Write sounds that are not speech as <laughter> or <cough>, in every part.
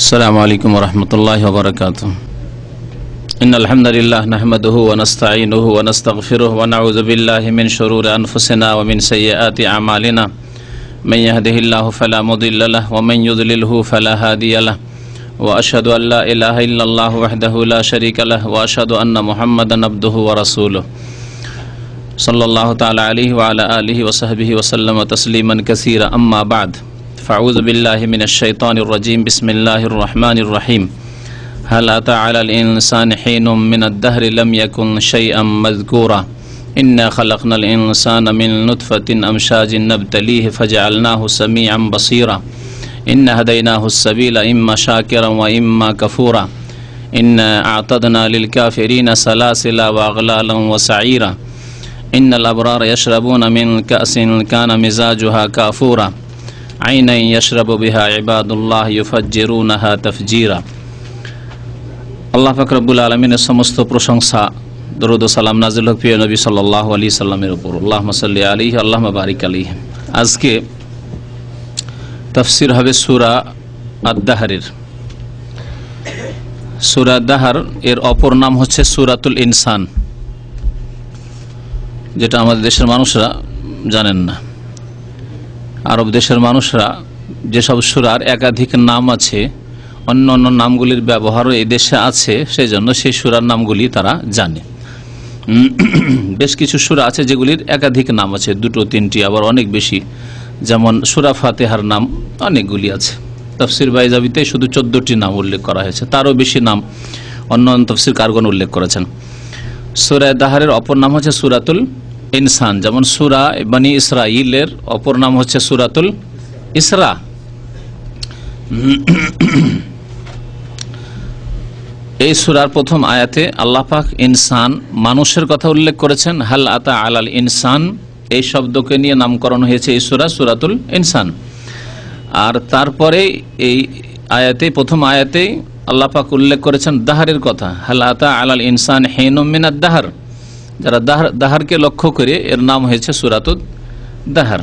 السلام علیکم ورحمت اللہ وبرکاتہ ان الحمدللہ نحمده ونستعینه ونستغفره ونعوذ باللہ من شرور انفسنا ومن سیئات عمالنا من يهده اللہ فلا مضل له ومن يضلله فلا هادی له واشهد ان لا الہ الا اللہ وحده لا شریک له واشهد ان محمد نبده ورسوله صلی اللہ تعالی علیہ وعلا آلہ وصحبہ وسلم تسلیما کثیرا اما بعد اما بعد باللہ من الشیطان الرجیم بسم اللّہ الحمن الرحيم حلۃۃ علصن ہين دہرم يقن شيّ مذكورہ ان خلقن السان امنطفطن ام شاہ جنبطلیہ فج السمی ام بصيرہ ان ہدينہ صبيلہ امّ شاک الماں كفورہ اِن آتد نل اليلىلكا فيريں صلاء سلاسلا و غلم وسائيرہ ان لبرارشربُن امن كا اصن الكان مزاجا کافورہ আইন ইয়াশরাবু বিহা ইবাদুল্লাহ ইউফাজ্জিরুনাহা তাফজিরা আল্লাহ ফাকরাবুল আলমিনের সমস্ত প্রশংসা দরুদ সালাম নাজিল হক প্রিয় নবী সাল্লামের উপর আল্লাহ সাল্লি আলী আল্লাহ বারিক আলী আজকে তফসির হবে সুরা আদাহারের সুরা দাহার এর অপর নাম হচ্ছে সুরাতুল ইনসান যেটা আমাদের দেশের মানুষরা জানেন না আরব দেশের মানুষরা যেসব সুরার একাধিক নাম আছে অন্য অন্য নামগুলির ব্যবহারও এই দেশে আছে সেই জন্য সেই সুরার নামগুলি তারা জানে <clears throat> বেশ কিছু সুরা আছে যেগুলির একাধিক নাম আছে দুটো তিনটি আবার অনেক বেশি যেমন সুরা ফাতেহার নাম অনেকগুলি আছে তফসির বাইজাবিতে শুধু চোদ্দোটি নাম উল্লেখ করা হয়েছে তারও বেশি নাম অন্য অন্য তফসির কারগণ উল্লেখ করেছেন সুরায় দাহারের অপর নাম হচ্ছে সুরাতুল ইনসান যেমন সুরা বানি ইলের অপর নাম হচ্ছে সুরাতুল ইসরা এই সুরার প্রথম আয়াতে আল্লাপাক ইনসান মানুষের কথা উল্লেখ করেছেন হাল আতা আলাল ইনসান এই শব্দকে নিয়ে নামকরণ হয়েছে এই সুরা সুরাতুল ইনসান আর তারপরে এই আয়াতে প্রথম আয়াতেই আল্লাপাক উল্লেখ করেছেন দাহারের কথা হাল আতা আলাল ইনসান মিনাদ দাহার যারা দাহার দাহারকে লক্ষ্য করে এর নাম হয়েছে সুরাত দাহার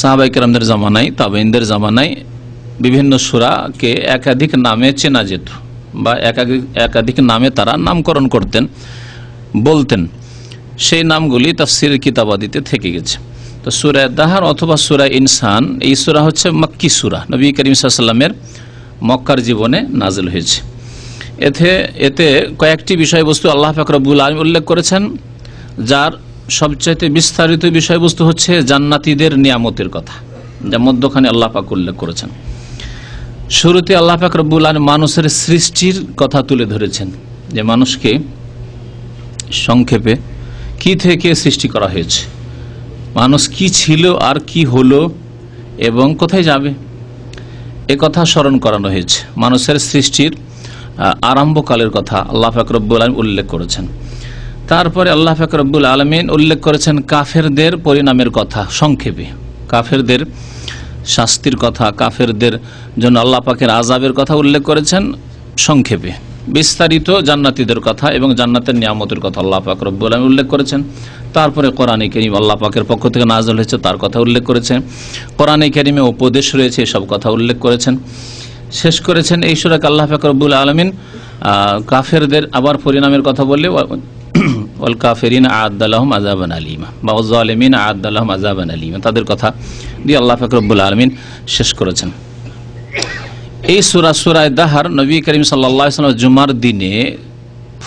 সাহাবাইকেরামদের জামানায় তাবেইনদের জামানায় বিভিন্ন সুরাকে একাধিক নামে চেনা যেত বা একাধিক একাধিক নামে তারা নামকরণ করতেন বলতেন সেই নামগুলি তার সির কিতাবাদিতে থেকে গেছে তো সুরা দাহার অথবা সুরা ইনসান এই সুরা হচ্ছে মক্কি সুরা নবী করিমসাল্লামের মক্কার জীবনে নাজল হয়েছে এতে এতে কয়েকটি বিষয়বস্তু আল্লাহ ফাকরাবুল আলম উল্লেখ করেছেন যার সবচাইতে বিস্তারিত বিষয়বস্তু হচ্ছে জান্নাতিদের নিয়ামতের কথা যা মধ্যখানে আল্লাহ পাক উল্লেখ করেছেন শুরুতে আল্লাহ ফাকরাবুল আলম মানুষের সৃষ্টির কথা তুলে ধরেছেন যে মানুষকে সংক্ষেপে কি থেকে সৃষ্টি করা হয়েছে মানুষ কি ছিল আর কি হলো এবং কোথায় যাবে এ কথা স্মরণ করানো হয়েছে মানুষের সৃষ্টির আরম্ভকালের কথা আল্লাহ ফাকরবুল আলম উল্লেখ করেছেন তারপরে আল্লাহ ফাকরবুল আলমিন উল্লেখ করেছেন কাফেরদের পরিণামের কথা সংক্ষেপে কাফেরদের শাস্তির কথা কাফেরদের জন্য আল্লাহ পাকের আজাবের কথা উল্লেখ করেছেন সংক্ষেপে বিস্তারিত জান্নাতিদের কথা এবং জান্নাতের নিয়ামতের কথা আল্লাহ পাক রব্বুল আলম উল্লেখ করেছেন তারপরে কোরআনে করিম আল্লাহ পাকের পক্ষ থেকে নাজল হয়েছে তার কথা উল্লেখ করেছেন কোরআনে করিমে উপদেশ রয়েছে এসব কথা উল্লেখ করেছেন শেষ করেছেন এই সুরাক আল্লাহ ফাকরবুল আলমিন কাফেরদের আবার পরিণামের কথা বললে অল <clears throat> কাফেরিন আদালহম আজাবান আলিমা বা ওজালিমিন আদালহম আজাবান আলিমা তাদের কথা দিয়ে আল্লাহ ফাকরবুল আলমিন শেষ করেছেন এই সুরা সুরায় দাহার নবী করিম সাল্লা সাল্লাম জুমার দিনে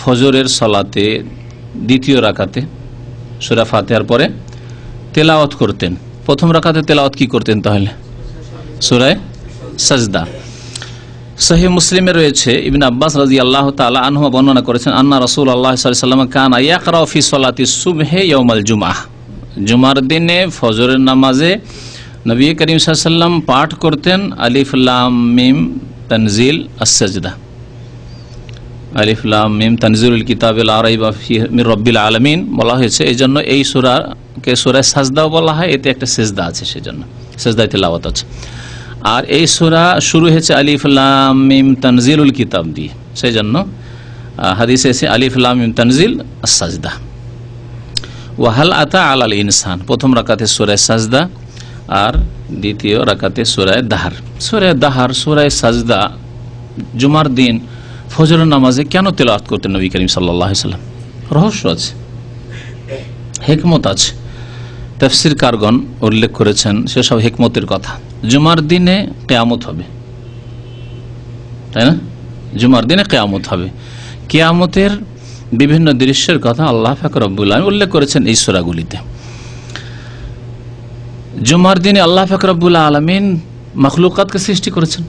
ফজরের সলাতে দ্বিতীয় রাখাতে সুরা ফাতেহার পরে তেলাওয়াত করতেন প্রথম রাখাতে তেলাওয়াত কি করতেন তাহলে সুরায় সাজদা সহি মুসলিমে রয়েছে ইবিন আব্বাস রাজি আল্লাহ তালা আনহা বর্ণনা করেছেন আন্না রসুল আল্লাহ সাল্লাম কান আয়াকরা ফি সলাতি সুবহে ইয়মাল জুমাহ জুমার দিনে ফজরের নামাজে নবী করিম সাল্লাম পাঠ করতেন আলিফুল্লাম মিম তনজিল আসজদা আলিফুল্লাম মিম তনজিল কিতাবিল আরাইবাফি মির রব্বিল আলমিন বলা হয়েছে এই জন্য এই সুরাকে সুরায় সাজদাও বলা হয় এতে একটা সেজদা আছে সেজন্য সেজদায় তেলাওয়াত আছে আর এই সুরা শুরু হয়েছে আলিফলাম মিম উল কিতাব দিয়ে সেই জন্য হাদিস এসে আলিফলাম তনজিল সাজদা ওয়াহাল আতা আল আল ইনসান প্রথম রাকাতে সুরায় সাজদা আর দ্বিতীয় রাকাতে সুরায় দাহার সুরায় দাহার সুরায় সাজদা জুমার দিন ফজর নামাজে কেন তেল করতেন নবী করিম সাল্লাহ সাল্লাম রহস্য আছে হেকমত আছে তফসির কারগণ উল্লেখ করেছেন সেসব হেকমতের কথা জুমার দিনে কেয়ামত হবে তাই না জুমার দিনে কেয়ামত হবে কেয়ামতের বিভিন্ন দৃশ্যের কথা আল্লাহ ফাকর রব্বুল আলম উল্লেখ করেছেন এই সোরাগুলিতে জুমার দিনে আল্লাহ ফাকর রব্বুল আলমিন মখলুকাতকে সৃষ্টি করেছেন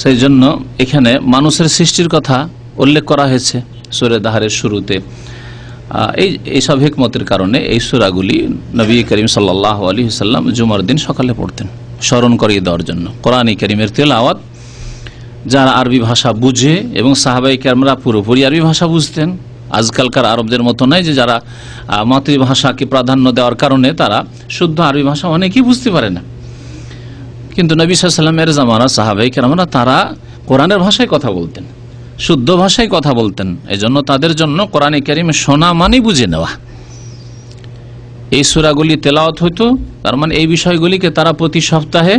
সেই জন্য এখানে মানুষের সৃষ্টির কথা উল্লেখ করা হয়েছে সুরে দাহারের শুরুতে এই এইসব হেকমতের কারণে এই সুরাগুলি নবী করিম সাল্লাহ আলী সাল্লাম জুমার দিন সকালে পড়তেন স্মরণ করিয়ে দেওয়ার জন্য কোরআন করিমের তেল আওয়াত যারা আরবি ভাষা বুঝে এবং সাহাবাই ক্যামরা পুরোপুরি আরবি ভাষা বুঝতেন আজকালকার আরবদের মতো নয় যে যারা মাতৃভাষাকে প্রাধান্য দেওয়ার কারণে তারা শুদ্ধ আরবি ভাষা অনেকেই বুঝতে পারে না কিন্তু নবী সাল্লামের জামানা সাহাবাই ক্যামরা তারা কোরআনের ভাষায় কথা বলতেন শুদ্ধ ভাষায় কথা বলতেন এজন্য তাদের জন্য কোরআনে কারিম শোনা মানে বুঝে নেওয়া এই সুরাগুলি তেলাওত হইত তার মানে এই বিষয়গুলিকে তারা প্রতি সপ্তাহে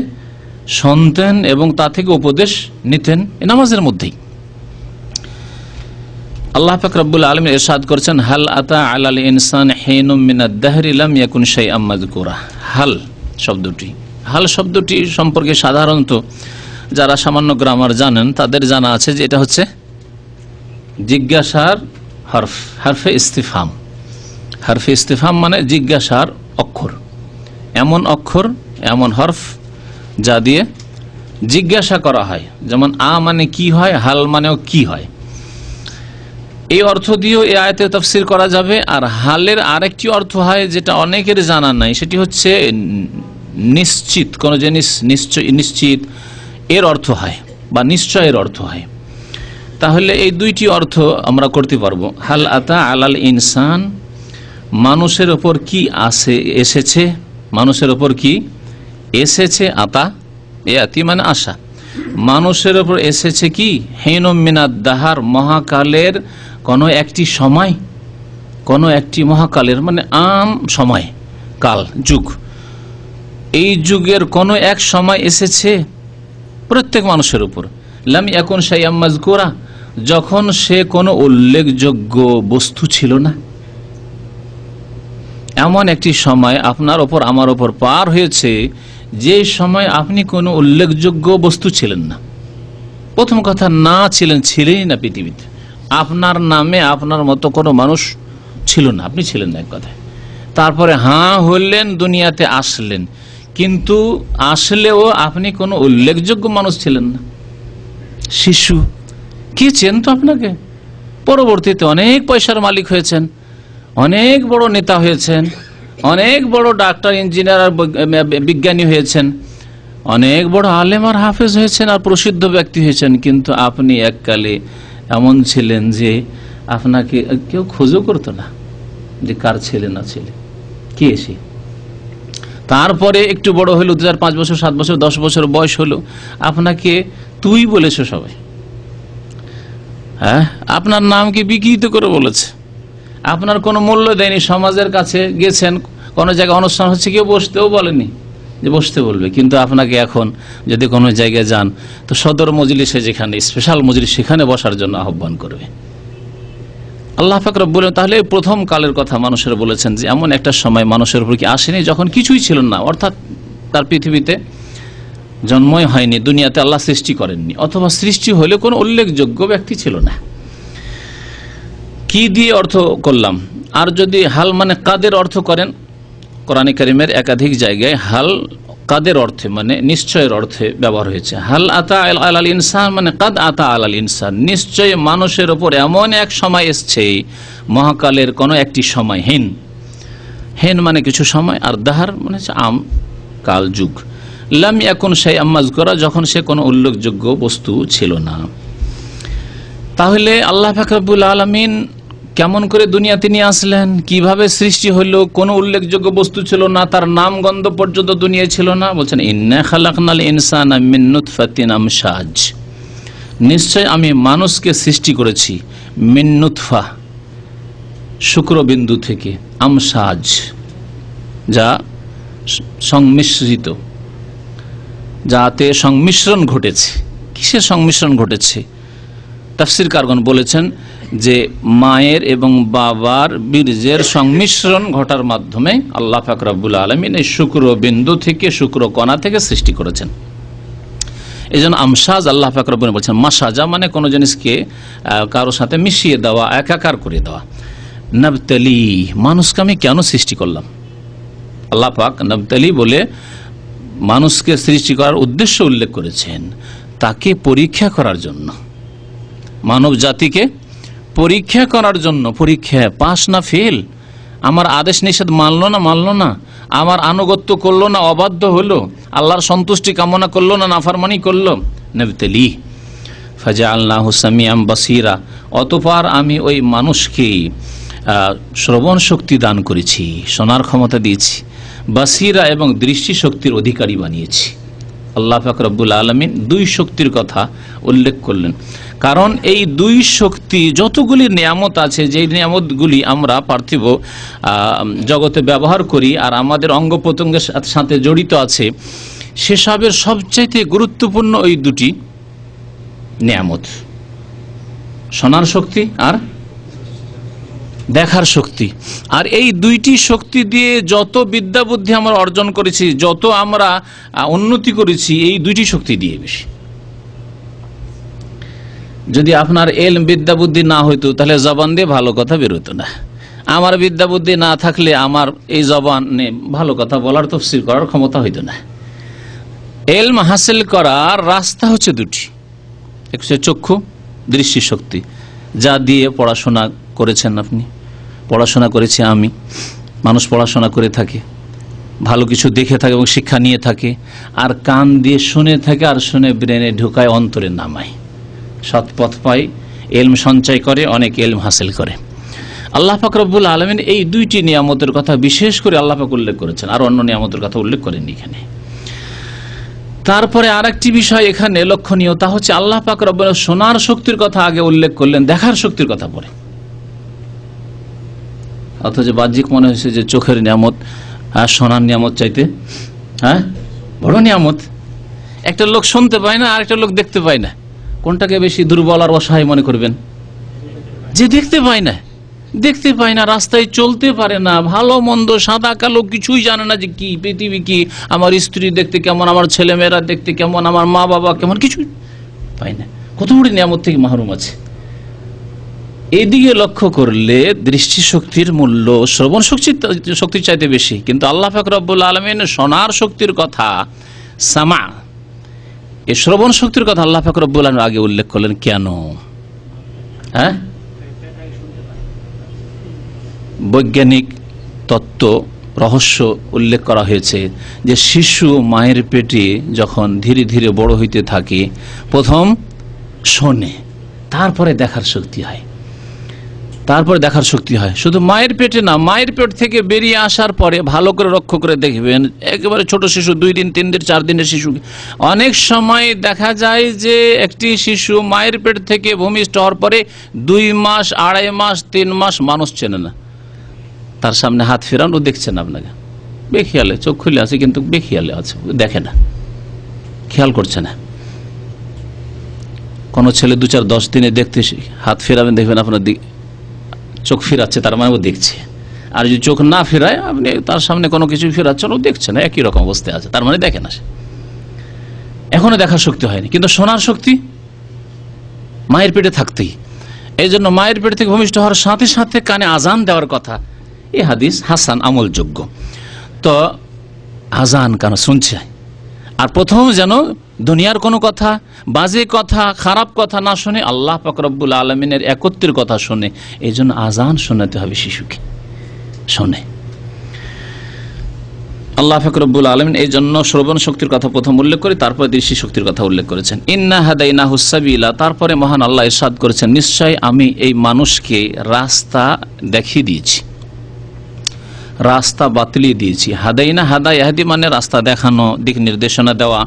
শুনতেন এবং তা থেকে উপদেশ নিতেন নামাজের মধ্যেই আল্লাহ ফাকরুল আলম এরশাদ করছেন হাল আতা আলাল ইনসান হেনুমিনাদ্দাহরিলাম ইয়াকুন শাই আম্মাদ কোরা হাল শব্দটি হাল শব্দটি সম্পর্কে সাধারণত যারা সামান্য গ্রামার জানেন তাদের জানা আছে যে এটা হচ্ছে জিজ্ঞাসার হরফ হারফে ইস্তিফাম হারফে ইস্তিফাম মানে জিজ্ঞাসার অক্ষর এমন অক্ষর এমন হরফ যা দিয়ে জিজ্ঞাসা করা হয় যেমন আ মানে কি হয় হাল মানেও কি হয় এই অর্থ দিয়েও এ আয়তে তফসির করা যাবে আর হালের আরেকটি অর্থ হয় যেটা অনেকের জানা নাই সেটি হচ্ছে নিশ্চিত কোনো জিনিস নিশ্চয় নিশ্চিত এর অর্থ হয় বা নিশ্চয়ের অর্থ হয় তাহলে এই দুইটি অর্থ আমরা করতে পারবো হাল আতা আলাল ইনসান মানুষের ওপর কি আসে এসেছে মানুষের ওপর কি এসেছে আতা এ আতি মানে আশা মানুষের ওপর এসেছে কি হেনমিনাদ দাহার মহাকালের কোনো একটি সময় কোনো একটি মহাকালের মানে আম সময় কাল যুগ এই যুগের কোনো এক সময় এসেছে প্রত্যেক মানুষের উপর লামি এখন সাই আম্মাজ গোরা যখন সে কোনো উল্লেখযোগ্য বস্তু ছিল না এমন একটি সময় আপনার ওপর আমার ওপর পার হয়েছে যে সময় আপনি কোনো উল্লেখযোগ্য বস্তু ছিলেন না প্রথম কথা না ছিলেন ছিলেনই না পৃথিবীতে আপনার নামে আপনার মতো কোনো মানুষ ছিল না আপনি ছিলেন না এক কথায় তারপরে হাঁ হলেন দুনিয়াতে আসলেন কিন্তু আসলেও আপনি কোনো উল্লেখযোগ্য মানুষ ছিলেন না শিশু কি চেন তো আপনাকে পরবর্তীতে অনেক পয়সার মালিক হয়েছেন অনেক বড় নেতা হয়েছেন অনেক বড় ডাক্তার ইঞ্জিনিয়ার আর বিজ্ঞানী হয়েছেন অনেক বড় আলেম আর হাফেজ হয়েছেন আর প্রসিদ্ধ ব্যক্তি হয়েছেন কিন্তু আপনি এককালে এমন ছিলেন যে আপনাকে কেউ খোঁজও করতো না যে কার ছেলে না ছেলে কে এসে তারপরে একটু বড় হলো দু পাঁচ বছর সাত বছর দশ বছর বয়স হলো আপনাকে তুই বলেছো সবাই হ্যাঁ আপনার নামকে বিকৃত করে বলেছে আপনার কোনো মূল্য দেয়নি সমাজের কাছে গেছেন কোনো জায়গায় অনুষ্ঠান হচ্ছে কেউ বসতেও বলেনি যে বসতে বলবে কিন্তু আপনাকে এখন যদি কোনো জায়গায় যান তো সদর মজলিসে যেখানে স্পেশাল মজলিস সেখানে বসার জন্য আহ্বান করবে আল্লাহ ফাকরব বলেন তাহলে প্রথম কালের কথা মানুষের বলেছেন যে এমন একটা সময় মানুষের উপর কি আসেনি যখন কিছুই ছিল না অর্থাৎ তার পৃথিবীতে জন্মই হয়নি দুনিয়াতে আল্লাহ সৃষ্টি করেননি অথবা সৃষ্টি হলে কোনো উল্লেখযোগ্য ব্যক্তি ছিল না কি দিয়ে অর্থ করলাম আর যদি হাল মানে কাদের অর্থ করেন কোরআন করিমের একাধিক জায়গায় হাল কাদের অর্থে মানে নিশ্চয়ের অর্থে ব্যবহার হয়েছে হাল আতা আল ইনসান মানে কাদ আতা আল ইনসান নিশ্চয় মানুষের ওপর এমন এক সময় এসছে মহাকালের কোনো একটি সময় হেন হেন মানে কিছু সময় আর দাহার মানে আম কাল যুগ লাম এখন সেই আম্মাজ করা যখন সে কোনো উল্লেখযোগ্য বস্তু ছিল না তাহলে আল্লাহ ফাকরাবুল আলমিন কেমন করে দুনিয়া তিনি আসলেন কিভাবে সৃষ্টি হলো কোনো উল্লেখযোগ্য বস্তু ছিল না তার নাম গন্ধ পর্যন্ত দুনিয়া ছিল না বলছেন ইন্না খালাকনাল ইনসান মিন্নুৎফাতিন আমসাজ নিশ্চয় আমি মানুষকে সৃষ্টি করেছি মিন্নুৎফা শুক্রবিন্দু থেকে আমসাজ যা সংমিশ্রিত যাতে সংমিশ্রণ ঘটেছে কিসের সংমিশ্রণ ঘটেছে তাফসির কারগণ বলেছেন যে মায়ের এবং বাবার বীর্যের সংমিশ্রণ ঘটার মাধ্যমে আল্লাহ ফাকরাবুল আলমিন এই শুক্রবিন্দু থেকে শুক্র কণা থেকে সৃষ্টি করেছেন এই জন্য আমসাজ আল্লাহ ফাকরাবুল বলছেন মাসাজা মানে কোনো জিনিসকে কারোর সাথে মিশিয়ে দেওয়া একাকার করে দেওয়া নবতলি মানুষকে আমি কেন সৃষ্টি করলাম আল্লাহ পাক নবতলি বলে মানুষকে সৃষ্টি করার উদ্দেশ্য উল্লেখ করেছেন তাকে পরীক্ষা করার জন্য মানব জাতিকে পরীক্ষা করার জন্য পরীক্ষা পাস না ফেল আমার আদেশ নিষেধ মানল না মানল না আমার আনুগত্য করলো না অবাধ্য হলো আল্লাহর সন্তুষ্টি কামনা করলো না নাফারমানি করল নেবতেলি ফাজা আল্লাহ সামিয়াম বাসিরা অতপর আমি ওই মানুষকে শ্রবণ শক্তি দান করেছি শোনার ক্ষমতা দিয়েছি বাসিরা এবং দৃষ্টিশক্তির অধিকারী বানিয়েছি আল্লাহ ফাকরাবুল আলমিন দুই শক্তির কথা উল্লেখ করলেন কারণ এই দুই শক্তি যতগুলি নিয়ামত আছে যে নিয়ামতগুলি আমরা পার্থিব জগতে ব্যবহার করি আর আমাদের অঙ্গ প্রত্যঙ্গের সাথে জড়িত আছে সেসবের সবচাইতে গুরুত্বপূর্ণ ওই দুটি নিয়ামত সোনার শক্তি আর দেখার শক্তি আর এই দুইটি শক্তি দিয়ে যত বিদ্যা বুদ্ধি আমরা অর্জন করেছি যত আমরা উন্নতি করেছি এই দুইটি শক্তি দিয়ে বেশি যদি আপনার এলম বিদ্যা বুদ্ধি না হইতো তাহলে জবান দিয়ে ভালো কথা বেরোতো না আমার বিদ্যা বুদ্ধি না থাকলে আমার এই জবানে ভালো কথা বলার তফসিল করার ক্ষমতা হইতো না এলম হাসিল করার রাস্তা হচ্ছে দুটি এক হচ্ছে চক্ষু দৃষ্টিশক্তি যা দিয়ে পড়াশোনা করেছেন আপনি পড়াশোনা করেছি আমি মানুষ পড়াশোনা করে থাকে ভালো কিছু দেখে থাকে এবং শিক্ষা নিয়ে থাকে আর কান দিয়ে শুনে থাকে আর শুনে ব্রেনে ঢুকায় অন্তরে নামায় সৎ পথ পায় এলম সঞ্চয় করে অনেক এলম হাসিল করে আল্লাহ ফাকরবুল আলমিন এই দুইটি নিয়ামতের কথা বিশেষ করে আল্লাহ পাক উল্লেখ করেছেন আর অন্য নিয়ামতের কথা উল্লেখ করেন এখানে তারপরে আরেকটি বিষয় এখানে লক্ষণীয় তা হচ্ছে আল্লাহ পাক রব্বুল শোনার শক্তির কথা আগে উল্লেখ করলেন দেখার শক্তির কথা পরে অথচ বাহ্যিক মনে হয়েছে যে চোখের নিয়ামত আর সোনার নিয়ামত চাইতে হ্যাঁ বড় নিয়ামত একটা লোক শুনতে পায় না আর একটা লোক দেখতে পায় না কোনটাকে বেশি দুর্বল আর অসহায় মনে করবেন যে দেখতে পায় না দেখতে পায় না রাস্তায় চলতে পারে না ভালো মন্দ সাদা কালো কিছুই জানে না যে কি পৃথিবী কি আমার স্ত্রী দেখতে কেমন আমার ছেলেমেয়েরা দেখতে কেমন আমার মা বাবা কেমন কিছুই পায় না কত বড় নিয়ামত থেকে মাহরুম আছে এদিকে লক্ষ্য করলে দৃষ্টিশক্তির মূল্য শ্রবণ শক্তি শক্তির চাইতে বেশি কিন্তু আল্লাহ ফাকরাবুল আলমিন সোনার শক্তির কথা সামা এ শ্রবণ শক্তির কথা আল্লাহ ফাকরাবুল আলম আগে উল্লেখ করলেন কেন হ্যাঁ বৈজ্ঞানিক তত্ত্ব রহস্য উল্লেখ করা হয়েছে যে শিশু মায়ের পেটে যখন ধীরে ধীরে বড় হইতে থাকে প্রথম শোনে তারপরে দেখার শক্তি হয় তারপরে দেখার শক্তি হয় শুধু মায়ের পেটে না মায়ের পেট থেকে বেরিয়ে আসার পরে ভালো করে রক্ষ করে দেখবেন একেবারে ছোট শিশু দুই দিন তিন দিন চার দিনের শিশু অনেক সময় দেখা যায় যে একটি শিশু মায়ের পেট থেকে ভূমিষ্ঠ হওয়ার পরে দুই মাস আড়াই মাস তিন মাস মানুষ চেনে না তার সামনে হাত ফেরান ও দেখছে না আপনাকে বেখিয়ালে চোখ খুলে আছে কিন্তু বেখিয়ালে আছে দেখে না খেয়াল করছে না কোনো ছেলে দু চার দশ দিনে দেখতে হাত ফেরাবেন দেখবেন আপনার দিকে চোখ ফিরাচ্ছে তার মানে ও দেখছে আর যদি চোখ না ফেরায় আপনি তার সামনে কোনো কিছু ফেরাচ্ছেন ও দেখছে না একই রকম অবস্থায় আছে তার মানে দেখে না সে এখনো দেখার শক্তি হয়নি কিন্তু শোনার শক্তি মায়ের পেটে থাকতেই এই জন্য মায়ের পেট থেকে ভূমিষ্ঠ হওয়ার সাথে সাথে কানে আজান দেওয়ার কথা এ হাদিস হাসান আমলযোগ্য তো আজান কেন শুনছে আর প্রথম যেন দুনিয়ার কোনো কথা বাজে কথা খারাপ কথা না শুনে আল্লাহ পাকরব্বুল আলমিনের একত্রের কথা শোনে এই জন্য আজান শোনাতে হবে শিশুকে শোনে আল্লাহ ফকরবুল আলমিন এই জন্য শ্রবণ শক্তির কথা প্রথম উল্লেখ করে তারপরে দৃষ্টি শক্তির কথা উল্লেখ করেছেন ইন্না হাদাইনা হুসাবিলা তারপরে মহান আল্লাহ ইসাদ করেছেন নিশ্চয় আমি এই মানুষকে রাস্তা দেখিয়ে দিয়েছি রাস্তা বাতলিয়ে দিয়েছি হাদাইনা হাদাই ইহাদি মানে রাস্তা দেখানো দিক নির্দেশনা দেওয়া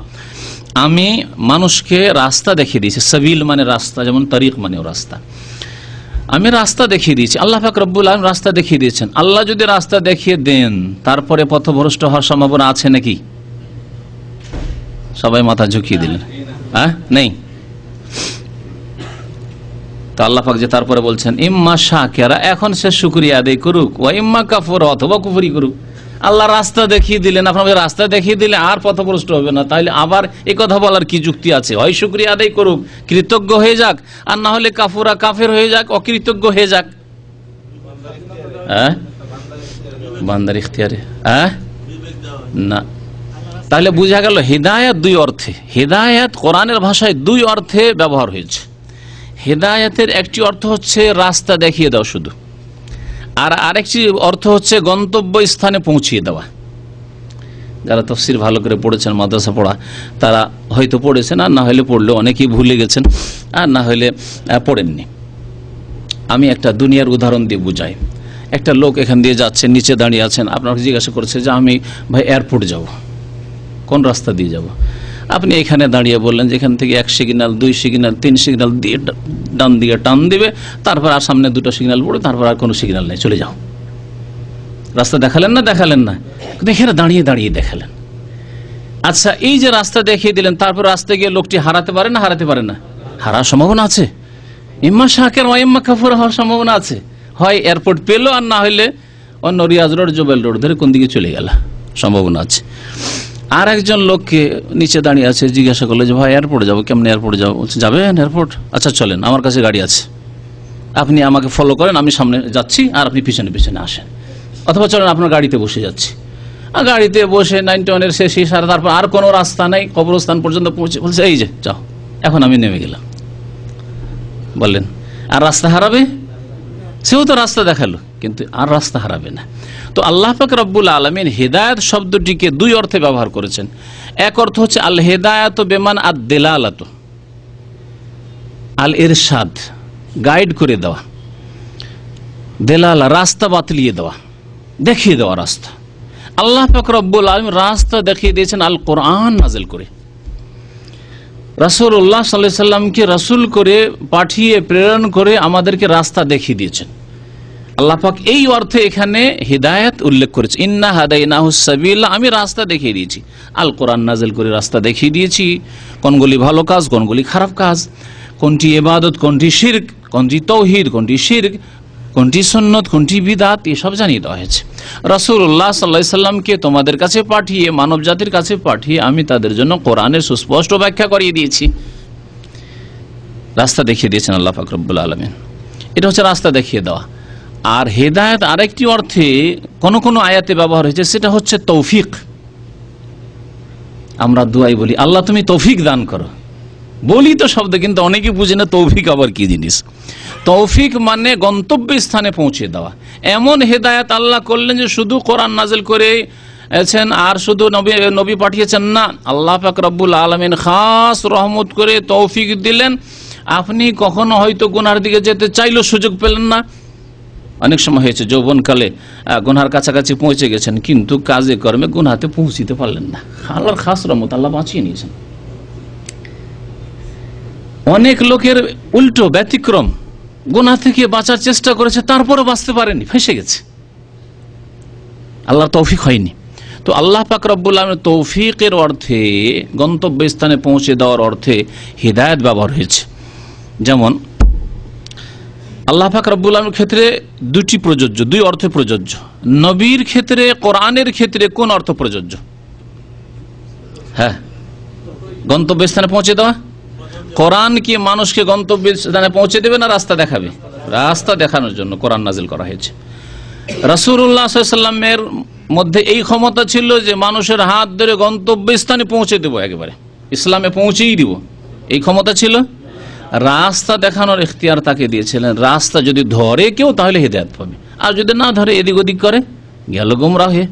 আমি মানুষকে রাস্তা দেখিয়ে দিয়েছি সাবিল মানে রাস্তা যেমন তারিখ মানে রাস্তা আমি রাস্তা দেখিয়ে দিয়েছি আল্লাহ ফাক রব্বুল আলম রাস্তা দেখিয়ে দিয়েছেন আল্লাহ যদি রাস্তা দেখিয়ে দেন তারপরে পথভ্রষ্ট হওয়ার সম্ভাবনা আছে নাকি সবাই মাথা ঝুঁকিয়ে দিলেন হ্যাঁ নেই তো যে তারপরে বলছেন ইম্মা শাহ এখন সে শুক্রিয়া আদায় করুক ও ইম্মা কাফর অথবা কুফুরি করুক আল্লাহ রাস্তা দেখিয়ে দিলেন আপনাদের রাস্তা দেখিয়ে দিলে আর পথপ্রষ্ট হবে না তাহলে আবার এ কথা বলার কি যুক্তি আছে হয় শুক্রিয়া আদায় করুক কৃতজ্ঞ হয়ে যাক আর না হলে কাফুরা কাফের হয়ে যাক অকৃতজ্ঞ হয়ে যাক হ্যাঁ বান্দার ইখতিয়ারে হ্যাঁ? না তাহলে বোঝা গেল হৃদায়ত দুই অর্থে হৃদায়ত কোরআনের ভাষায় দুই অর্থে ব্যবহার হয়েছে হৃদায়তের একটি অর্থ হচ্ছে রাস্তা দেখিয়ে দাও শুধু আর আরেকটি অর্থ হচ্ছে গন্তব্য স্থানে পৌঁছিয়ে দেওয়া যারা তফসির ভালো করে পড়েছেন মাদ্রাসা পড়া তারা হয়তো পড়েছেন আর না হলে পড়লে অনেকেই ভুলে গেছেন আর না হলে পড়েননি আমি একটা দুনিয়ার উদাহরণ দিয়ে বুঝাই একটা লোক এখান দিয়ে যাচ্ছে নিচে দাঁড়িয়ে আছেন আপনাকে জিজ্ঞাসা করছে যে আমি ভাই এয়ারপোর্ট যাব কোন রাস্তা দিয়ে যাব আপনি এখানে দাঁড়িয়ে বললেন যেখান থেকে এক সিগন্যাল দুই সিগন্যাল তিন সিগন্যাল দিয়ে ডান দিকে টান দিবে তারপর আর সামনে দুটো সিগন্যাল পড়ে তারপর আর কোনো সিগন্যাল নেই চলে যাও রাস্তা দেখালেন না দেখালেন না দেখে এখানে দাঁড়িয়ে দাঁড়িয়ে দেখালেন আচ্ছা এই যে রাস্তা দেখিয়ে দিলেন তারপর রাস্তা গিয়ে লোকটি হারাতে পারে না হারাতে পারে না হারার সম্ভাবনা আছে ইম্মা শাহের ইম্মা কাফুর হওয়ার সম্ভাবনা আছে হয় এয়ারপোর্ট পেলো আর না হইলে অন্য রিয়াজ রোড জোবেল রোড ধরে কোন দিকে চলে গেল সম্ভাবনা আছে আর একজন লোককে নিচে দাঁড়িয়ে আছে জিজ্ঞাসা করলো যে ভাই এয়ারপোর্টে যাবো কেমন এয়ারপোর্টে যাবো যাবেন এয়ারপোর্ট আচ্ছা চলেন আমার কাছে গাড়ি আছে আপনি আমাকে ফলো করেন আমি সামনে যাচ্ছি আর আপনি পিছনে পিছনে আসেন অথবা চলেন আপনার গাড়িতে বসে যাচ্ছি আর গাড়িতে বসে নাইন ওয়ানের শেষ সারা তারপর আর কোনো রাস্তা নেই কবরস্থান পর্যন্ত পৌঁছে বলছে এই যে যাও এখন আমি নেমে গেলাম বললেন আর রাস্তা হারাবে সেও তো রাস্তা দেখালো কিন্তু আর রাস্তা হারাবে না তো আল্লাহ পাক রব্বুল আলমিন হেদায়ত শব্দটিকে দুই অর্থে ব্যবহার করেছেন এক অর্থ হচ্ছে আল হেদায়ত বেমান আর দেলালাত আল এরশাদ গাইড করে দেওয়া দেলাল রাস্তা বাতলিয়ে দেওয়া দেখিয়ে দেওয়া রাস্তা আল্লাহ পাক রব্বুল আলম রাস্তা দেখিয়ে দিয়েছেন আল কোরআন নাজেল করে রাসুল উল্লাহ সাল্লাহ সাল্লামকে রাসুল করে পাঠিয়ে প্রেরণ করে আমাদেরকে রাস্তা দেখিয়ে দিয়েছেন আল্লাপাক এই অর্থে এখানে হিদায়ত উল্লেখ করেছে ইন্না হাদাইনাহুসাবিল্লা আমি রাস্তা দেখিয়ে দিয়েছি আল কোরআন নাজেল করে রাস্তা দেখিয়ে দিয়েছি কোনগুলি ভালো কাজ কোনগুলি খারাপ কাজ কোনটি এবাদত কোনটি শির্ক কোনটি তৌহিদ কোনটি শির্ক কোনটি সন্ন্যত কোনটি বিদাত এসব জানিয়ে দেওয়া হয়েছে রসুল্লাহ সাল্লা সাল্লামকে তোমাদের কাছে পাঠিয়ে মানব জাতির কাছে পাঠিয়ে আমি তাদের জন্য কোরআনের সুস্পষ্ট ব্যাখ্যা করিয়ে দিয়েছি রাস্তা দেখিয়ে দিয়েছেন আল্লাহ ফাকরবুল আলমিন এটা হচ্ছে রাস্তা দেখিয়ে দেওয়া আর হেদায়ত আরেকটি অর্থে কোন কোন আয়াতে ব্যবহার হয়েছে সেটা হচ্ছে তৌফিক আমরা দুয়াই বলি আল্লাহ তুমি তৌফিক দান করো বলি তো শব্দ কিন্তু অনেকে বুঝে না তৌফিক আবার কি জিনিস তৌফিক মানে গন্তব্য স্থানে পৌঁছে দেওয়া এমন হেদায়ত আল্লাহ করলেন যে শুধু কোরআন নাজেল করে আর শুধু নবী নবী পাঠিয়েছেন না আল্লাহ পাক রব্বুল আলমিন খাস রহমত করে তৌফিক দিলেন আপনি কখনো হয়তো গুনার দিকে যেতে চাইলেও সুযোগ পেলেন না অনেক সময় হয়েছে যৌবনকালে গুনহার কাছাকাছি পৌঁছে গেছেন কিন্তু কাজে কর্মে গুনহাতে পৌঁছিতে পারলেন না আল্লাহর খাস রহমত আল্লাহ বাঁচিয়ে নিয়েছেন অনেক লোকের উল্টো ব্যতিক্রম গুনা থেকে বাঁচার চেষ্টা করেছে তারপরও বাঁচতে পারেনি ফেসে গেছে আল্লাহ তৌফিক হয়নি তো আল্লাহ পাক রব্বুল্লাহ তৌফিকের অর্থে গন্তব্যস্থানে পৌঁছে দেওয়ার অর্থে হৃদায়ত ব্যবহার হয়েছে যেমন আল্লাহ পাক রব্বুল আলমের ক্ষেত্রে দুটি প্রযোজ্য দুই অর্থে প্রযোজ্য নবীর ক্ষেত্রে কোরআনের ক্ষেত্রে কোন অর্থ প্রযোজ্য হ্যাঁ গন্তব্যস্থানে পৌঁছে দেওয়া কোরআন কি মানুষকে গন্তব্যস্থানে পৌঁছে দেবে না রাস্তা দেখাবে রাস্তা দেখানোর জন্য কোরআন নাজিল করা হয়েছে রাসুরুল্লাহামের মধ্যে এই ক্ষমতা ছিল যে মানুষের হাত ধরে গন্তব্যস্থানে পৌঁছে দেবো একেবারে ইসলামে পৌঁছেই দিব এই ক্ষমতা ছিল রাস্তা দেখানোর এখতিয়ার তাকে দিয়েছিলেন রাস্তা যদি ধরে কেউ তাহলে হেদায়ত পাবে আর যদি না ধরে এদিক ওদিক করে গেল গুমরা হয়ে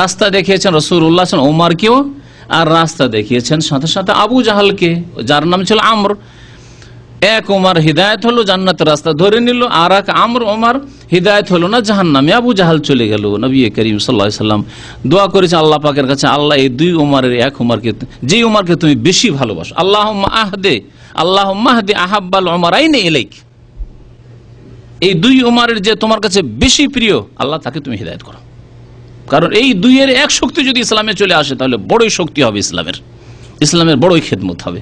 রাস্তা দেখিয়েছেন রসুল উল্লাহ কেউ আর রাস্তা দেখিয়েছেন সাথে সাথে আবু জাহালকে যার নাম ছিল আমর এক ওমার হৃদায়ত হলো জান্নাত রাস্তা ধরে নিল আর এক আমর ওমার হৃদায়ত হলো না জাহান নামে আবু জাহাল চলে গেল নবী করিম সাল্লা সাল্লাম দোয়া করেছে আল্লাহ পাকের কাছে আল্লাহ এই দুই ওমারের এক ওমারকে যেই ওমারকে তুমি বেশি ভালোবাসো আল্লাহ আহদে আল্লাহ মাহদি আহাব্বাল অমরাই এই দুই উমারের যে তোমার কাছে বেশি প্রিয় আল্লাহ তাকে তুমি হৃদায়ত করো কারণ এই দুইয়ের এক শক্তি যদি ইসলামে চলে আসে তাহলে বড়ই শক্তি হবে ইসলামের ইসলামের বড়ই খেদমত হবে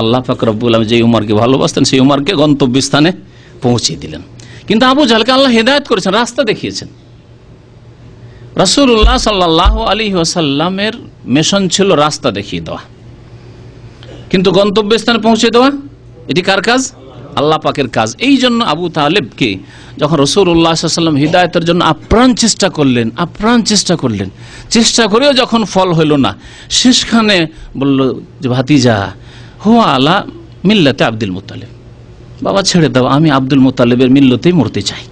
আল্লাহ ফাকরাবুল আলম যে উমারকে ভালোবাসতেন সেই উমারকে গন্তব্যস্থানে পৌঁছিয়ে দিলেন কিন্তু আবু ঝালকে আল্লাহ হেদায়ত করেছেন রাস্তা দেখিয়েছেন রাসুল্লাহ সাল্লাহ আলী ওয়াসাল্লামের মেশন ছিল রাস্তা দেখিয়ে দেওয়া কিন্তু গন্তব্যস্থানে পৌঁছে দেওয়া এটি কার কাজ আল্লাহ পাকের কাজ এই জন্য আবু তালেবকে যখন রসুল উল্লাহাম হৃদায়তের জন্য আপ্রাণ চেষ্টা করলেন আপ্রাণ চেষ্টা করলেন চেষ্টা করেও যখন ফল হইল না শেষখানে বলল যে ভাতিজা হো আলা মিল্লাতে আব্দুল মোতালেব বাবা ছেড়ে দাও আমি আব্দুল মোতালেবের মিল্লতেই মরতে চাই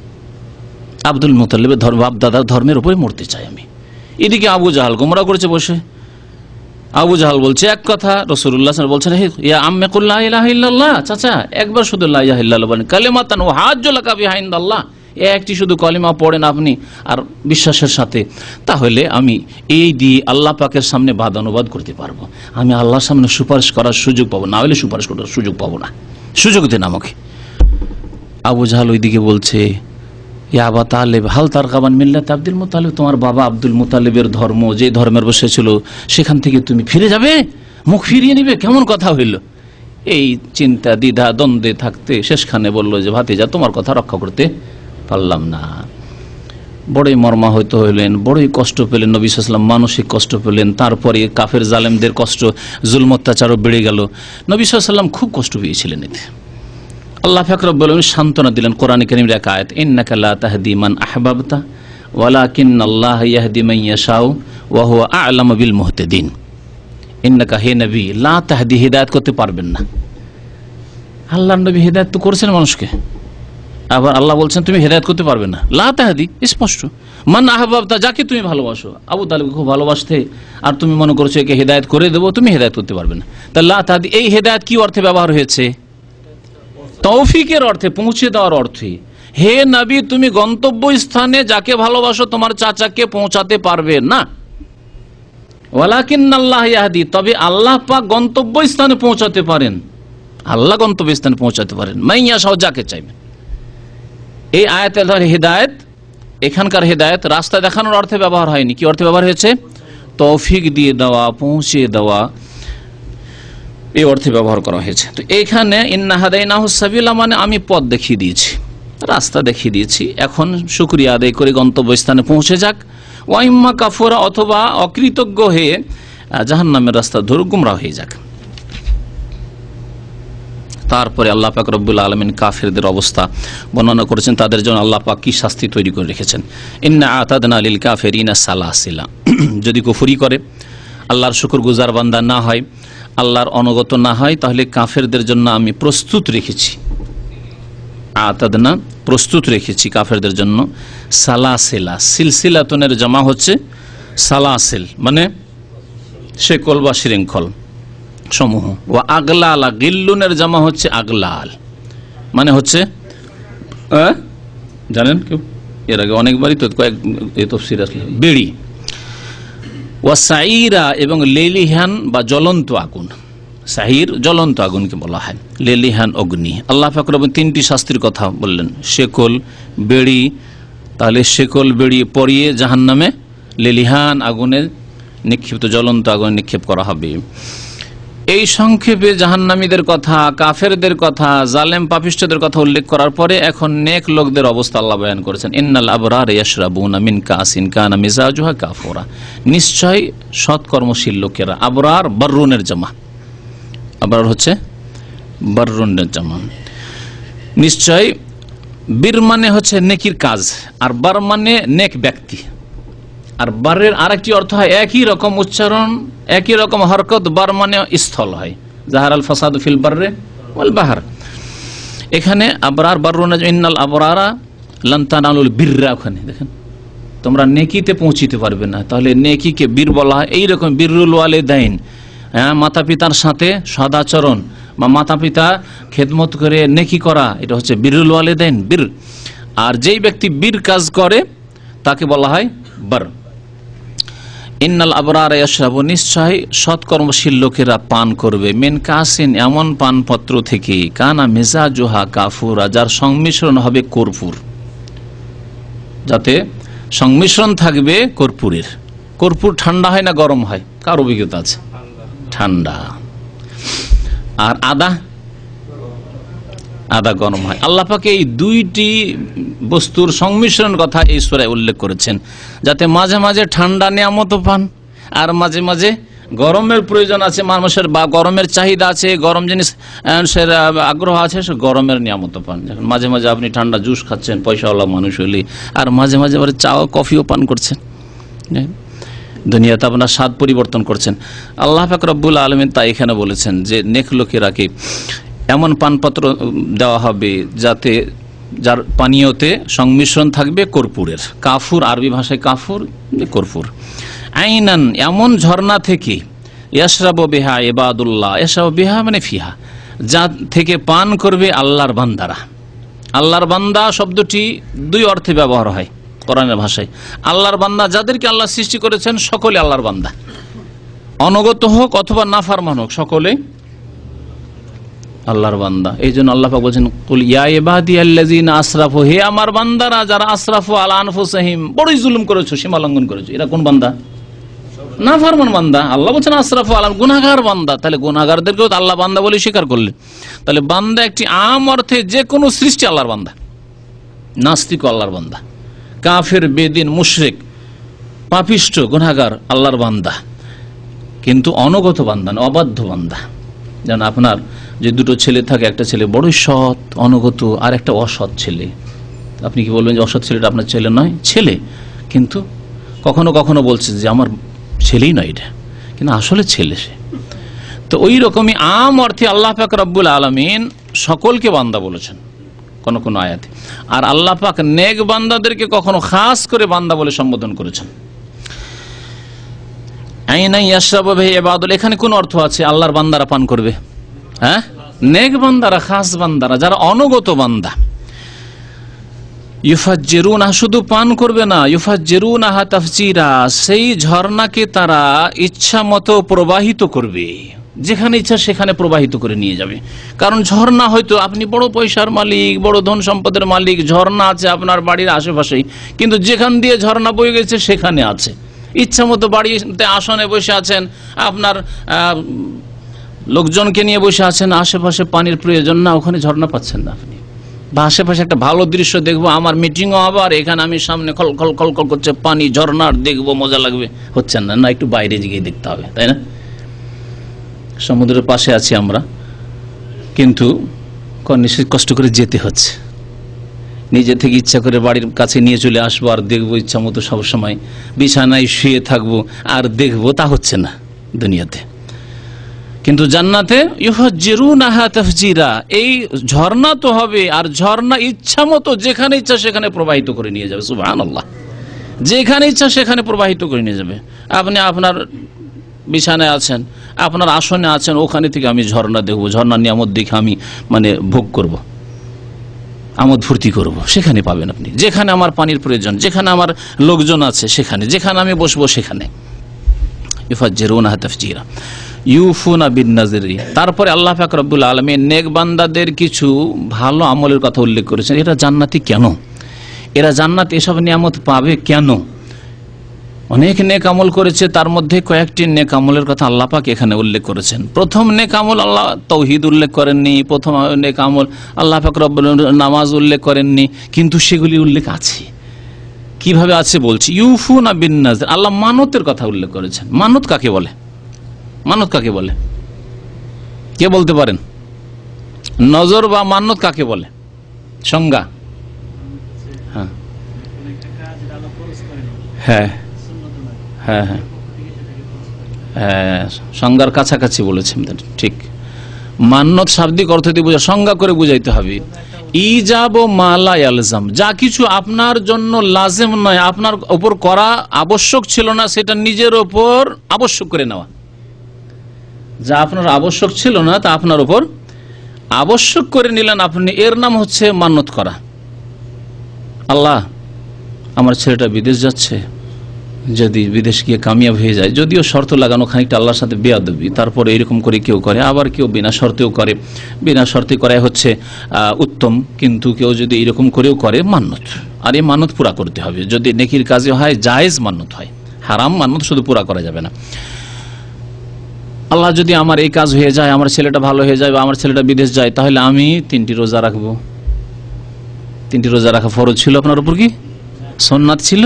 আব্দুল মুতালেবের ধর্ম বাপ দাদার ধর্মের উপরে মরতে চাই আমি এদিকে আবু জাহাল গোমরা করেছে বসে আবু জাহাল বলছে এক কথা রসুল্লাহ বলছেন ইয়া চাচা একবার শুধু কালেমাতান ও হাজ্জলাকা বিহাইন্দ একটি শুধু কলিমা পড়েন আপনি আর বিশ্বাসের সাথে তাহলে আমি এই দিয়ে আল্লাহ পাকের সামনে বাদ অনুবাদ করতে পারবো আমি আল্লাহর সামনে সুপারিশ করার সুযোগ পাবো না হলে সুপারিশ করার সুযোগ পাবো না সুযোগ দেন আমাকে আবু জাহাল ওইদিকে বলছে ইয়াবা তালেব হাল তার কাবান মিল্লাত আব্দুল মোতালেব তোমার বাবা আব্দুল মুতালেবের ধর্ম যে ধর্মের বসে ছিল সেখান থেকে তুমি ফিরে যাবে মুখ ফিরিয়ে নিবে কেমন কথা হইল এই চিন্তা দ্বিধা দ্বন্দ্বে থাকতে শেষখানে বলল যে যা তোমার কথা রক্ষা করতে পারলাম না বড়ই মর্মাহত হইলেন বড়ই কষ্ট পেলেন নবী সাল্লাম মানসিক কষ্ট পেলেন তারপরে কাফের জালেমদের কষ্ট জুল অত্যাচারও বেড়ে গেল নবী সাল্লাম খুব কষ্ট পেয়েছিলেন এতে আল্লাহ ফাকরবুল সান্ত্বনা দিলেন কোরআন করিম রেখায়ত তাহদি মান আহবাবতা কিন আল্লাহ মাইয়া ইয়াহদিমাইয়াশাউ ওয়াহু আলাম বিল মোহতেদিন ইন্নাকা হে নবী লা তাহদি হিদায়ত করতে পারবেন না আল্লাহ নবী হিদায়ত তো করছেন মানুষকে আবার আল্লাহ বলছেন তুমি হেদায়ত করতে পারবে না লা তাহাদি স্পষ্ট মান তা যাকে তুমি ভালোবাসো আবু তালিবকে খুব ভালোবাসতে আর তুমি মনে করছো একে হেদায়ত করে দেবো তুমি হেদায়ত করতে পারবে না তা লা তাহাদি এই হেদায়ত কি অর্থে ব্যবহার হয়েছে তৌফিকের অর্থে পৌঁছে দেওয়ার অর্থে হে নবী তুমি গন্তব্য স্থানে যাকে ভালোবাসো তোমার চাচাকে পৌঁছাতে পারবে না তবে আল্লাহ পাক গন্তব্য স্থানে পৌঁছাতে পারেন আল্লাহ গন্তব্য স্থানে পৌঁছাতে পারেন মাইয়া সহ যাকে চাইবেন এই আয়াত হৃদায়ত এখানকার হৃদায়ত রাস্তা দেখানোর অর্থে ব্যবহার হয়নি কি অর্থে ব্যবহার হয়েছে তৌফিক দিয়ে দেওয়া পৌঁছে দেওয়া এই অর্থে ব্যবহার করা হয়েছে তো এইখানে ইন্নাহাদাই মানে আমি পথ দেখিয়ে দিয়েছি রাস্তা দেখিয়ে দিয়েছি এখন শুক্রিয়া আদায় করে গন্তব্যস্থানে পৌঁছে যাক ওয়াইম্মা কাফোরা অথবা অকৃতজ্ঞ হয়ে জাহান নামের রাস্তা ধরে গুমরা হয়ে যাক তারপরে আল্লাহ পাক রব্বুল আলমিন কাফেরদের অবস্থা বর্ণনা করেছেন তাদের জন্য আল্লাহ পাক কি শাস্তি তৈরি করে রেখেছেন ইন্না আতাদনা আলিল কাফের ইনা সালাহ <clears throat> যদি কুফুরি করে আল্লাহর শুকুর গুজার বান্দা না হয় আল্লাহর অনগত না হয় তাহলে কাফেরদের জন্য আমি প্রস্তুত রেখেছি আতাদনা প্রস্তুত রেখেছি কাফেরদের জন্য সালাসেলা সিলসিলাতনের জমা হচ্ছে সালাসেল মানে শেকল বা শৃঙ্খল সমূহ ও আগলালা গিল্লুনের জামা হচ্ছে আগলাল মানে হচ্ছে জানেন কেউ এর আগে অনেকবারই তো কয়েক তফসির আসলে বেড়ি ওয়া এবং লেলিহান বা জ্বলন্ত আগুন সাহির জ্বলন্ত আগুনকে বলা হয় লেলিহান অগ্নি আল্লাহ ফাকর তিনটি শাস্তির কথা বললেন শেকল বেড়ি তাহলে শেকল বেড়ি পরিয়ে জাহান নামে লেলিহান আগুনে নিক্ষিপ্ত জ্বলন্ত আগুনে নিক্ষেপ করা হবে এই সংক্ষেপে জাহান্নামীদের কথা কাফেরদের কথা জালেম পাপিষ্টদের কথা উল্লেখ করার পরে এখন নেক লোকদের অবস্থা আল্লাহ বয়ান করেছেন ইন্নাল আবরার ইয়াশরাবুনা মিন কাসিন কানা মিজাজুহা কাফুরা নিশ্চয় সৎকর্মশীল লোকেরা আবরার বাররুনের জামা আবরার হচ্ছে বাররুনের জামা নিশ্চয় বীর মানে হচ্ছে নেকির কাজ আর বার মানে নেক ব্যক্তি আর বারের আরেকটি অর্থ হয় একই রকম উচ্চারণ একই রকম হরকত বার মানে স্থল হয় জাহার আল ফাসাদ ফিল বারে বাহার এখানে আবরার বারুনা ইন্নাল আবরারা লন্তানুল বীররা ওখানে দেখেন তোমরা নেকিতে পৌঁছিতে পারবে না তাহলে নেকিকে বীর বলা হয় এইরকম বীরুল ওয়ালে দাইন হ্যাঁ মাতা পিতার সাথে সদাচরণ বা মাতা পিতা খেদমত করে নেকি করা এটা হচ্ছে বীরুল ওয়ালে দাইন বীর আর যেই ব্যক্তি বীর কাজ করে তাকে বলা হয় বার ইন্নাল আবরার ইয়াশরাবু নিশ্চয় সৎকর্মশীল লোকেরা পান করবে মেন কাসিন এমন পানপত্র থেকে কানা মেজা জোহা কাফুরা যার সংমিশ্রণ হবে কর্পূর যাতে সংমিশ্রণ থাকবে কর্পূরের কর্পূর ঠান্ডা হয় না গরম হয় কার অভিজ্ঞতা আছে ঠান্ডা আর আদা আদা গরম হয় আল্লাপাকে এই দুইটি বস্তুর সংমিশ্রণ কথা এই সুরায় উল্লেখ করেছেন যাতে মাঝে মাঝে ঠান্ডা নেয়ামতো পান আর মাঝে মাঝে গরমের প্রয়োজন আছে মানুষের বা গরমের চাহিদা আছে গরম জিনিস সের আগ্রহ আছে সে গরমের নিয়ামত পান যখন মাঝে মাঝে আপনি ঠান্ডা জুস খাচ্ছেন পয়সাওয়ালা মানুষ হলে আর মাঝে মাঝে আবার চা কফিও পান করছেন দুনিয়াতে আপনার স্বাদ পরিবর্তন করছেন আল্লাহ ফাকরাবুল আলমিন তা এখানে বলেছেন যে নেক লোকেরা কি এমন পানপত্র দেওয়া হবে যাতে যার পানীয়তে সংমিশ্রণ থাকবে কর্পূরের কাফুর আরবি ভাষায় কাফুর কর্পূর আইনান এমন ঝর্ণা থেকে ইয়াসরাব বেহা এবাদুল্লাহ ইয়াসরাব বেহা মানে ফিহা যা থেকে পান করবে আল্লাহর বান্দারা আল্লাহর বান্দা শব্দটি দুই অর্থে ব্যবহার হয় কোরআনের ভাষায় আল্লাহর বান্দা যাদেরকে আল্লাহ সৃষ্টি করেছেন সকলে আল্লাহর বান্দা অনগত হোক অথবা নাফারমান হোক সকলে আল্লাহর বান্দা এই জন্য আল্লাহাক বলছেন কুল ইয়াবাদিয়াল্লাজিন আশরাফু হে আমার বান্দারা যারা আশরাফ আলা সাহিম বড়ই জুলুম করেছো সীমা লঙ্ঘন করেছো এরা কোন বান্দা না ফারমান বান্দা আল্লাহ বলছেন আশরাফ আলম গুনাগার বান্দা তাহলে গুনাগারদেরকেও আল্লাহ বান্দা বলে স্বীকার করলেন তাহলে বান্দা একটি আম অর্থে যে কোনো সৃষ্টি আল্লাহর বান্দা নাস্তিক আল্লাহর বান্দা কাফের বেদিন মুশরেক পাপিষ্ট গুনাগার আল্লাহর বান্দা কিন্তু অনগত বান্দা অবাধ্য বান্দা যেন আপনার যে দুটো ছেলে থাকে একটা ছেলে বড়ই সৎ অনগত আর একটা অসৎ ছেলে আপনি কি বলবেন যে অসৎ ছেলেটা আপনার ছেলে নয় ছেলে কিন্তু কখনো কখনো বলছে যে আমার ছেলেই নয় এটা কিন্তু আসলে ছেলে সে তো ওই রকমই আম অর্থে আল্লাহ পাক রব্বুল আলমিন সকলকে বান্দা বলেছেন কোনো কোনো আয়াতে আর আল্লাহ পাক নেক বান্দাদেরকে কখনো খাস করে বান্দা বলে সম্বোধন করেছেন আইনাই ইয়াসরাবু ভাই এখানে কোন অর্থ আছে আল্লাহর বান্দারা পান করবে হ্যাঁ নেক বান্দারা খাস বান্দারা যারা অনগত বান্দা ইউফাজেরুনা শুধু পান করবে না ইউফাজেরুনা হাতাফজিরা সেই ঝর্ণাকে তারা ইচ্ছা প্রবাহিত করবে যেখানে ইচ্ছা সেখানে প্রবাহিত করে নিয়ে যাবে কারণ ঝর্ণা হয়তো আপনি বড় পয়সার মালিক বড় ধন সম্পদের মালিক ঝর্ণা আছে আপনার বাড়ির আশেপাশেই কিন্তু যেখান দিয়ে ঝর্ণা বয়ে গেছে সেখানে আছে ইচ্ছা মতো বাড়িতে আসনে বসে আছেন আপনার লোকজনকে নিয়ে বসে আছেন আশেপাশে পানির প্রয়োজন না ওখানে ঝর্ণা পাচ্ছেন না আপনি বা আশেপাশে একটা ভালো দৃশ্য দেখবো আমার মিটিংও আবার এখানে আমি সামনে খল খল খল খল করছে পানি ঝর্ণার দেখবো মজা লাগবে হচ্ছে না না একটু বাইরে গিয়ে দেখতে হবে তাই না সমুদ্রের পাশে আছি আমরা কিন্তু নিশ্চয় কষ্ট করে যেতে হচ্ছে নিজে থেকে ইচ্ছা করে বাড়ির কাছে নিয়ে চলে আসবো আর দেখবো ইচ্ছা মতো সবসময় বিছানায় শুয়ে থাকবো আর দেখবো তা হচ্ছে না দুনিয়াতে কিন্তু জান্নাতে এই ঝর্ণা তো হবে আর ঝর্ণা ইচ্ছা মতো যেখানে ইচ্ছা সেখানে প্রবাহিত করে নিয়ে যাবে সুবাহ আল্লাহ যেখানে ইচ্ছা সেখানে প্রবাহিত করে নিয়ে যাবে আপনি আপনার বিছানায় আছেন আপনার আসনে আছেন ওখানে থেকে আমি ঝর্ণা দেখবো ঝর্ণা নিয়ে আমার দেখে আমি মানে ভোগ করব। আমোদ ফুর্তি করব সেখানে পাবেন আপনি যেখানে আমার পানির প্রয়োজন যেখানে আমার লোকজন আছে সেখানে যেখানে আমি বসবো সেখানে ইফাজ্জের হাতাফজিরা ইউফুনা বিন তারপরে আল্লাহ ফাকরুল আলমী নেকবান্দাদের কিছু ভালো আমলের কথা উল্লেখ করেছেন এরা জান্নাতি কেন এরা জান্নাত এসব নিয়ামত পাবে কেন অনেক নেক আমল করেছে তার মধ্যে কয়েকটি নেক আমলের কথা আল্লাপাক এখানে উল্লেখ করেছেন প্রথম নেক আমল আল্লাহ তৌহিদ উল্লেখ করেননি প্রথম নেক আমল আল্লাহ পাক রব নামাজ উল্লেখ করেননি কিন্তু সেগুলি উল্লেখ আছে কিভাবে আছে বলছি ইউফুন আবিন নাজ আল্লাহ মানতের কথা উল্লেখ করেছেন মানত কাকে বলে মানত কাকে বলে কে বলতে পারেন নজর বা মান্নত কাকে বলে সংজ্ঞা হ্যাঁ হ্যাঁ হ্যাঁ হ্যাঁ হ্যাঁ সংজ্ঞার কাছাকাছি বলেছেন ঠিক মান্নত শাব্দিক অর্থ দিয়ে বোঝা সংজ্ঞা করে বুঝাইতে হবে ইজাব মালা আলজাম যা কিছু আপনার জন্য লাজেম নয় আপনার ওপর করা আবশ্যক ছিল না সেটা নিজের ওপর আবশ্যক করে নেওয়া যা আপনার আবশ্যক ছিল না তা আপনার উপর আবশ্যক করে নিলেন আপনি এর নাম হচ্ছে মান্যত করা আল্লাহ আমার ছেলেটা বিদেশ যাচ্ছে যদি বিদেশ গিয়ে কামিয়াব হয়ে যায় যদিও শর্ত লাগানো খানিকটা আল্লাহর সাথে দেবী তারপরে এরকম করে কেউ করে আবার কেউ বিনা শর্তেও করে বিনা শর্তে করাই হচ্ছে উত্তম কিন্তু কেউ যদি এরকম করেও করে মান্যত আর এই মানত পুরা করতে হবে যদি নেকির কাজে হয় জায়েজ মান্যত হয় হারাম মান্যত শুধু পুরা করা যাবে না আল্লাহ যদি আমার এই কাজ হয়ে যায় আমার ছেলেটা ভালো হয়ে যায় বা আমার ছেলেটা বিদেশ যায় তাহলে আমি তিনটি রোজা রাখবো তিনটি রোজা রাখা ফরজ ছিল আপনার উপর কি সোননাথ ছিল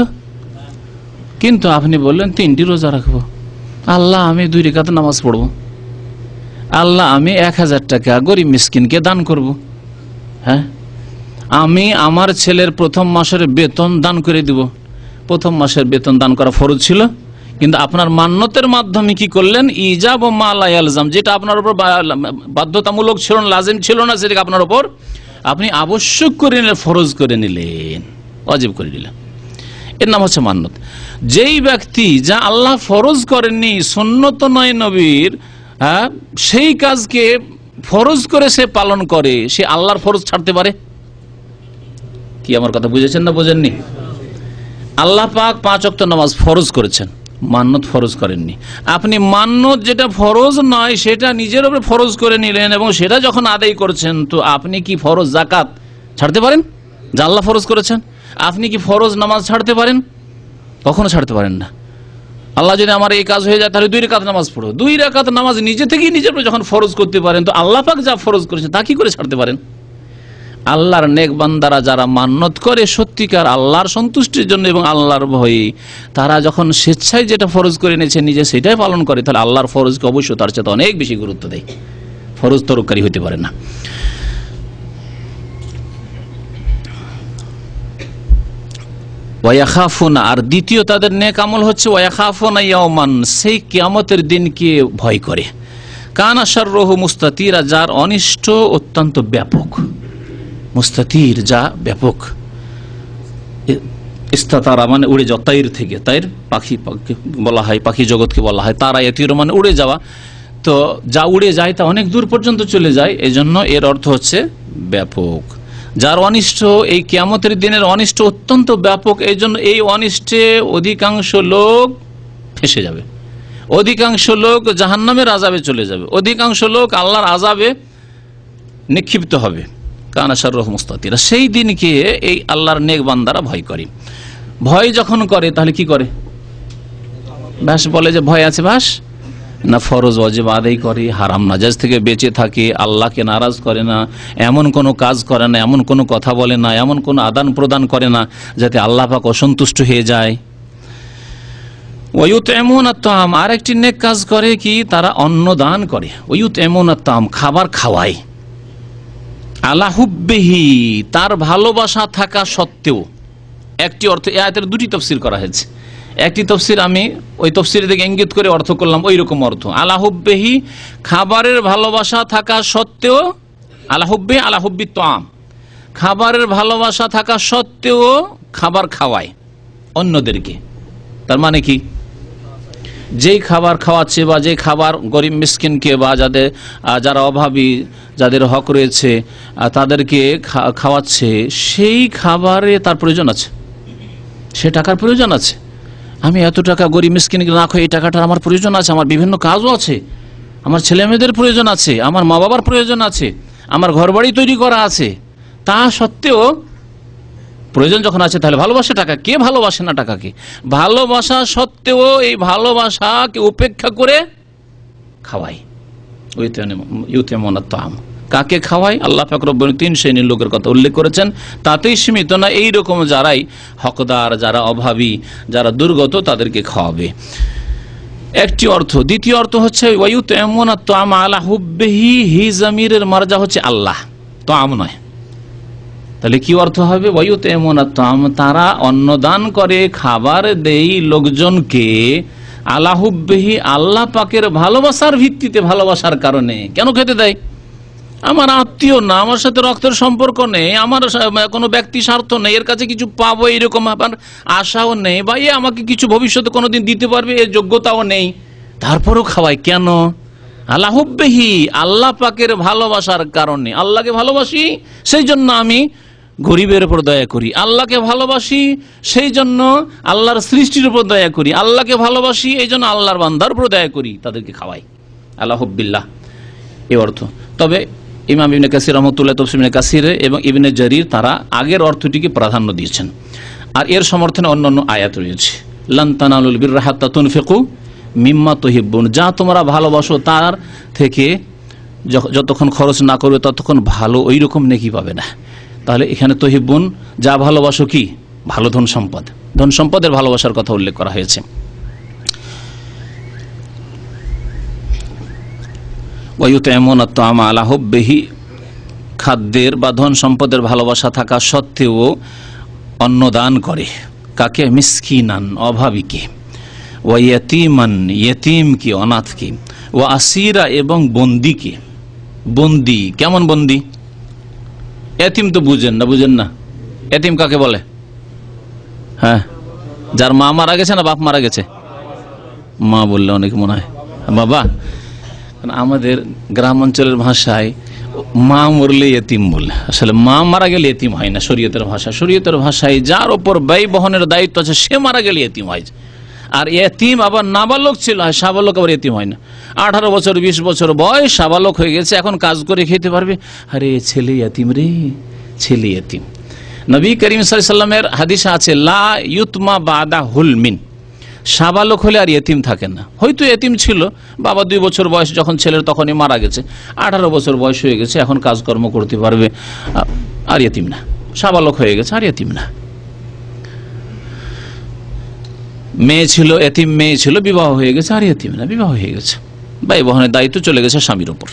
কিন্তু আপনি বললেন তিনটি রোজা রাখবো আল্লাহ আমি দুই রেখাতে নামাজ পড়বো আল্লাহ আমি এক হাজার টাকা গরিব মিসকিনকে দান করব হ্যাঁ আমি আমার ছেলের প্রথম মাসের বেতন দান করে দিব প্রথম মাসের বেতন দান করা ফরজ ছিল কিন্তু আপনার মান্যতের মাধ্যমে কি করলেন ইজাব ও আলজাম যেটা আপনার উপর বাধ্যতামূলক ছিল না লাজিম ছিল না সেটাকে আপনার উপর আপনি আবশ্যক করে নিলেন ফরজ করে নিলেন অজীব করে নিলেন এর নাম হচ্ছে মান্যত যেই ব্যক্তি যা আল্লাহ ফরজ করেননি সন্ন্যত নয় নবীর হ্যাঁ, সেই কাজকে ফরজ করে সে পালন করে সে আল্লাহর ফরজ ছাড়তে পারে কি আমার কথা বুঝেছেন না বোঝেননি আল্লাহ পাক পাঁচ অক্ট নামাজ ফরজ করেছেন মান্নত ফরজ করেননি আপনি মান্নত যেটা ফরজ নয় সেটা নিজের উপরে ফরজ করে নিলেন এবং সেটা যখন আদায় করছেন তো আপনি কি ফরজ জাকাত ছাড়তে পারেন জাল্লা ফরজ করেছেন আপনি কি ফরজ নামাজ ছাড়তে পারেন কখনো ছাড়তে পারেন না আল্লাহ যদি আমার এই কাজ হয়ে যায় তাহলে দুই রেখাত নামাজ পড়ো দুই রেখাত নামাজ নিজে থেকেই নিজের যখন ফরজ করতে পারেন তো আল্লাহ পাক যা ফরজ করেছে তা কি করে ছাড়তে পারেন আল্লাহর নেকবান্দারা যারা মান্নত করে সত্যিকার আল্লাহর সন্তুষ্টির জন্য এবং আল্লাহর ভয়ে তারা যখন স্বেচ্ছায় যেটা ফরজ করে নিয়েছে নিজে সেটাই পালন করে তাহলে আল্লাহর ফরজকে অবশ্যই তার সাথে অনেক বেশি গুরুত্ব দেয় ফরজ তরকারি হতে পারে না আর দ্বিতীয় তাদের নেক আমল হচ্ছে সেই কিয়ামতের দিনকে ভয় করে কানাসার রহ মুস্তাতিরা যার অনিষ্ট অত্যন্ত ব্যাপক মুস্তির যা ব্যাপক ইস্তা মানে উড়ে যাওয়া তাইর থেকে তাইর পাখি বলা হয় পাখি জগৎকে বলা হয় তারা এতির মানে উড়ে যাওয়া তো যা উড়ে যায় তা অনেক দূর পর্যন্ত চলে যায় এই জন্য এর অর্থ হচ্ছে ব্যাপক যার অনিষ্ট এই কিয়ামতের দিনের অনিষ্ট অত্যন্ত ব্যাপক এই জন্য এই অনিষ্টে অধিকাংশ লোক ফেসে যাবে অধিকাংশ লোক জাহান্নামের আজাবে চলে যাবে অধিকাংশ লোক আল্লাহর আজাবে নিক্ষিপ্ত হবে কানাসার সেই দিনকে এই আল্লাহর নেক বান্দারা ভয় করে ভয় যখন করে তাহলে কি করে ব্যাস বলে যে ভয় আছে ব্যাস না ফরজ অজেব আদেই করে হারাম নাজাজ থেকে বেঁচে থাকে আল্লাহকে নারাজ করে না এমন কোনো কাজ করে না এমন কোনো কথা বলে না এমন কোনো আদান প্রদান করে না যাতে আল্লাহ পাক অসন্তুষ্ট হয়ে যায় ওয়ুত এমন আত্মাম আর একটি নেক কাজ করে কি তারা অন্ন দান করে ওয়ুত এমন আত্মাম খাবার খাওয়ায় আলাহুবেহি তার ভালোবাসা থাকা সত্ত্বেও একটি অর্থ এ আয়তের দুটি তফসিল করা হয়েছে একটি তফসিল আমি ওই তফসিল থেকে ইঙ্গিত করে অর্থ করলাম ওই রকম অর্থ আলাহুবেহি খাবারের ভালোবাসা থাকা সত্ত্বেও আলাহুব্বে আলাহুব্বি তো আম খাবারের ভালোবাসা থাকা সত্ত্বেও খাবার খাওয়ায় অন্যদেরকে তার মানে কি যেই খাবার খাওয়াচ্ছে বা যে খাবার গরিব মিসকিনকে বা যাদের যারা অভাবী যাদের হক রয়েছে তাদেরকে খাওয়াচ্ছে সেই খাবারে তার প্রয়োজন আছে সে টাকার প্রয়োজন আছে আমি এত টাকা গরিব মিসকিন না খাই এই টাকাটার আমার প্রয়োজন আছে আমার বিভিন্ন কাজও আছে আমার ছেলেমেয়েদের প্রয়োজন আছে আমার মা বাবার প্রয়োজন আছে আমার ঘরবাড়ি তৈরি করা আছে তা সত্ত্বেও প্রয়োজন যখন আছে তাহলে ভালোবাসে টাকা কে ভালোবাসে না টাকাকে ভালোবাসা সত্ত্বেও এই ভালোবাসাকে উপেক্ষা করে খাওয়াই ইউতেমনার তাম কাকে খাওয়াই আল্লাহ ফাকরব্বনী তিন শ্রেণীর লোকের কথা উল্লেখ করেছেন তাতেই সীমিত না এই রকম যারাই হকদার যারা অভাবী যারা দুর্গত তাদেরকে খাওয়াবে একটি অর্থ দ্বিতীয় অর্থ হচ্ছে ওয়ুত এমন তো আম আলা হুব্বেহি হি জামিরের মার্জা হচ্ছে আল্লাহ তো আম নয় তাহলে কি অর্থ হবে তারা অন্ন দান করে খাবার দেই লোকজনকে আলাহুব্বেহি আল্লাহ পাকের ভালোবাসার ভিত্তিতে ভালোবাসার কারণে কেন খেতে দেয় আমার আত্মীয় না আমার সাথে রক্তের সম্পর্ক নেই আমার কোনো ব্যক্তি স্বার্থ নেই এর কাছে কিছু পাবো এরকম আমার আশাও নেই বা এ আমাকে কিছু ভবিষ্যতে কোনো দিন দিতে পারবে এর যোগ্যতাও নেই তারপরও খাওয়াই কেন আল্লাহবেহি আল্লাহ পাকের ভালোবাসার কারণে আল্লাহকে ভালোবাসি সেই জন্য আমি গরিবের উপর দয়া করি আল্লাহকে ভালোবাসি সেই জন্য আল্লাহর সৃষ্টির উপর দয়া করি আল্লাহকে ভালোবাসি এই জন্য আল্লাহর বান্দার উপর দয়া করি তাদেরকে খাওয়াই আল্লাহ হব্বিল্লাহ এ অর্থ তবে ইমাম ইবনে কাসির রহমতুল্লাহ তফসিমিনে কাসির এবং ইবনে জারির তারা আগের অর্থটিকে প্রাধান্য দিয়েছেন আর এর সমর্থনে অন্য অন্য আয়াত রয়েছে লান্তানালুল রাহাত তাতুন ফেকু মিম্মা তহিব্বুন যা তোমরা ভালোবাসো তার থেকে যতক্ষণ খরচ না করবে ততক্ষণ ভালো ওই রকম নেকি পাবে না তাহলে এখানে তহিবুন যা ভালোবাসো কি ভালো ধন সম্পদ ধন সম্পদের ভালোবাসার কথা উল্লেখ করা হয়েছে খাদ্যের বা ধন সম্পদের ভালোবাসা থাকা সত্ত্বেও অন্ন দান করে কাকে মিসকিনান অভাবীকে ও ইয়তিমান ইয়তিমকে অনাথকে ও আসিরা এবং বন্দিকে বন্দি কেমন বন্দি এতিম তো বুঝেন না বুঝেন না এতিম কাকে বলে হ্যাঁ যার মা মারা গেছে না বাপ মারা গেছে মা বললে অনেক মনে হয় বাবা আমাদের গ্রাম অঞ্চলের ভাষায় মা মরলে এতিম বলে আসলে মা মারা গেলে এতিম হয় না শরীয়তের ভাষা শরীয়তের ভাষায় যার ওপর ব্যয় বহনের দায়িত্ব আছে সে মারা গেলে এতিম হয় আর এতিম আবার নাবালক ছিল সাবালক আবার এতিম হয় না আঠারো বছর ২০ বছর বয়স সাবালক হয়ে গেছে এখন কাজ করে খেতে পারবে আরে ছেলে এতিম রে ছেলে এতিম নবী করিম সাল্লামের হাদিস আছে লা ইউতমা বাদা হুলমিন সাবালক হলে আর এতিম থাকে না হয়তো এতিম ছিল বাবা দুই বছর বয়স যখন ছেলের তখনই মারা গেছে আঠারো বছর বয়স হয়ে গেছে এখন কাজকর্ম করতে পারবে আর এতিম না সাবালক হয়ে গেছে আর এতিম না মেয়ে ছিল এতিম মেয়ে ছিল বিবাহ হয়ে গেছে আর এতিম না বিবাহ হয়ে গেছে ভাই বহনের দায়িত্ব চলে গেছে স্বামীর উপর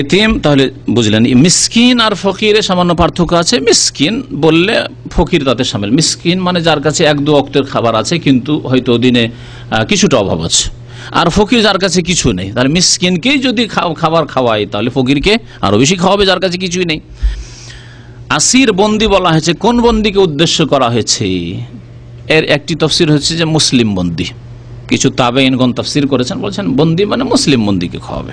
এতিম তাহলে বুঝলেন মিসকিন আর ফকিরে সামান্য পার্থক্য আছে মিসকিন বললে ফকির তাতে সামিল মিসকিন মানে যার কাছে এক দু অক্তের খাবার আছে কিন্তু হয়তো দিনে কিছুটা অভাব আছে আর ফকির যার কাছে কিছু নেই তাহলে মিসকিনকেই যদি খাবার খাওয়াই তাহলে ফকিরকে আরও বেশি খাওয়াবে যার কাছে কিছুই নেই আসির বন্দি বলা হয়েছে কোন বন্দিকে উদ্দেশ্য করা হয়েছে এর একটি তফসির হচ্ছে যে মুসলিম বন্দি কিছু তাবে ইনগন তফসির করেছেন বলছেন বন্দি মানে মুসলিম বন্দিকে খাওয়াবে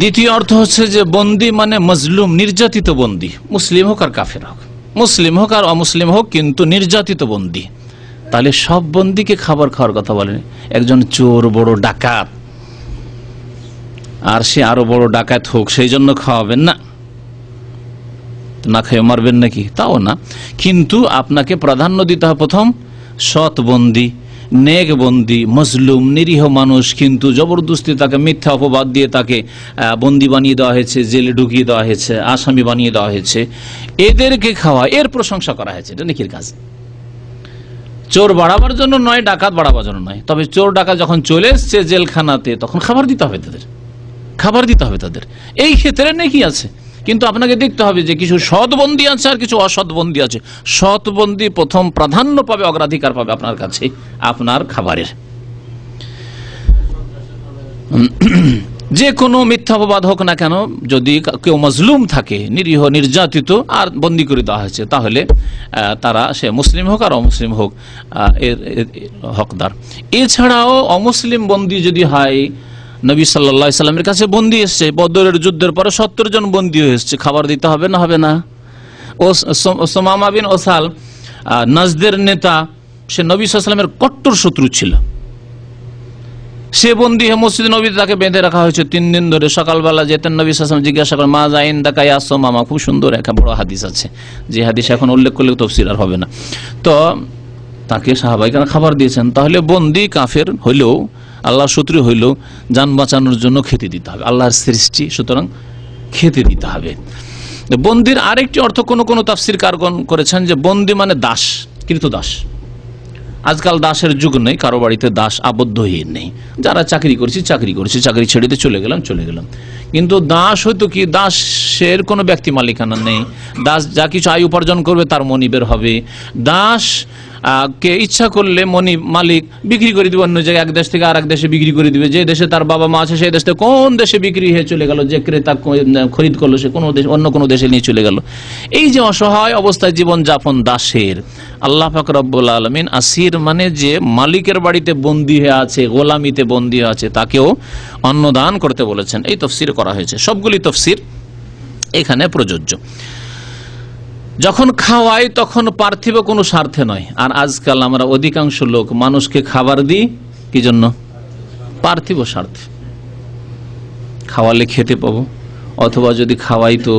দ্বিতীয় অর্থ হচ্ছে যে বন্দি মানে মজলুম নির্যাতিত বন্দি মুসলিম হোক আর কাফের হোক মুসলিম হোক আর অমুসলিম হোক কিন্তু নির্যাতিত বন্দি তাহলে সব বন্দিকে খাবার খাওয়ার কথা বলেন একজন চোর বড় ডাকাত আর সে আরো বড় ডাকাত হোক সেই জন্য খাওয়াবেন না না খেয়ে মারবেন নাকি তাও না কিন্তু আপনাকে প্রাধান্য দিতে হবে প্রথম সৎ নেক বন্দি মজলুম নিরীহ মানুষ কিন্তু জবরদস্তি তাকে মিথ্যা অপবাদ দিয়ে তাকে বন্দি বানিয়ে দেওয়া হয়েছে জেলে ঢুকিয়ে দেওয়া হয়েছে আসামি বানিয়ে দেওয়া হয়েছে এদেরকে খাওয়া এর প্রশংসা করা হয়েছে এটা নেকির কাজ চোর বাড়াবার জন্য নয় ডাকাত বাড়াবার জন্য নয় তবে চোর ডাকাত যখন চলে এসছে জেলখানাতে তখন খাবার দিতে হবে তাদের খাবার দিতে হবে তাদের এই ক্ষেত্রে নেকি আছে কিন্তু আপনাকে দেখতে হবে যে কিছু সৎবন্দি আছে আর কিছু অসৎবন্দি আছে সৎবন্দি প্রথম প্রাধান্য পাবে অগ্রাধিকার পাবে আপনার কাছে আপনার খাবারের যে কোনো মিথ্যা অপবাদ হোক না কেন যদি কেউ মজলুম থাকে নিরীহ নির্যাতিত আর বন্দি করে দেওয়া হয়েছে তাহলে তারা সে মুসলিম হোক আর অমুসলিম হোক এর হকদার এছাড়াও অমুসলিম বন্দি যদি হয় নবী সাল্লা সাল্লামের কাছে বন্দি এসছে বদরের যুদ্ধের পরে সত্তর জন বন্দী হয়ে এসছে খাবার দিতে হবে না হবে না ও সোমামা বিন ওসাল নাজদের নেতা সে নবী সাল্লামের কট্টর শত্রু ছিল সে বন্দি হে মসজিদ নবী তাকে বেঁধে রাখা হয়েছে তিন দিন ধরে সকালবেলা যেতেন নবী সাসলাম জিজ্ঞাসা করেন মা জাইন দাকাই আসো মামা খুব সুন্দর একটা বড় হাদিস আছে যে হাদিস এখন উল্লেখ করলে তফসিল আর হবে না তো তাকে সাহাবাই খাবার দিয়েছেন তাহলে বন্দি কাফের হলেও আল্লাহর শত্রু হইল যান বাঁচানোর জন্য খেতে দিতে হবে আল্লাহর সৃষ্টি সুতরাং খেতে দিতে হবে বন্দির আরেকটি অর্থ কোনো কোনো তাফসির কারগণ করেছেন যে বন্দি মানে দাস কৃত দাস আজকাল দাসের যুগ নেই কারো বাড়িতে দাস আবদ্ধ হয়ে নেই যারা চাকরি করেছি চাকরি করেছি চাকরি ছেড়েতে চলে গেলাম চলে গেলাম কিন্তু দাস হয়তো কি দাসের কোনো ব্যক্তি মালিকানা নেই দাস যা কিছু আয় উপার্জন করবে তার মনিবের হবে দাস কে ইচ্ছা করলে মনি মালিক বিক্রি করে দিবে অন্য জায়গায় এক দেশ থেকে আর দেশে বিক্রি করে দিবে যে দেশে তার বাবা মা আছে সেই দেশে কোন দেশে বিক্রি হয়ে চলে গেল যে ক্রেতা খরিদ করলো সে কোনো দেশ অন্য কোনো দেশে নিয়ে চলে গেল এই যে অসহায় অবস্থায় জীবন যাপন দাসের আল্লাহ ফাকরাবুল আলমিন আসির মানে যে মালিকের বাড়িতে বন্দি হয়ে আছে গোলামিতে বন্দি আছে তাকেও অন্নদান করতে বলেছেন এই তফসির করা হয়েছে সবগুলি তফসির এখানে প্রযোজ্য যখন খাওয়াই তখন পার্থিব কোনো স্বার্থে নয় আর আজকাল আমরা অধিকাংশ লোক মানুষকে খাবার দিই কি জন্য পার্থিব স্বার্থে খাওয়ালে খেতে পাবো অথবা যদি খাওয়াই তো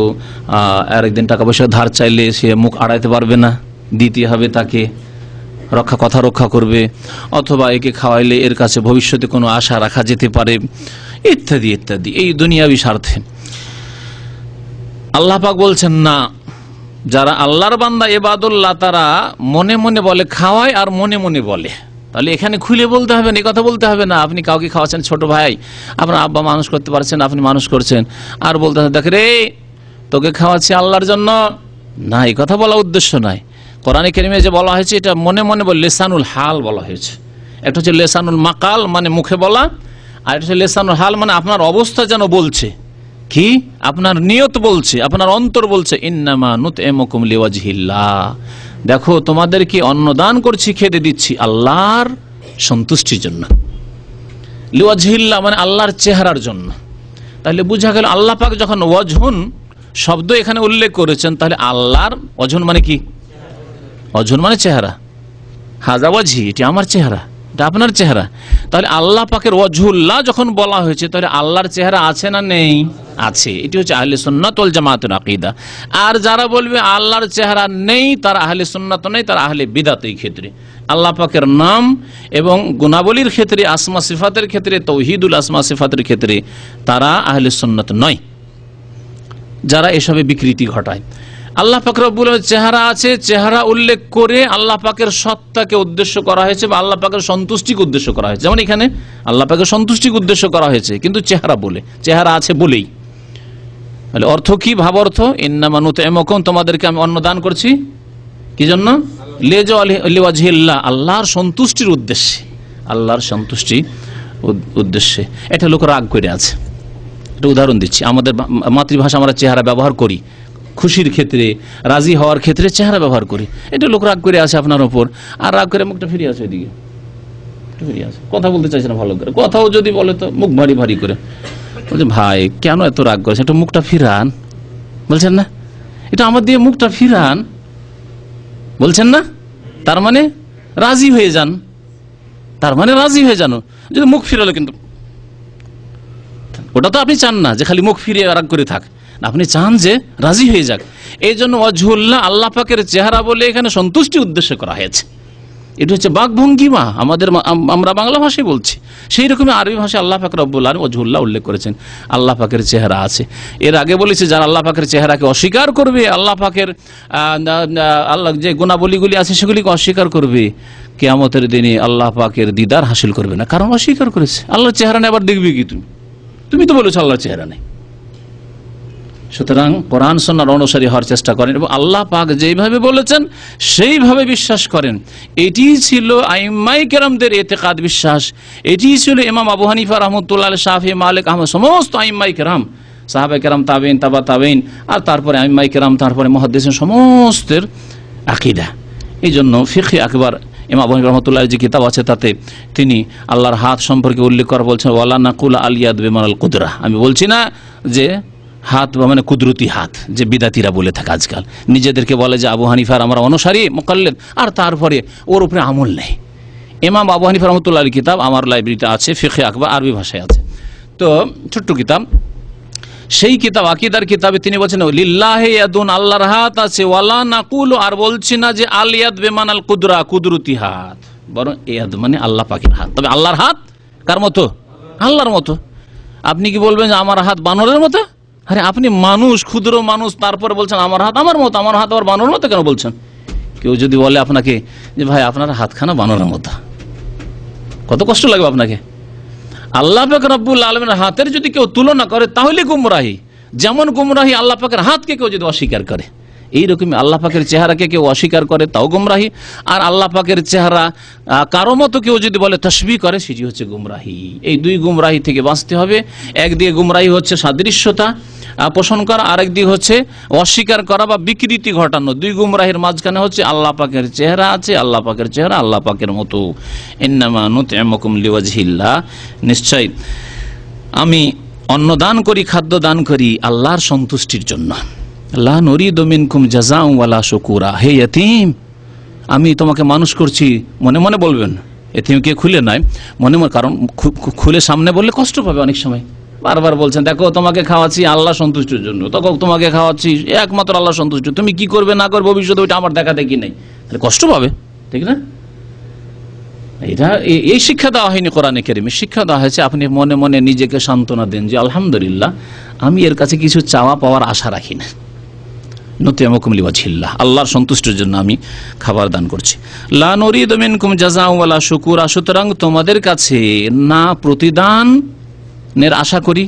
আরেকদিন টাকা পয়সা ধার চাইলে সে মুখ আড়াইতে পারবে না দিতে হবে তাকে রক্ষা কথা রক্ষা করবে অথবা একে খাওয়াইলে এর কাছে ভবিষ্যতে কোনো আশা রাখা যেতে পারে ইত্যাদি ইত্যাদি এই দুনিয়াবি স্বার্থে আল্লাহ পাক বলছেন না যারা আল্লাহর বান্দা এবাদুল্লাহ তারা মনে মনে বলে খাওয়ায় আর মনে মনে বলে তাহলে এখানে খুলে বলতে হবে না কথা বলতে হবে না আপনি কাউকে খাওয়াচ্ছেন ছোট ভাই আপনার আব্বা মানুষ করতে পারছেন আপনি মানুষ করছেন আর বলতে হবে দেখ রে তোকে খাওয়াচ্ছি আল্লাহর জন্য না এই কথা বলা উদ্দেশ্য নয় কোরআনে কেরিমে যে বলা হয়েছে এটা মনে মনে বলে লেসানুল হাল বলা হয়েছে একটা হচ্ছে লেসানুল মাকাল মানে মুখে বলা আর এটা হচ্ছে লেসানুল হাল মানে আপনার অবস্থা যেন বলছে কি আপনার নিয়ত বলছে আপনার অন্তর বলছে ইন্নামা নুত এমকুম লিওয়াজহিল্লা দেখো তোমাদেরকে অন্নদান করছি খেতে দিচ্ছি আল্লাহর সন্তুষ্টির জন্য লিওয়াজহিল্লা মানে আল্লাহর চেহারার জন্য তাহলে বুঝা গেল আল্লাহ পাক যখন ওয়াজহুন শব্দ এখানে উল্লেখ করেছেন তাহলে আল্লাহর অজন মানে কি অজন মানে চেহারা হাজাওয়াজি এটি আমার চেহারা এটা আপনার চেহারা তাহলে আল্লাহ পাকের অজুল্লাহ যখন বলা হয়েছে তাহলে আল্লাহর চেহারা আছে না নেই আছে এটি হচ্ছে আহলে সুন্নাতল জামাত আকিদা আর যারা বলবে আল্লাহর চেহারা নেই তারা আহলে সুন্নাত নেই তারা আহলে বিদাত এই ক্ষেত্রে আল্লাহ পাকের নাম এবং গুণাবলীর ক্ষেত্রে আসমা সিফাতের ক্ষেত্রে তৌহিদুল আসমা সিফাতের ক্ষেত্রে তারা আহলে সুন্নাত নয় যারা এসবে বিকৃতি ঘটায় আল্লাহ পাকের রব্বুল চেহারা আছে চেহারা উল্লেখ করে আল্লাহ পাকের সত্তাকে উদ্দেশ্য করা হয়েছে বা আল্লাহ পাকের সন্তুষ্টিকে উদ্দেশ্য করা হয়েছে যেমন এখানে আল্লাহ পাকের সন্তুষ্টিকে উদ্দেশ্য করা হয়েছে কিন্তু চেহারা বলে চেহারা আছে বলেই তাহলে অর্থ কি ভাব অর্থ এন্নামানুত এমকম তোমাদেরকে আমি অন্ন দান করছি কি জন্য লেজ আলিওয়াজিল্লা আল্লাহর সন্তুষ্টির উদ্দেশ্যে আল্লাহর সন্তুষ্টি উদ্দেশ্যে এটা লোক রাগ করে আছে একটা উদাহরণ দিচ্ছি আমাদের মাতৃভাষা আমরা চেহারা ব্যবহার করি খুশির ক্ষেত্রে রাজি হওয়ার ক্ষেত্রে চেহারা ব্যবহার করি এটা লোক রাগ করে আসে আপনার ওপর আর রাগ করে মুখটা ফিরিয়ে আসে ওইদিকে ফিরিয়ে আছে কথা বলতে চাইছে না ভালো করে কথাও যদি বলে তো মুখ ভারী ভারী করে বলছে ভাই কেন এত রাগ করেছে একটু মুখটা ফিরান বলছেন না এটা আমার দিয়ে মুখটা ফিরান বলছেন না তার মানে রাজি হয়ে যান তার মানে রাজি হয়ে যান যদি মুখ ফিরালো কিন্তু ওটা তো আপনি চান না যে খালি মুখ ফিরিয়ে রাগ করে থাক আপনি চান যে রাজি হয়ে যাক এই জন্য অজহুল্লাহ আল্লাহ পাকের চেহারা বলে এখানে সন্তুষ্টি উদ্দেশ্য করা হয়েছে এটা হচ্ছে ভঙ্গিমা আমাদের আমরা বাংলা ভাষায় বলছি সেই রকমই আরবি ভাষায় আল্লাহ পাকের রব্বুল আলম অজহুল্লাহ উল্লেখ করেছেন আল্লাহ পাকের চেহারা আছে এর আগে বলেছে যারা আল্লাহ পাকের চেহারাকে অস্বীকার করবে আল্লাহ পাকের আল্লাহ যে গুণাবলীগুলি আছে সেগুলিকে অস্বীকার করবে কেয়ামতের দিনে আল্লাহ পাকের দিদার হাসিল করবে না কারণ অস্বীকার করেছে আল্লাহর চেহারা নেই আবার দেখবে কি তুমি তুমি তো বলেছো আল্লাহর চেহারা নেই সুতরাং কোরআন সন্ন্যার অনুসারী হওয়ার চেষ্টা করেন এবং আল্লাহ পাক যেইভাবে বলেছেন সেইভাবে বিশ্বাস করেন এটি ছিল আইম্মাই কেরামদের এতেকাদ বিশ্বাস এটি ছিল ইমাম আবু হানিফা রহমতুল্লাহ শাহি মালিক আহমদ সমস্ত আইম্মাই কেরাম সাহাবে কেরাম তাবেন তাবা তাবেন আর তারপরে আইম্মাই কেরাম তারপরে মহাদেশের সমস্তের আকিদা এই জন্য ফিখি আকবর ইমাম আবু রহমতুল্লাহ যে কিতাব আছে তাতে তিনি আল্লাহর হাত সম্পর্কে উল্লেখ করা বলছেন ওয়ালা নাকুল আলিয়াদ বিমান আল কুদরা আমি বলছি না যে হাত বা মানে কুদরতি হাত যে বিদাতিরা বলে থাকে আজকাল নিজেদেরকে বলে যে আবু হানিফার আমরা অনুসারী মোকাল্লেন আর তারপরে ওর উপরে আমল নেই এমাম আবু হানিফা রহমতুল্লাহ কিতাব আমার লাইব্রেরিতে আছে ফিখে আকবা আরবি ভাষায় আছে তো ছোট্ট কিতাব সেই কিতাব আকিদার কিতাবে তিনি বলছেন লিল্লাহে ইয়াদুন আল্লাহর হাত আছে ওয়ালা নাকুল আর বলছি না যে আল ইয়াদ বেমান আল কুদরা কুদরতি হাত বরং ইয়াদ মানে আল্লাহ পাখির হাত তবে আল্লাহর হাত কার মতো আল্লাহর মতো আপনি কি বলবেন যে আমার হাত বানরের মতো আরে আপনি মানুষ ক্ষুদ্র মানুষ তারপরে বলছেন আমার হাত আমার মতো আমার হাত আবার বানর মতো কেন বলছেন কেউ যদি বলে আপনাকে যে ভাই আপনার হাতখানা বানরের মতো কত কষ্ট লাগবে আপনাকে আল্লাহ পাক রব্বুল আলমের হাতের যদি কেউ তুলনা করে তাহলে গুমরাহি যেমন গুমরাহি আল্লাহ পাকের হাতকে কেউ যদি অস্বীকার করে এইরকমই আল্লাহ পাকের চেহারাকে কেউ অস্বীকার করে তাও গুমরাহি আর আল্লাহ পাকের চেহারা কারো মতো কেউ যদি বলে তসবি করে সেটি হচ্ছে গুমরাহি এই দুই গুমরাহি থেকে বাঁচতে হবে একদিকে গুমরাহি হচ্ছে সাদৃশ্যতা পোষণ করা আরেক দিক হচ্ছে অস্বীকার করা বা বিকৃতি ঘটানো দুই গুমরাহের মাঝখানে হচ্ছে আল্লাহ পাকের চেহারা আছে আল্লাহ পাকের চেহারা আল্লাহ পাকের মতো এন্নামা নিশ্চয় আমি অন্ন দান করি খাদ্য দান করি আল্লাহর সন্তুষ্টির জন্য হে আমি তোমাকে মানুষ করছি মনে মনে বলবেন এতিমকে খুলে নাই মনে মনে কারণ খুলে সামনে বললে কষ্ট পাবে অনেক সময় বারবার বলছেন দেখো তোমাকে খাওয়াচ্ছি আল্লাহ সন্তুষ্টির জন্য তখন তোমাকে খাওয়াচ্ছি একমাত্র আল্লাহ সন্তুষ্ট তুমি কি করবে না করবে ভবিষ্যতে ওইটা আমার দেখা দেখি নেই তাহলে কষ্ট পাবে ঠিক না এটা এই শিক্ষা দেওয়া হয়নি কোরআনে কেরিমে শিক্ষা দেওয়া হয়েছে আপনি মনে মনে নিজেকে সান্ত্বনা দেন যে আলহামদুলিল্লাহ আমি এর কাছে কিছু চাওয়া পাওয়ার আশা রাখি না বা আল্লাহর সন্তুষ্টের জন্য আমি খাবার দান করছি সুতরাং তোমাদের কাছে না প্রতিদান নের আশা করি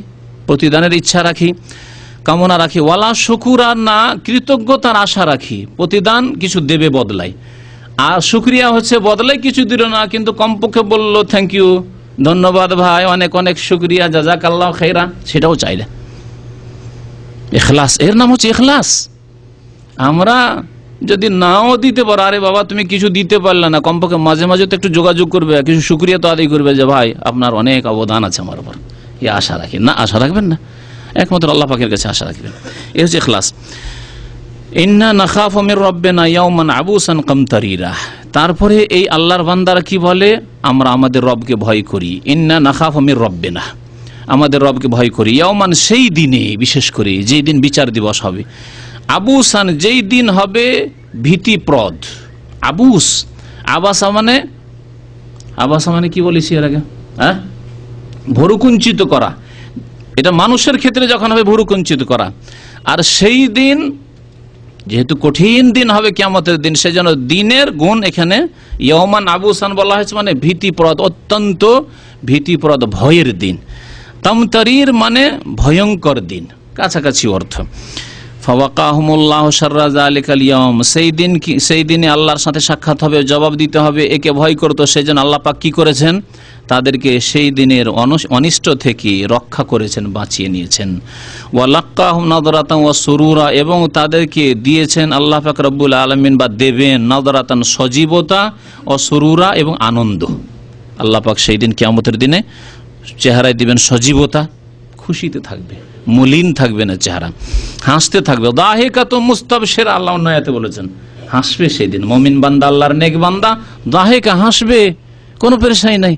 প্রতিদানের ইচ্ছা রাখি কামনা রাখি ওয়ালা শুকুর আর না কৃতজ্ঞতার আশা রাখি প্রতিদান কিছু দেবে বদলাই আর শুক্রিয়া হচ্ছে বদলাই কিছু দিল না কিন্তু কমপক্ষে বলল থ্যাংক ইউ ধন্যবাদ ভাই অনেক অনেক শুক্রিয়া যা আল্লাহ খেরা সেটাও চাইলে এখলাস এর নাম হচ্ছে এখলাস আমরা যদি নাও দিতে পারো আরে বাবা তুমি কিছু দিতে পারলে না কমপক্ষে মাঝে মাঝে তো একটু যোগাযোগ করবে কিছু সুক্রিয়া তো আদায় করবে যে ভাই আপনার অনেক অবদান আছে আমার উপর এ আশা রাখি না আশা রাখবেন না একমাত্র আল্লাহ পাকের কাছে আশা রাখবেন এ হচ্ছে খ্লাস ইন্না নাখাফ রব্বে না ইয়াউমান আবুসান কামতারিরা তারপরে এই আল্লাহর বান্দারা কি বলে আমরা আমাদের রবকে ভয় করি ইন্না নাখাফ রব্বে না আমাদের রবকে ভয় করি ইয়াউমান সেই দিনে বিশেষ করে যেই দিন বিচার দিবস হবে আবুসান যেই দিন হবে ভীতিপ্রদ আবুস আবাসা মানে আবাসা মানে কি বলেছি এর আগে হ্যাঁ ভরুকুঞ্চিত করা এটা মানুষের ক্ষেত্রে যখন হবে ভরুকুঞ্চিত করা আর সেই দিন যেহেতু কঠিন দিন হবে কেমতের দিন সেজন্য দিনের গুণ এখানে ইয়মান আবুসান বলা হয়েছে মানে ভীতিপ্রদ অত্যন্ত ভীতিপ্রদ ভয়ের দিন তামতারির মানে ভয়ঙ্কর দিন কাছাকাছি অর্থ ফওয়াকাহমুল্লাহ সার্রাজ আলী কালিয়ম সেই দিন সেই দিনে আল্লাহর সাথে সাক্ষাৎ হবে জবাব দিতে হবে একে ভয় করতো সেই জন্য আল্লাহ কি করেছেন তাদেরকে সেই দিনের অনিষ্ট থেকে রক্ষা করেছেন বাঁচিয়ে নিয়েছেন ওয়ালাক্কা নদরাতন ওয়া সরুরা এবং তাদেরকে দিয়েছেন আল্লাহ ফাক রব্বুল আলমিন বা দেবেন নদরাতন সজীবতা ও সরুরা এবং আনন্দ আল্লাহ পাক সেই দিন কেয়ামতের দিনে চেহারায় দিবেন সজীবতা খুশিতে থাকবে মলিন থাকবে না চেহারা হাসতে থাকবে দাহেকা তো মুস্তাব সের আল্লাহ নয়াতে বলেছেন হাসবে সেই দিন মমিন বান্দা আল্লাহর নেক বান্দা দাহেকা হাসবে কোনো পেরেশাই নাই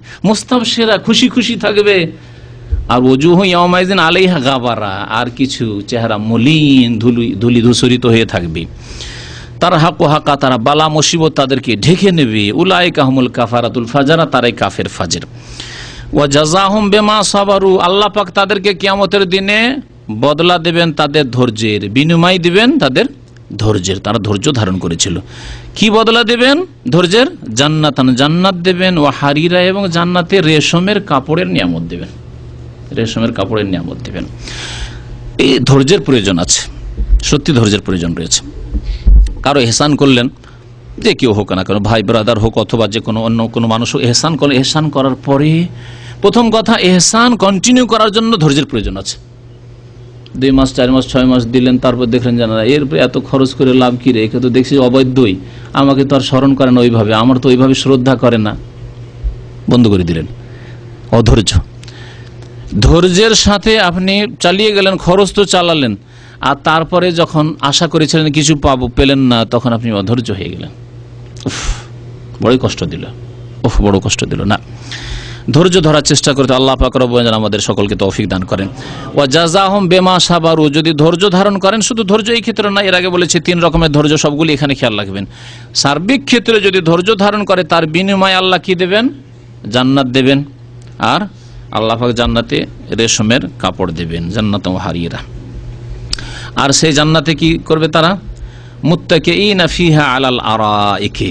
সেরা খুশি খুশি থাকবে আর অজুহ ইয়ামাইজিন আলাইহা গাবারা আর কিছু চেহারা মলিন ধুলি ধুলি ধূসরিত হয়ে থাকবে তারা হাকু হাকা তারা বালা মুসিবত তাদেরকে ঢেকে নেবে উলাই কাহমুল কাফারাতুল ফাজারা তারাই কাফের ফাজের ও জাজাহম বেমা সাবারু আল্লাহ পাক তাদেরকে কিয়ামতের দিনে বদলা দেবেন তাদের ধৈর্যের বিনিময় দিবেন তাদের ধৈর্যের তারা ধৈর্য ধারণ করেছিল কি বদলা দেবেন ধৈর্যের জান্নাতান জান্নাত দেবেন ও হারিরা এবং জান্নাতে রেশমের কাপড়ের নিয়ামত দেবেন রেশমের কাপড়ের নিয়ামত দেবেন এই ধৈর্যের প্রয়োজন আছে সত্যি ধৈর্যের প্রয়োজন রয়েছে কারো এহসান করলেন যে কেউ হোক না কেন ভাই ব্রাদার হোক অথবা যে কোনো অন্য কোনো মানুষ হোক এহসান করলে এহসান করার পরে প্রথম কথা এহসান কন্টিনিউ করার জন্য ধৈর্যের প্রয়োজন আছে দুই মাস চার মাস ছয় মাস দিলেন তারপর দেখলেন জানা এরপরে এত খরচ করে লাভ কী রে একে তো দেখছি অবৈধই আমাকে তো আর স্মরণ করে না ওইভাবে আমার তো ওইভাবে শ্রদ্ধা করে না বন্ধ করে দিলেন অধৈর্য ধৈর্যের সাথে আপনি চালিয়ে গেলেন খরচ তো চালালেন আর তারপরে যখন আশা করেছিলেন কিছু পাবো পেলেন না তখন আপনি অধৈর্য হয়ে গেলেন উফ বড়ই কষ্ট দিল উফ বড় কষ্ট দিল না ধৈর্য ধরার চেষ্টা করতে আল্লাহ পাকরবেন আমাদের সকলকে তৌফিক দান করেন ও জাজাহম বেমা সাবারু যদি ধৈর্য ধারণ করেন শুধু ধৈর্য এই ক্ষেত্রে না এর আগে বলেছি তিন রকমের ধৈর্য সবগুলি এখানে খেয়াল রাখবেন সার্বিক ক্ষেত্রে যদি ধৈর্য ধারণ করে তার বিনিময়ে আল্লাহ কি দেবেন জান্নাত দেবেন আর আল্লাহাক জান্নাতে রেশমের কাপড় দেবেন জান্নাত হারিয়েরা আর সেই জান্নাতে কি করবে তারা মুত্তাকে ই ফিহা আলাল আরা একে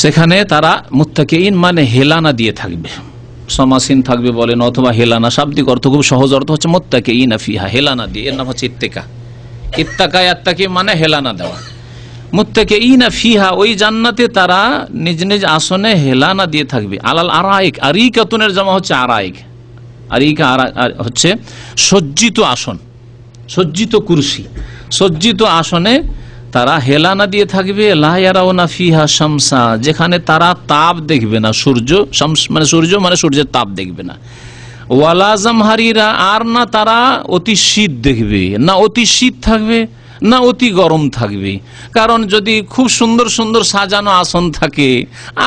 সেখানে তারা ইন মানে হেলানা দিয়ে থাকবে সমাসীন থাকবে বলেন অথবা হেলানা শাব্দিক অর্থ খুব সহজ অর্থ হচ্ছে মোত্তাকে ইনাফিহা হেলানা দিয়ে এর নাম হচ্ছে ইত্তেকা ইত্তাকা ইত্তাকি মানে হেলানা দেওয়া মুত্তাকে আফিহা ওই জান্নাতে তারা নিজ নিজ আসনে হেলানা দিয়ে থাকবে আলাল আরাইক আরিকাতুনের জামা হচ্ছে আরাইক আরিকা হচ্ছে সজ্জিত আসন সজ্জিত কুরসি সজ্জিত আসনে তারা হেলানা দিয়ে থাকবে ফিহা শামসা যেখানে তারা তাপ দেখবে না সূর্য শামস মানে সূর্য মানে সূর্যের তাপ দেখবে না ওয়ালাজম হারিরা আর না তারা অতি শীত দেখবে না অতি শীত থাকবে না অতি গরম থাকবে কারণ যদি খুব সুন্দর সুন্দর সাজানো আসন থাকে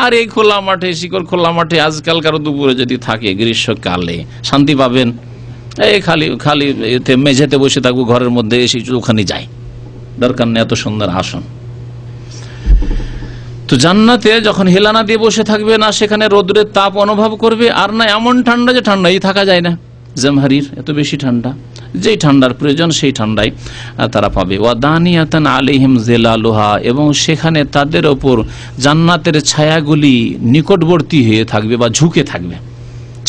আর এই খোলা মাঠে শিকড় খোলা মাঠে আজকাল কারো দুপুরে যদি থাকে গ্রীষ্মকালে শান্তি পাবেন এই খালি খালি মেঝেতে বসে থাকবো ঘরের মধ্যে এসে ওখানে যায় দরকার নেই এত সুন্দর আসন তো জান্নাতে যখন হেলানা দিয়ে বসে থাকবে না সেখানে রোদ্রের তাপ অনুভব করবে আর না এমন ঠান্ডা যে ঠান্ডাই থাকা যায় না জমহারির এত বেশি ঠান্ডা যেই ঠান্ডার প্রয়োজন সেই ঠান্ডাই তারা পাবে ওয়া দানিয়াতান জেলা লোহা এবং সেখানে তাদের ওপর জান্নাতের ছায়াগুলি নিকটবর্তী হয়ে থাকবে বা ঝুঁকে থাকবে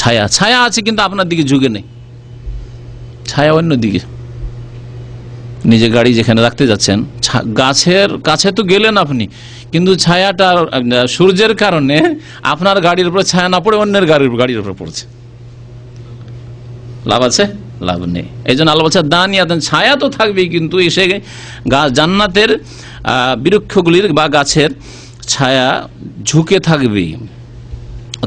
ছায়া ছায়া আছে কিন্তু আপনার দিকে ঝুঁকে নেই ছায়া অন্য দিকে নিজে গাড়ি যেখানে রাখতে যাচ্ছেন গাছের কাছে তো গেলেন আপনি কিন্তু ছায়াটা সূর্যের কারণে আপনার গাড়ির উপরে ছায়া না পড়ে অন্যের গাড়ির গাড়ির উপরে পড়ছে লাভ আছে লাভ নেই এই জন্য আল্লাহ বলছে দান ইয়াদান ছায়া তো থাকবেই কিন্তু এসে জান্নাতের বিরক্ষগুলির বা গাছের ছায়া ঝুঁকে থাকবেই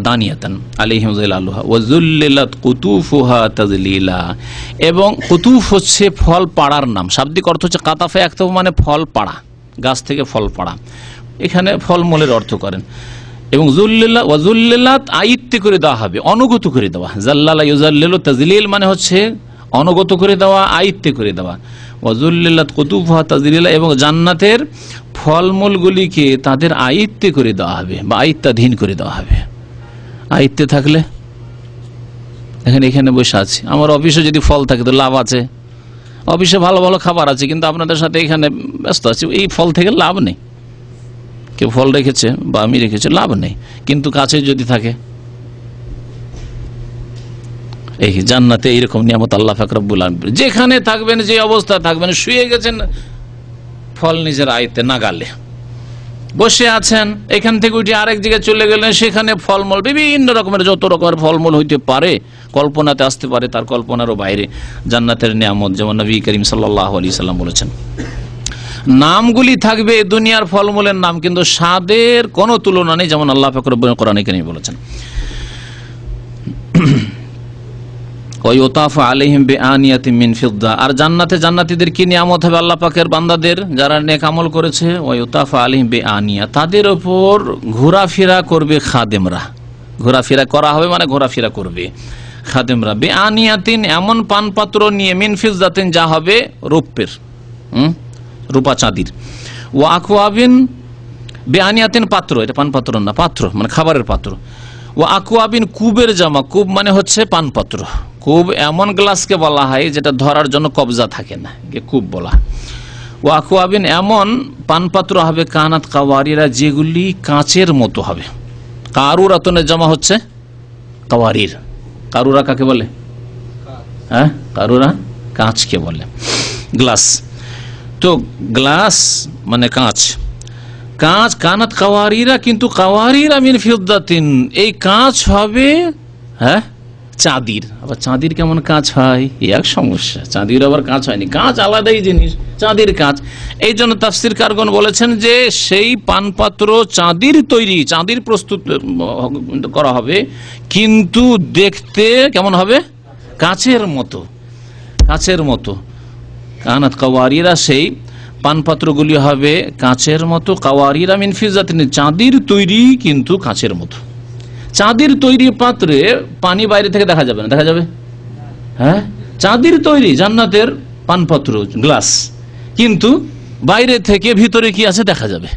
দানিয়াতান আলিহিমজালুহা ওয়াজুল্লিলাত কুতুফুহা তাজলিলা এবং কুতুফ হচ্ছে ফল পাড়ার নাম শাব্দিক অর্থ হচ্ছে কাতাফে একতফ মানে ফল পাড়া গাছ থেকে ফল পাড়া এখানে ফলমূলের অর্থ করেন এবং জুল্লিল্লা ওয়াজুল্লিল্লাত আয়িত্তে করে দেওয়া হবে অনুগত করে দেওয়া জাল্লালা ইউজাল্লিল তাজলিল মানে হচ্ছে অনুগত করে দেওয়া আয়ত্তে করে দেওয়া ওয়াজুল্লিল্লাত কুতুফা তাজলিলা এবং জান্নাতের ফলমূলগুলিকে তাদের আয়ত্তে করে দেওয়া হবে বা আয়িত্তাধীন করে দেওয়া হবে আয়ত্তে থাকলে এখন এখানে বসে আছি আমার অফিসে যদি ফল থাকে তো লাভ আছে অফিসে ভালো ভালো খাবার আছে কিন্তু আপনাদের সাথে এখানে ব্যস্ত আছি এই ফল থেকে লাভ নেই কেউ ফল রেখেছে বা আমি রেখেছি লাভ নেই কিন্তু কাছে যদি থাকে এই জান্নাতে এইরকম নিয়ামত আল্লাহ ফাকরাবুল যেখানে থাকবেন যে অবস্থায় থাকবেন শুয়ে গেছেন ফল নিজের আয়তে নাগালে বসে আছেন এখান থেকে উঠে আরেক জায়গায় চলে গেলেন সেখানে ফলমূল বিভিন্ন রকমের যত রকমের ফলমূল হইতে পারে কল্পনাতে আসতে পারে তার কল্পনারও বাইরে জান্নাতের নিয়ামত যেমন নবী করিম সাল্লাহ আলি সাল্লাম বলেছেন নামগুলি থাকবে দুনিয়ার ফলমূলের নাম কিন্তু স্বাদের কোনো তুলনা নেই যেমন আল্লাহ ফকর কোরআন করিম বলেছেন ওয়োতাফ আলহিম বে আনিয়াতি মিনফিদ্দা আর জান্নাতে জান্নাতিদের কি নিয়ামত হবে আল্লাহ পাকের বান্দাদের যারা নেক আমল করেছে ওয়োতাফ আলহিম বে আনিয়া তাদের ওপর ঘোরাফেরা করবে খাদেমরা ঘোরাফেরা করা হবে মানে ঘোরাফেরা করবে খাদেমরা বে আনিয়াতিন এমন পানপাত্র নিয়ে মিনফিজাতিন যা হবে রৌপ্যের রূপা চাঁদির ও আকুয়াবিন বে আনিয়াতিন পাত্র এটা পানপাত্র না পাত্র মানে খাবারের পাত্র ও আকুয়াবিন কুবের জামা কুব মানে হচ্ছে পানপাত্র কূপ এমন গ্লাসকে বলা হয় যেটা ধরার জন্য কবজা থাকে না কূপ বলা আকুয়াবিন এমন পানপাত্র হবে কানাত কাওয়ারিরা যেগুলি কাঁচের মতো হবে কারুর আতনে জমা হচ্ছে কাওয়ারির কারুরা কাকে বলে হ্যাঁ কারুরা কাঁচকে বলে গ্লাস তো গ্লাস মানে কাঁচ কাঁচ কানাত কাওয়ারিরা কিন্তু কাওয়ারিরা মিন ফিউদ্দাতিন এই কাঁচ হবে হ্যাঁ চাঁদির আবার চাঁদির কেমন কাজ হয় এক সমস্যা চাঁদির আবার কাজ হয়নি কাজ আলাদাই জিনিস চাঁদির কাজ এই জন্য তাফসির কারগণ বলেছেন যে সেই পানপাত্র চাঁদির তৈরি চাঁদির প্রস্তুত করা হবে কিন্তু দেখতে কেমন হবে কাছের মতো কাছের মতো কানাত কাওয়ারিরা সেই পানপাত্রগুলি হবে কাঁচের মতো কাওয়ারিরা মিনফিজাত চাঁদির তৈরি কিন্তু কাঁচের মতো চাঁদির তৈরি পাত্রে পানি বাইরে থেকে দেখা যাবে না দেখা যাবে হ্যাঁ চাঁদির তৈরি জান্নাতের পানপত্র গ্লাস কিন্তু বাইরে থেকে ভিতরে কি আছে দেখা যাবে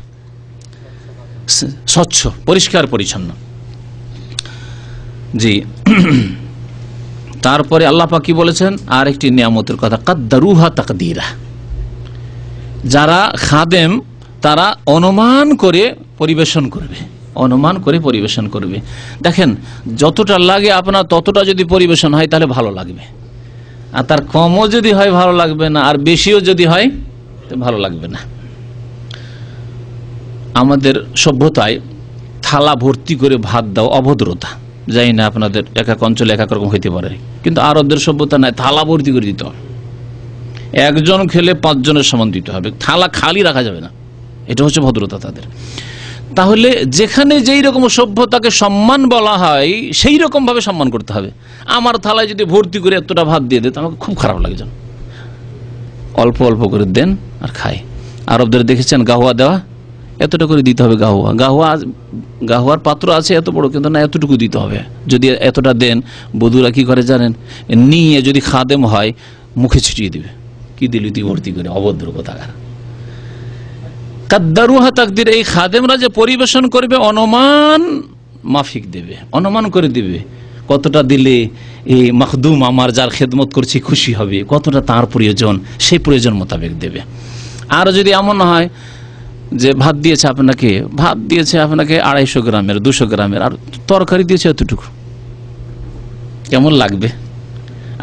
স্বচ্ছ পরিষ্কার পরিচ্ছন্ন জি তারপরে আল্লাপা কি বলেছেন আর একটি নিয়ামতের কথা কাদ্দারুহা তাকদিরা যারা খাদেম তারা অনুমান করে পরিবেশন করবে অনুমান করে পরিবেশন করবে দেখেন যতটা লাগে আপনার ততটা যদি পরিবেশন হয় তাহলে ভালো লাগবে আর তার কমও যদি হয় ভালো লাগবে না আর বেশিও যদি হয় ভালো লাগবে না আমাদের সভ্যতায় থালা ভর্তি করে ভাত দাও অভদ্রতা যাই না আপনাদের এক এক অঞ্চলে এক এক রকম হইতে পারে কিন্তু আরবদের সভ্যতা নাই থালা ভর্তি করে দিতে হবে একজন খেলে পাঁচজনের সমান দিতে হবে থালা খালি রাখা যাবে না এটা হচ্ছে ভদ্রতা তাদের তাহলে যেখানে যেই রকম সভ্যতাকে সম্মান বলা হয় সেই রকমভাবে সম্মান করতে হবে আমার থালায় যদি ভর্তি করে এতটা ভাত দিয়ে দেয় আমাকে খুব খারাপ লাগে যেন অল্প অল্প করে দেন আর খায় আরবদের দেখেছেন গাহুয়া দেওয়া এতটা করে দিতে হবে গাহুয়া গাহুয়া গাহুয়ার পাত্র আছে এত বড় কিন্তু না এতটুকু দিতে হবে যদি এতটা দেন বধুরা কি করে জানেন নিয়ে যদি খাদেম হয় মুখে ছিটিয়ে দিবে কি দিলি তুই ভর্তি করে অভদ্র কথা কাদ্দারুহা তাকদির এই খাদেমরা যে পরিবেশন করবে অনুমান মাফিক দেবে অনুমান করে দিবে কতটা দিলে এই মাহদুম আমার যার খেদমত করছি খুশি হবে কতটা তার প্রয়োজন সেই প্রয়োজন মোতাবেক দেবে আর যদি এমন হয় যে ভাত দিয়েছে আপনাকে ভাত দিয়েছে আপনাকে আড়াইশো গ্রামের দুশো গ্রামের আর তরকারি দিয়েছে এতটুকু কেমন লাগবে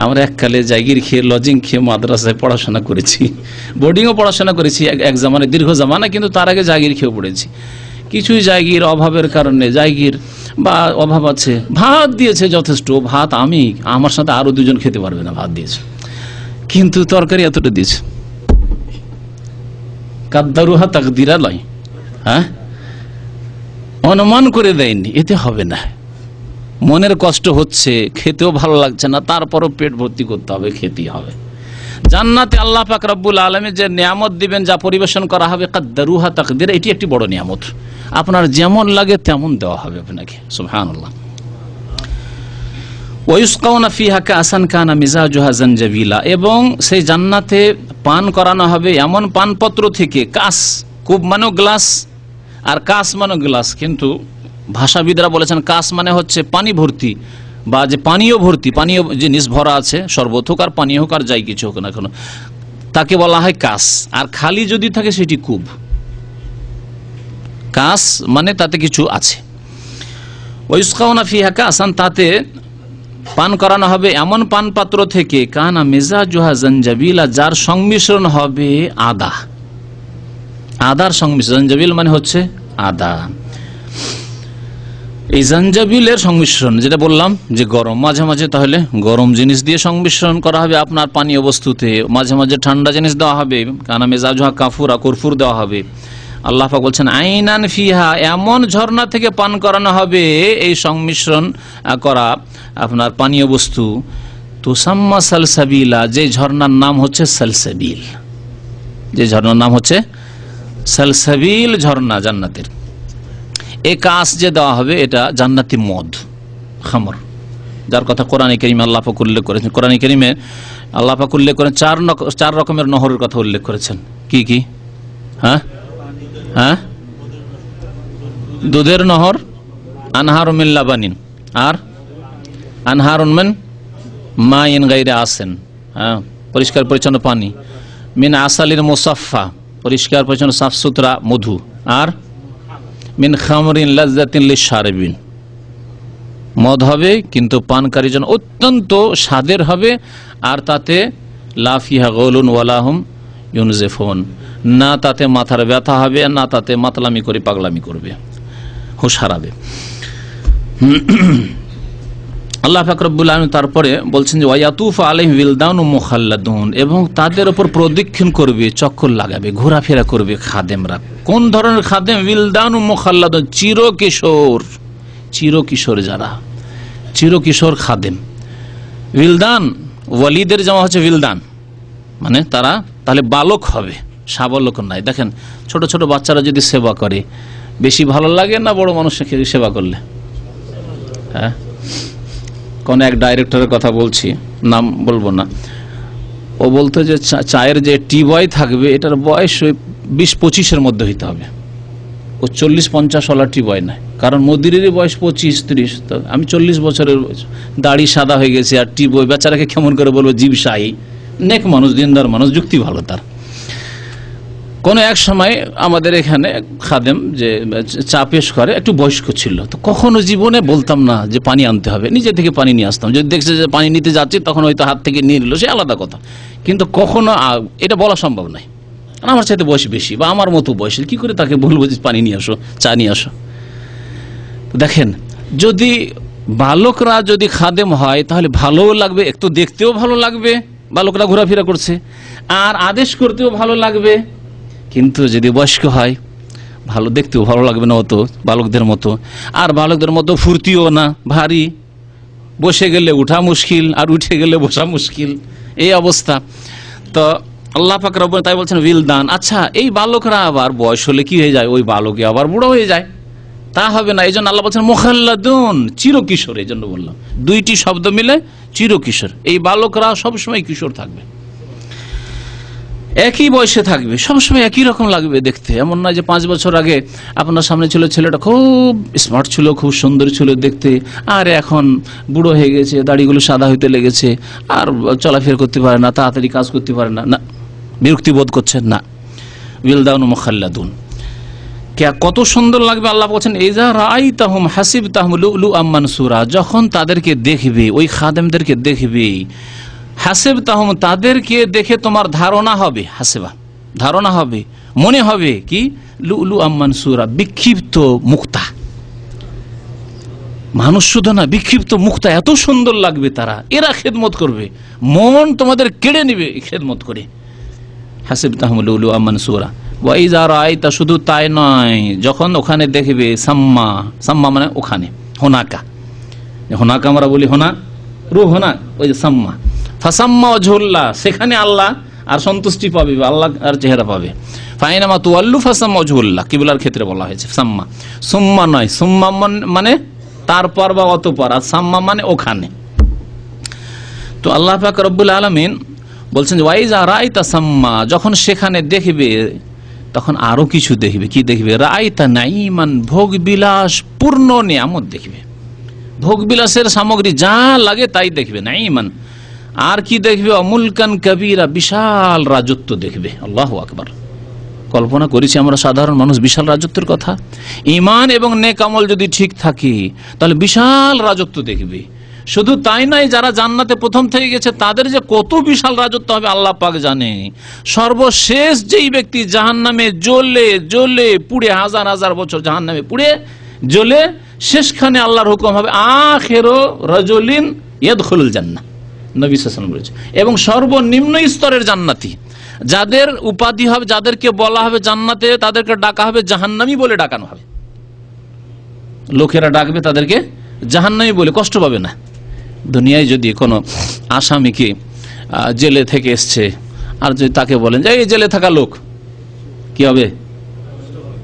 আমরা এককালে জায়গির খেয়ে লজিং খেয়ে মাদ্রাসায় পড়াশোনা করেছি বোর্ডিংও পড়াশোনা করেছি এক জামানে দীর্ঘ জামানা কিন্তু তার আগে জাগির খেয়ে পড়েছি কিছু জায়গির অভাবের কারণে জায়গির বা অভাব আছে ভাত দিয়েছে যথেষ্ট ভাত আমি আমার সাথে আরও দুজন খেতে পারবে না ভাত দিয়েছে কিন্তু তরকারি এতটা দিয়েছে কাদ্দারুহা দিরা লয় হ্যাঁ অনুমান করে দেয়নি এতে হবে না মনের কষ্ট হচ্ছে খেতেও ভালো লাগছে না তারপরও পেট ভর্তি করতে হবে খেতেই হবে জান্নাতে আল্লাহ পাক রব্বুল আলমী যে নিয়ামত দিবেন যা পরিবেশন করা হবে কাদ্দারুহা তাকদির এটি একটি বড় নিয়ামত আপনার যেমন লাগে তেমন দেওয়া হবে আপনাকে সুহান আল্লাহ ওয়ুসকাউনা ফিহাকে আসান খানা মিজাজুহা জঞ্জাবিলা এবং সেই জান্নাতে পান করানো হবে এমন পানপত্র থেকে কাস কূপ মানো গ্লাস আর কাস মানো গ্লাস কিন্তু ভাষাবিদরা বলেছেন কাস মানে হচ্ছে পানি ভর্তি বা যে পানীয় ভর্তি পানীয় জিনিস ভরা আছে শরবত হোক আর পানীয় হোক আর যাই কিছু হোক না কেন তাকে বলা হয় কাস আর খালি যদি থাকে সেটি কূপ কাস মানে তাতে কিছু আছে ওইসকাওনা ফিহা কাসান তাতে পান করানো হবে এমন পান পাত্র থেকে কানা মেজা জোহা জঞ্জাবিলা যার সংমিশ্রণ হবে আদা আদার সংমিশ্রণ জঞ্জাবিল মানে হচ্ছে আদা এই জঞ্জাবিলের সংমিশ্রণ যেটা বললাম যে গরম মাঝে মাঝে তাহলে গরম জিনিস দিয়ে সংমিশ্রণ করা হবে আপনার পানীয় বস্তুতে মাঝে মাঝে ঠান্ডা জিনিস দেওয়া হবে কানা মেজাজুহা কাফুরা কর্ফুর দেওয়া হবে আল্লাহা বলছেন আইনান ফিহা এমন ঝর্ণা থেকে পান করানো হবে এই সংমিশ্রণ করা আপনার পানীয় বস্তু তোসাম্মা সালসাবিলা যে ঝর্ণার নাম হচ্ছে সালসাবিল যে ঝর্ণার নাম হচ্ছে সালসাবিল ঝর্ণা জান্নাতের এ কাস যে দেওয়া হবে এটা জান্নাতি মদ খামর যার কথা কোরআন করিম ফাকুর উল্লেখ করেছেন কোরআন করিমে ফাকুর উল্লেখ করেন চার চার রকমের নহরের কথা উল্লেখ করেছেন কি কি হ্যাঁ হ্যাঁ দুধের নহর আনহারুমিন লাবানিন আর আনহারুনমেন মা ইন গাইরে আসেন হ্যাঁ পরিষ্কার পরিচ্ছন্ন পানি মিন আসালির মুসাফা পরিষ্কার পরিচ্ছন্ন সাফ সুতরা মধু আর মিন খামরিন লাজ্জাতিন সারবিন মদ হবে কিন্তু পানকারী জন অত্যন্ত স্বাদের হবে আর তাতে লাফিহা গলুন ওয়ালাহম ইউনজেফোন না তাতে মাথার ব্যথা হবে না তাতে মাতলামি করে পাগলামি করবে হুশ হারাবে আল্লাহ ফাকরবুল আলম তারপরে বলছেন যে ওয়াতুফ আলিম বিলদান ও মোখাল্লাদুন এবং তাদের ওপর প্রদক্ষিণ করবে চক্কর লাগাবে ঘোরাফেরা করবে খাদেমরা কোন ধরনের খাদেম বিলদান ও কিশোর চিরকিশোর চিরকিশোর যারা চিরকিশোর খাদেম বিলদান ওয়ালিদের জামা হচ্ছে বিলদান মানে তারা তাহলে বালক হবে সাবলক নাই দেখেন ছোট ছোট বাচ্চারা যদি সেবা করে বেশি ভালো লাগে না বড় মানুষকে সেবা করলে হ্যাঁ কোনো এক ডাইরেক্টরের কথা বলছি নাম বলবো না ও বলতো যে চায়ের যে টি বয় থাকবে এটার বয়স ওই বিশ পঁচিশের মধ্যে হইতে হবে ও চল্লিশ পঞ্চাশ ওলা টি বয় নয় কারণ মোদিরেরই বয়স পঁচিশ তিরিশ তো আমি চল্লিশ বছরের দাড়ি সাদা হয়ে গেছে আর টি বই বেচারাকে কেমন করে বলবো জীব শাহী নেক মানুষ দিনদার মানুষ যুক্তি ভালো তার কোনো এক সময় আমাদের এখানে খাদেম যে চা পেশ করে একটু বয়স্ক ছিল তো কখনো জীবনে বলতাম না যে পানি আনতে হবে নিজে থেকে পানি নিয়ে আসতাম যদি দেখছে যে পানি নিতে যাচ্ছি তখন হয়তো হাত থেকে নিয়ে নিল সে আলাদা কথা কিন্তু কখনো এটা বলা সম্ভব নয় আমার চাইতে বয়স বেশি বা আমার মতো বয়স কি করে তাকে বলবো যে পানি নিয়ে আসো চা নিয়ে আসো দেখেন যদি বালকরা যদি খাদেম হয় তাহলে ভালোও লাগবে একটু দেখতেও ভালো লাগবে বালকরা ঘোরাফেরা করছে আর আদেশ করতেও ভালো লাগবে কিন্তু যদি বয়স্ক হয় ভালো দেখতেও ভালো লাগবে না অত বালকদের মতো আর বালকদের মতো ফুর্তিও না ভারী বসে গেলে উঠা মুশকিল আর উঠে গেলে বসা মুশকিল এই অবস্থা তো আল্লাহ পাক রব তাই বলছেন দান আচ্ছা এই বালকরা আবার বয়স হলে কি হয়ে যায় ওই বালকে আবার বুড়ো হয়ে যায় তা হবে না এই জন্য আল্লাহ বলছেন মোহাল্লাদুন চিরকিশোর এই জন্য বললাম দুইটি শব্দ মিলে চিরকিশোর এই বালকরা সবসময় কিশোর থাকবে একই বয়সে থাকবে সবসময় একই রকম লাগবে দেখতে এমন না যে পাঁচ বছর আগে আপনার সামনে ছিল ছেলেটা খুব স্মার্ট ছিল খুব সুন্দর ছিল দেখতে আর এখন বুড়ো হয়ে গেছে দাড়িগুলো সাদা হইতে লেগেছে আর চলাফেরা করতে পারে না তাড়াতাড়ি কাজ করতে পারে না না বিরক্তি বোধ করছেন না বিলদাউন মুখাল্লাদুন কত সুন্দর লাগবে আল্লাহ বলছেন এজা রাই তাহম হাসিব তাহম লু আম্মানসুরা যখন তাদেরকে দেখবে ওই খাদেমদেরকে দেখবে হাসেব তাহম তাদেরকে দেখে তোমার ধারণা হবে হাসেবা ধারণা হবে মনে হবে কি লুলু আমানসুরা বিক্ষিপ্ত মুক্তা মানুষ শুধু না বিক্ষিপ্ত মুক্তা এত সুন্দর লাগবে তারা এরা খেদমত করবে মন তোমাদের কেড়ে নিবে খেদমত করে হাসিব তাহমুল মানসুরা ওয়াইজ আর আয়তা শুধু তাই নয় যখন ওখানে দেখবে সাম্মা সাম্মা মানে ওখানে হোনাকা হোনাকা আমরা বলি হোনা রু হোনা ওই যে সাম্মা ফাসাম্মা অঝোল্লা সেখানে আল্লাহ আর সন্তুষ্টি পাবে আল্লাহ আর চেহারা পাবে ফাইনামা তুয়াল্লু ফাসাম্মা অঝোল্লা কিবলার ক্ষেত্রে বলা হয়েছে সাম্মা সুম্মা নয় সুম্মা মানে তারপর বা অতপর আর সাম্মা মানে ওখানে তো আল্লাহ পাক রব্বুল আলমিন বলছেন ওয়াইজ আর রায় সাম্মা যখন সেখানে দেখবে তখন আরো কিছু দেখবে কি দেখবে রায়তা নাইমান ভোগ বিলাস পূর্ণ নিয়ামত দেখবে ভোগ বিলাসের সামগ্রী যা লাগে তাই দেখবে নাইমান আর কি দেখবে অমুলকান কবিরা বিশাল রাজত্ব দেখবে আল্লাহ আকবর কল্পনা করেছি আমরা সাধারণ মানুষ বিশাল রাজত্বের কথা ইমান এবং নেকামল যদি ঠিক থাকে তাহলে বিশাল রাজত্ব দেখবে শুধু তাই নয় যারা জান্নাতে প্রথম থেকে গেছে তাদের যে কত বিশাল রাজত্ব হবে আল্লাহ পাক জানে সর্বশেষ যেই ব্যক্তি জাহান নামে জ্বলে জ্বলে পুড়ে হাজার হাজার বছর জাহান নামে পুড়ে জ্বলে শেষখানে আল্লাহর হুকুম হবে আখেরো রজলিন ইয়দ খুলুল জান্না নবী বলেছে এবং সর্বনিম্ন স্তরের জান্নাতি যাদের উপাধি হবে যাদেরকে বলা হবে জান্নাতে তাদেরকে ডাকা হবে জাহান্নামি বলে ডাকানো হবে লোকেরা ডাকবে তাদেরকে জাহান্নামি বলে কষ্ট পাবে না দুনিয়ায় যদি কোনো আসামিকে জেলে থেকে এসছে আর যদি তাকে বলেন যে এই জেলে থাকা লোক কি হবে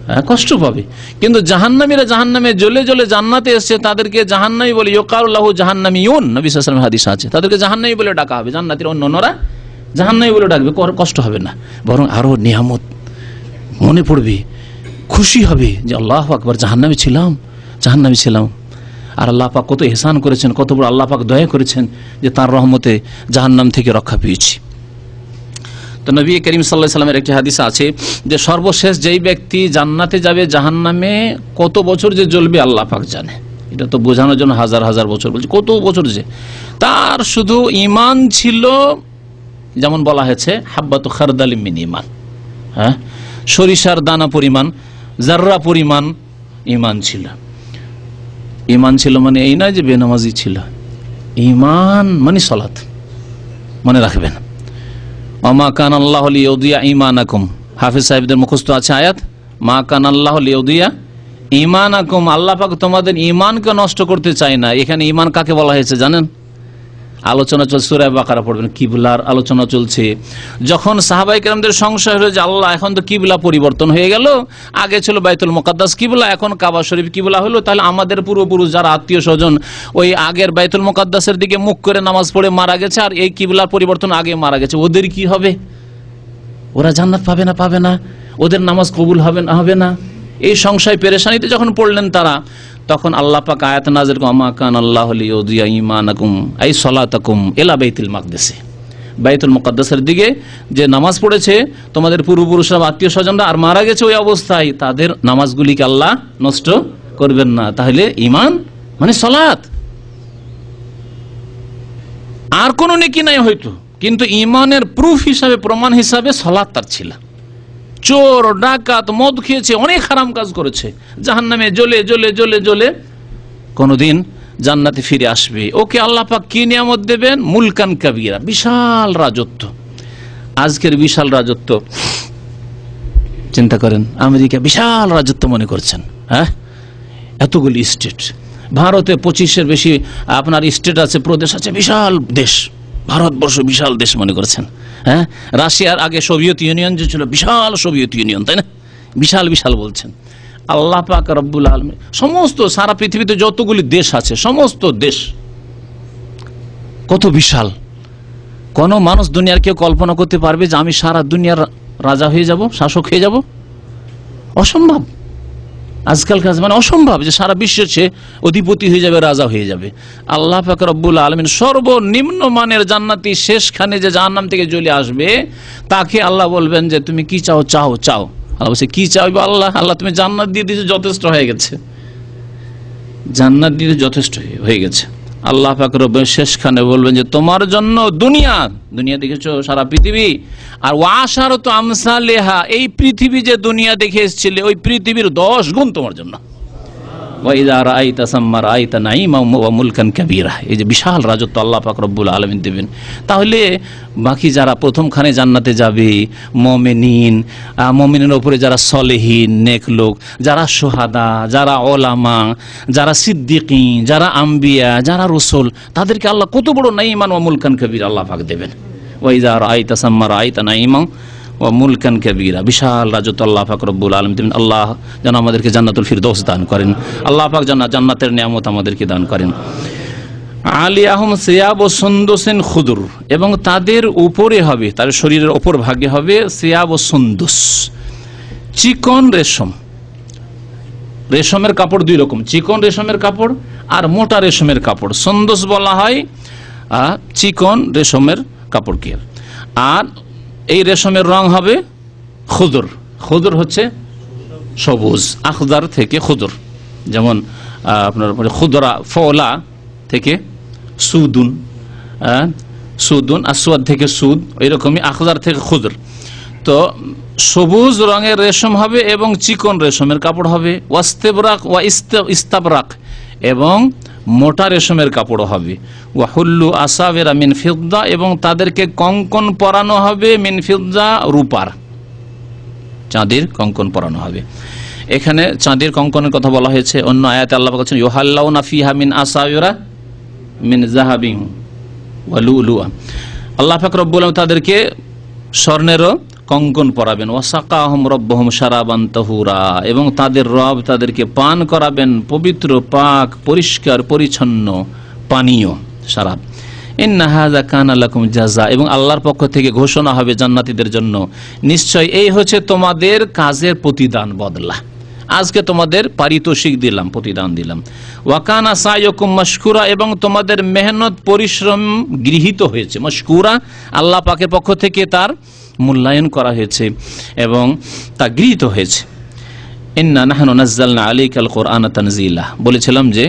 হ্যাঁ, কষ্ট পাবে কিন্তু জাহান্নামীরা জাহান্নামে জ্বলে জ্বলে জান্নাতে এসছে তাদেরকে জাহান্নামি বলে ইয়োকারুল্লাহ জাহান্নামি ইউন নবী সালামের হাদিস আছে তাদেরকে জাহান্নামি বলে ডাকা হবে জান্নাতের অন্য অন্যরা জাহান্নামি বলে ডাকবে কষ্ট হবে না বরং আরও নিয়ামত মনে পড়বে খুশি হবে যে আল্লাহ আকবার জাহান্নামে ছিলাম জাহান্নামী ছিলাম আর আল্লাহ পাক কত এহসান করেছেন কত বড় আল্লাহ পাক দয়া করেছেন যে তার রহমতে জাহান্নাম থেকে রক্ষা পেয়েছি তো নবী করিম সাল্লাহ সাল্লামের একটি হাদিস আছে যে সর্বশেষ যেই ব্যক্তি জান্নাতে যাবে জাহান্নামে কত বছর যে জ্বলবে আল্লাহ পাক জানে এটা তো বোঝানোর জন্য হাজার হাজার বছর বলছে কত বছর যে তার শুধু ইমান ছিল যেমন বলা হয়েছে হাব্বাত খারদাল মিন ইমান হ্যাঁ সরিষার দানা পরিমাণ জাররা পরিমাণ ইমান ছিল ইমান ছিল মানে এই নয় যে বেনামাজি ছিল ইমান মানে সলাত মনে রাখবেন হাফিজ সাহেবদের আছে আয়াত মা ইমান আকুম আল্লাহ পাক তোমাদের ইমানকে নষ্ট করতে চায় না এখানে ইমান কাকে বলা হয়েছে জানেন আলোচনা চলছে সুরায় বাকারা পড়বেন কিবলার আলোচনা চলছে যখন সাহাবাই কেরামদের সংশয় হলো যে আল্লাহ এখন তো কিবলা পরিবর্তন হয়ে গেল আগে ছিল বাইতুল মোকাদ্দাস কিবলা এখন কাবা শরীফ কিবলা হলো তাহলে আমাদের পূর্বপুরুষ যারা আত্মীয় স্বজন ওই আগের বাইতুল মোকাদ্দাসের দিকে মুখ করে নামাজ পড়ে মারা গেছে আর এই কিবলার পরিবর্তন আগে মারা গেছে ওদের কি হবে ওরা জান্নাত পাবে না পাবে না ওদের নামাজ কবুল হবে না হবে না এই সংশয় পেরেশানিতে যখন পড়লেন তারা তখন আল্লাহ পাক আয়াত নাজির কমা কান আল্লাহ ইউদিয়া ইমানাকুম এই সলাতাকুম এলা বেতুল মাকদেসে বাইতুল মুকদ্দাসের দিকে যে নামাজ পড়েছে তোমাদের পূর্বপুরুষরা আত্মীয় স্বজনরা আর মারা গেছে ওই অবস্থায় তাদের নামাজগুলিকে আল্লাহ নষ্ট করবেন না তাহলে ইমান মানে সলাত আর কোনো নেকি নাই হয়তো কিন্তু ইমানের প্রুফ হিসাবে প্রমাণ হিসাবে সলাদ তার ছিলাম চোর ডাকাত মদ খেয়েছে অনেক হারাম কাজ করেছে জাহান নামে জ্বলে জ্বলে জ্বলে জ্বলে কোনোদিন জান্নাতে ফিরে আসবে ওকে আল্লাহ পাক কি নিয়ামত দেবেন মুলকান কাবিরা বিশাল রাজত্ব আজকের বিশাল রাজত্ব চিন্তা করেন আমেরিকা বিশাল রাজত্ব মনে করছেন হ্যাঁ এতগুলি স্টেট ভারতে পঁচিশের বেশি আপনার স্টেট আছে প্রদেশ আছে বিশাল দেশ ভারতবর্ষ বিশাল দেশ মনে করছেন হ্যাঁ রাশিয়ার আগে সোভিয়েত ইউনিয়ন যে ছিল বিশাল সোভিয়েত ইউনিয়ন তাই না বিশাল বিশাল বলছেন আল্লাহ পাক রব্বুল আলম সমস্ত সারা পৃথিবীতে যতগুলি দেশ আছে সমস্ত দেশ কত বিশাল কোন মানুষ দুনিয়ার কেউ কল্পনা করতে পারবে যে আমি সারা দুনিয়ার রাজা হয়ে যাব শাসক হয়ে যাব অসম্ভব আজকালকার মানে অসম্ভব যে সারা বিশ্বের সে অধিপতি হয়ে যাবে রাজা হয়ে যাবে আল্লাহ রব্বুল আলমিন সর্বনিম্ন মানের জান্নাতি শেষখানে যে নাম থেকে জ্বলে আসবে তাকে আল্লাহ বলবেন যে তুমি কি চাও চাও চাও আল্লাহ বলছে কি চাও আল্লাহ আল্লাহ তুমি জান্নাত দিয়ে দিয়েছো যথেষ্ট হয়ে গেছে জান্নাত দিয়ে যথেষ্ট হয়ে গেছে আল্লাহ পাকের শেষখানে বলবেন যে তোমার জন্য দুনিয়া দুনিয়া দেখেছো সারা পৃথিবী আর ওয়াশার তো আমসা লেহা এই পৃথিবী যে দুনিয়া দেখে এসেছিলে ওই পৃথিবীর দশ গুণ তোমার জন্য ওয়াইদা রায়তা সাম্মা রায়তা নাইমা ওয়া মুলকান কাবিরা এই যে বিশাল রাজত্ব আল্লাহ পাক আলমিন দেবেন তাহলে বাকি যারা প্রথমখানে জান্নাতে যাবে মমেনিন মমিনের ওপরে যারা সলেহীন নেক লোক যারা সোহাদা যারা ওলামা যারা সিদ্দিকি যারা আম্বিয়া যারা রসুল তাদেরকে আল্লাহ কত বড় নাইমান ও মুলকান কাবির আল্লাহ পাক দেবেন ওয়াইদা রায়তা সাম্মা রায়তা নাইমা ও মুলকান কাবিরা বিশাল রাজত্ব আল্লাহ পাক রব্বুল আলম তুমি আল্লাহ যেন আমাদেরকে জান্নাতুল ফিরদৌস দান করেন আল্লাহ পাক জান্নাত জান্নাতের নিয়ামত আমাদেরকে দান করেন আলী আহম সিয়াব ও সন্দুসেন খুদুর এবং তাদের উপরে হবে তাদের শরীরের ওপর ভাগে হবে সিয়াব ও সন্দুস চিকন রেশম রেশমের কাপড় দুই রকম চিকন রেশমের কাপড় আর মোটা রেশমের কাপড় সন্দুস বলা হয় চিকন রেশমের কাপড়কে আর এই রেশমের রং হবে খুদুর খুদুর হচ্ছে সবুজ আখদার থেকে খুদুর যেমন আপনার খুদরা ফলা থেকে সুদুন সুদুন আসুয়াদ থেকে সুদ এরকমই আখদার থেকে খুদুর তো সবুজ রঙের রেশম হবে এবং চিকন রেশমের কাপড় হবে ওয়াস্তেবরাক ওয়া ইস্তাবরাক এবং মোটা রেশমের কাপড় হবে ওয়াহুল্লু আসাবেরা মিনফিদা এবং তাদেরকে কঙ্কন পরানো হবে মিনফিদা রূপার চাঁদের কঙ্কন পরানো হবে এখানে চাঁদের কঙ্কনের কথা বলা হয়েছে অন্য আয়াতে আল্লাহ বলছেন ইহাল্লাউ নাফিহা মিন আসাবেরা মিন জাহাবিং ওয়ালুলুয়া আল্লাহ ফাকরবুল তাদেরকে স্বর্ণেরও কঙ্কন পরাবেন ওয়াসাকাহম রব্বহম সারাবান তহুরা এবং তাদের রব তাদেরকে পান করাবেন পবিত্র পাক পরিষ্কার পরিচ্ছন্ন পানীয় সারাব নাহাজা কান আল্লাকুম জাজা এবং আল্লাহর পক্ষ থেকে ঘোষণা হবে জান্নাতিদের জন্য নিশ্চয় এই হচ্ছে তোমাদের কাজের প্রতিদান বদলা আজকে তোমাদের পারিতোষিক দিলাম প্রতিদান দিলাম ওয়াকানা সায়কুম মাশকুরা এবং তোমাদের মেহনত পরিশ্রম গৃহীত হয়েছে মশকুরা আল্লাহ পাকের পক্ষ থেকে তার মূল্যায়ন করা হয়েছে এবং তা গৃহীত হয়েছে ইন্না নাহানু নাজ্জালনা আলী কাল কোরআন বলেছিলাম যে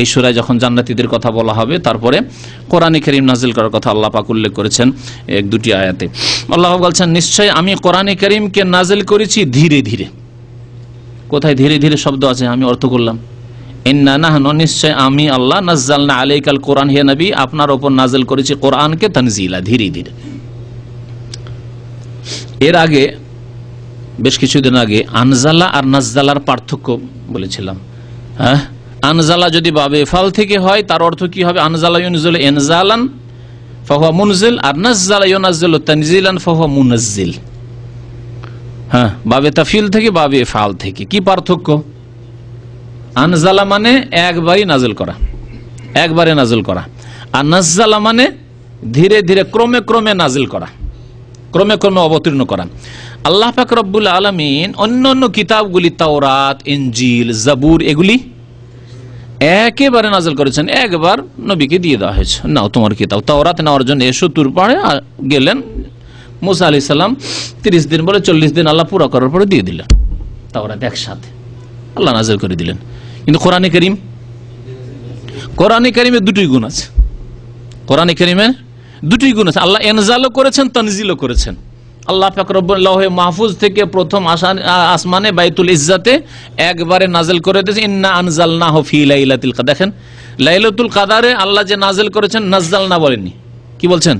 এই সুরায় যখন জান্নাতিদের কথা বলা হবে তারপরে কোরআনে করিম নাজিল করার কথা আল্লাহ পাক উল্লেখ করেছেন এক দুটি আয়াতে আল্লাহ বলছেন নিশ্চয় আমি কোরআনে করিমকে নাজিল করেছি ধীরে ধীরে কোথায় ধীরে ধীরে শব্দ আছে আমি অর্থ করলাম ইন্নানাহন নিশ্চয় আমি আল্লাহ নাজ্জালনা আলাইকাল কোরআন হে নবী আপনার ওপর নাজেল করেছি কোরআনকে তানজিলা ধীরে ধীরে এর আগে বেশ কিছুদিন আগে আনজালা আর নাজ্জালার পার্থক্য বলেছিলাম হ্যাঁ আনজালা যদি বাবে ফাল থেকে হয় তার অর্থ কি হবে আনজালা এনজালান ফাহুয়া মুনজিল আর নাজ্জালা ইউনাজ্জিল তানজিলান ফাহুয়া মুনাজ্জিল হ্যাঁ বাবে তাফিল থেকে বাবে ফাল থেকে কি পার্থক্য আনজালা মানে একবারই নাজল করা একবারে নাজল করা আর নাজালা মানে ধীরে ধীরে ক্রমে ক্রমে নাজিল করা ক্রমে ক্রমে অবতীর্ণ করা আল্লাহ পাক রব্বুল আলমিন অন্য অন্য কিতাবগুলি তাওরাত ইঞ্জিল জাবুর এগুলি একেবারে নাজল করেছেন একবার নবীকে দিয়ে দেওয়া হয়েছে নাও তোমার কিতাব তাওরাত নেওয়ার জন্য এসো তুর পাড়ে গেলেন মুসা আলি সাল্লাম তিরিশ দিন বলে চল্লিশ দিন আল্লাহ পুরা করার পরে দিয়ে দিলেন তাওরাত একসাথে আল্লাহ নাজের করে দিলেন কিন্তু কোরআনে করিম কোরআনে করিমে দুটোই গুণ আছে কোরআনে করিমে দুটোই গুণ আছে আল্লাহ এনজালও করেছেন তনজিলও করেছেন আল্লাহ ফাকরবুল্লাহ মাহফুজ থেকে প্রথম আসমানে বাইতুল ইজাতে একবারে নাজেল করে দিয়েছে ইন্না আনজাল না হফি লাইলাতুল দেখেন লাইলাতুল কাদারে আল্লাহ যে নাজেল করেছেন নাজাল না বলেনি কি বলছেন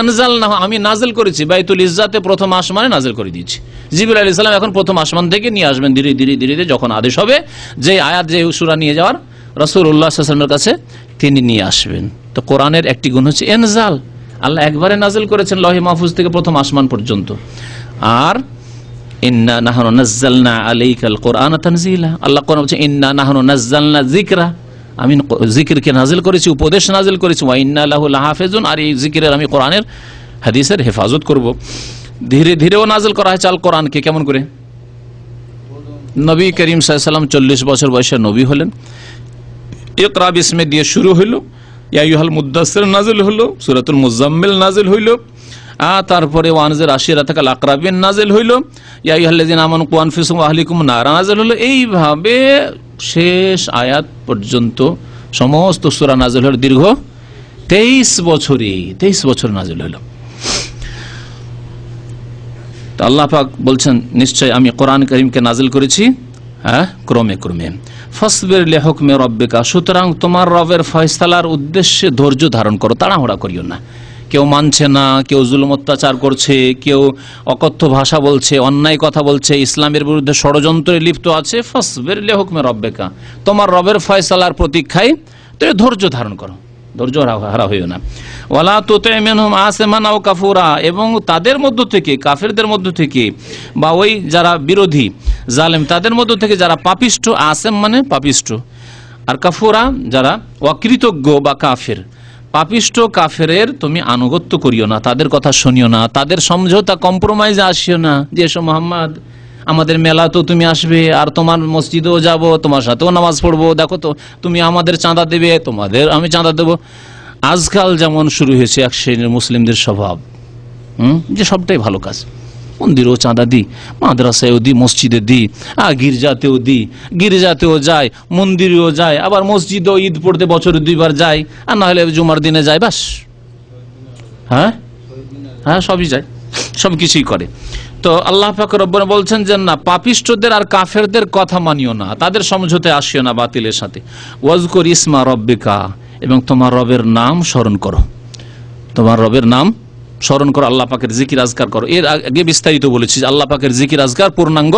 আনজাল না আমি নাজেল করেছি বাইতুল ইজাতে প্রথম আসমানে নাজেল করে দিয়েছি জিবুল আলি ইসলাম এখন প্রথম আসমান থেকে নিয়ে আসবেন ধীরে ধীরে ধীরে ধীরে যখন আদেশ হবে যে আয়াত যে সুরা নিয়ে যাওয়ার রসুল উল্লাহামের কাছে তিনি নিয়ে আসবেন তো কোরআনের একটি গুণ হচ্ছে এনজাল আল্লাহ একবারে নাজেল করেছেন লহে মাহফুজ থেকে প্রথম আসমান পর্যন্ত আর ইন্না না নাজ্জালনা আলাইকাল কোরআন তানজিলা আল্লাহ কোরআন বলছে ইন্না নাহন নাজ্জালনা জিকরা আমি জিকিরকে নাজিল করেছি উপদেশ নাজিল করেছি ওয়াইনাফেজুন আল্লাহুল হাফেজুন আর এই জিকিরের আমি কোরআনের হাদিসের হেফাজত করব ধীরে ধীরেও নাজিল করা হয়েছে চাল কোরআনকে কেমন করে নবী করিম সাল্লাম চল্লিশ বছর বয়সে নবী হলেন একরাব ইসমে দিয়ে শুরু হইল ইয়াইহাল মুদাসের নাজিল হলো সুরাতুল মুজাম্মেল নাজিল হইল তারপরে ওয়ানজের আশিরা থাকা আকরাবিন নাজিল হইল ইয়াইহাল্লাদিন আমন কুয়ানফিসুম আহলিকুম নারা নাজিল হলো এইভাবে শেষ আয়াত পর্যন্ত সমস্ত সুরা নাজল হল দীর্ঘ তেইশ বছরই তেইশ বছর নাজল হল তো আল্লাহ পাক বলছেন নিশ্চয় আমি কোরআন করিমকে নাজিল করেছি হ্যাঁ ক্রমে ক্রমে ফসবের লেহক মে রব্বেকা সুতরাং তোমার রবের ফয়সালার উদ্দেশ্যে ধৈর্য ধারণ করো তাড়াহুড়া করিও না কেউ মানছে না কেউ জুলুম অত্যাচার করছে কেউ অকথ্য ভাষা বলছে অন্যায় কথা বলছে ইসলামের বিরুদ্ধে ষড়যন্ত্রে লিপ্ত আছে হোক মে রব্বেকা তোমার রবের ফয়সালার প্রতীক্ষায় তুমি ধৈর্য ধারণ করো ধৈর্য হারা হইও না ওলা তোতেমেনহম আসেমানা ও কাফুরা এবং তাদের মধ্য থেকে কাফেরদের মধ্য থেকে বা ওই যারা বিরোধী জালেম তাদের মধ্য থেকে যারা পাপিষ্ট আসেম মানে পাপিষ্ট আর কাফুরা যারা অকৃতজ্ঞ বা কাফের পাপিষ্ট কাফেরের তুমি আনুগত্য করিও না তাদের কথা শুনিও না তাদের সমঝোতা কম্প্রোমাইজে আসিও না যে এসো মোহাম্মদ আমাদের মেলা তো তুমি আসবে আর তোমার মসজিদেও যাব তোমার সাথেও নামাজ পড়বো দেখো তো তুমি আমাদের চাঁদা দেবে তোমাদের আমি চাঁদা দেবো আজকাল যেমন শুরু হয়েছে এক শ্রেণীর মুসলিমদের স্বভাব যে সবটাই ভালো কাজ মন্দিরেও চাঁদা দিই মাদ্রাসায়ও দিই মসজিদে দিই আর গির্জাতেও দিই গির্জাতেও যায় মন্দিরেও যায় আবার মসজিদেও ঈদ পড়তে বছরে দুইবার যায় আর নাহলে জুমার দিনে যায় বাস হ্যাঁ হ্যাঁ সবই যায় সব কিছুই করে তো আল্লাহ ফাকর রব্বর বলছেন যে না পাপিষ্টদের আর কাফেরদের কথা মানিও না তাদের সমঝোতে আসিও না বাতিলের সাথে ওয়াজকর ইসমা রব্বিকা এবং তোমার রবের নাম স্মরণ করো তোমার রবের নাম স্মরণ করো আল্লাহ পাকের জিকির আজকার করো এর আগে বিস্তারিত বলেছি আল্লাহ পাকের জিকির আজকার পূর্ণাঙ্গ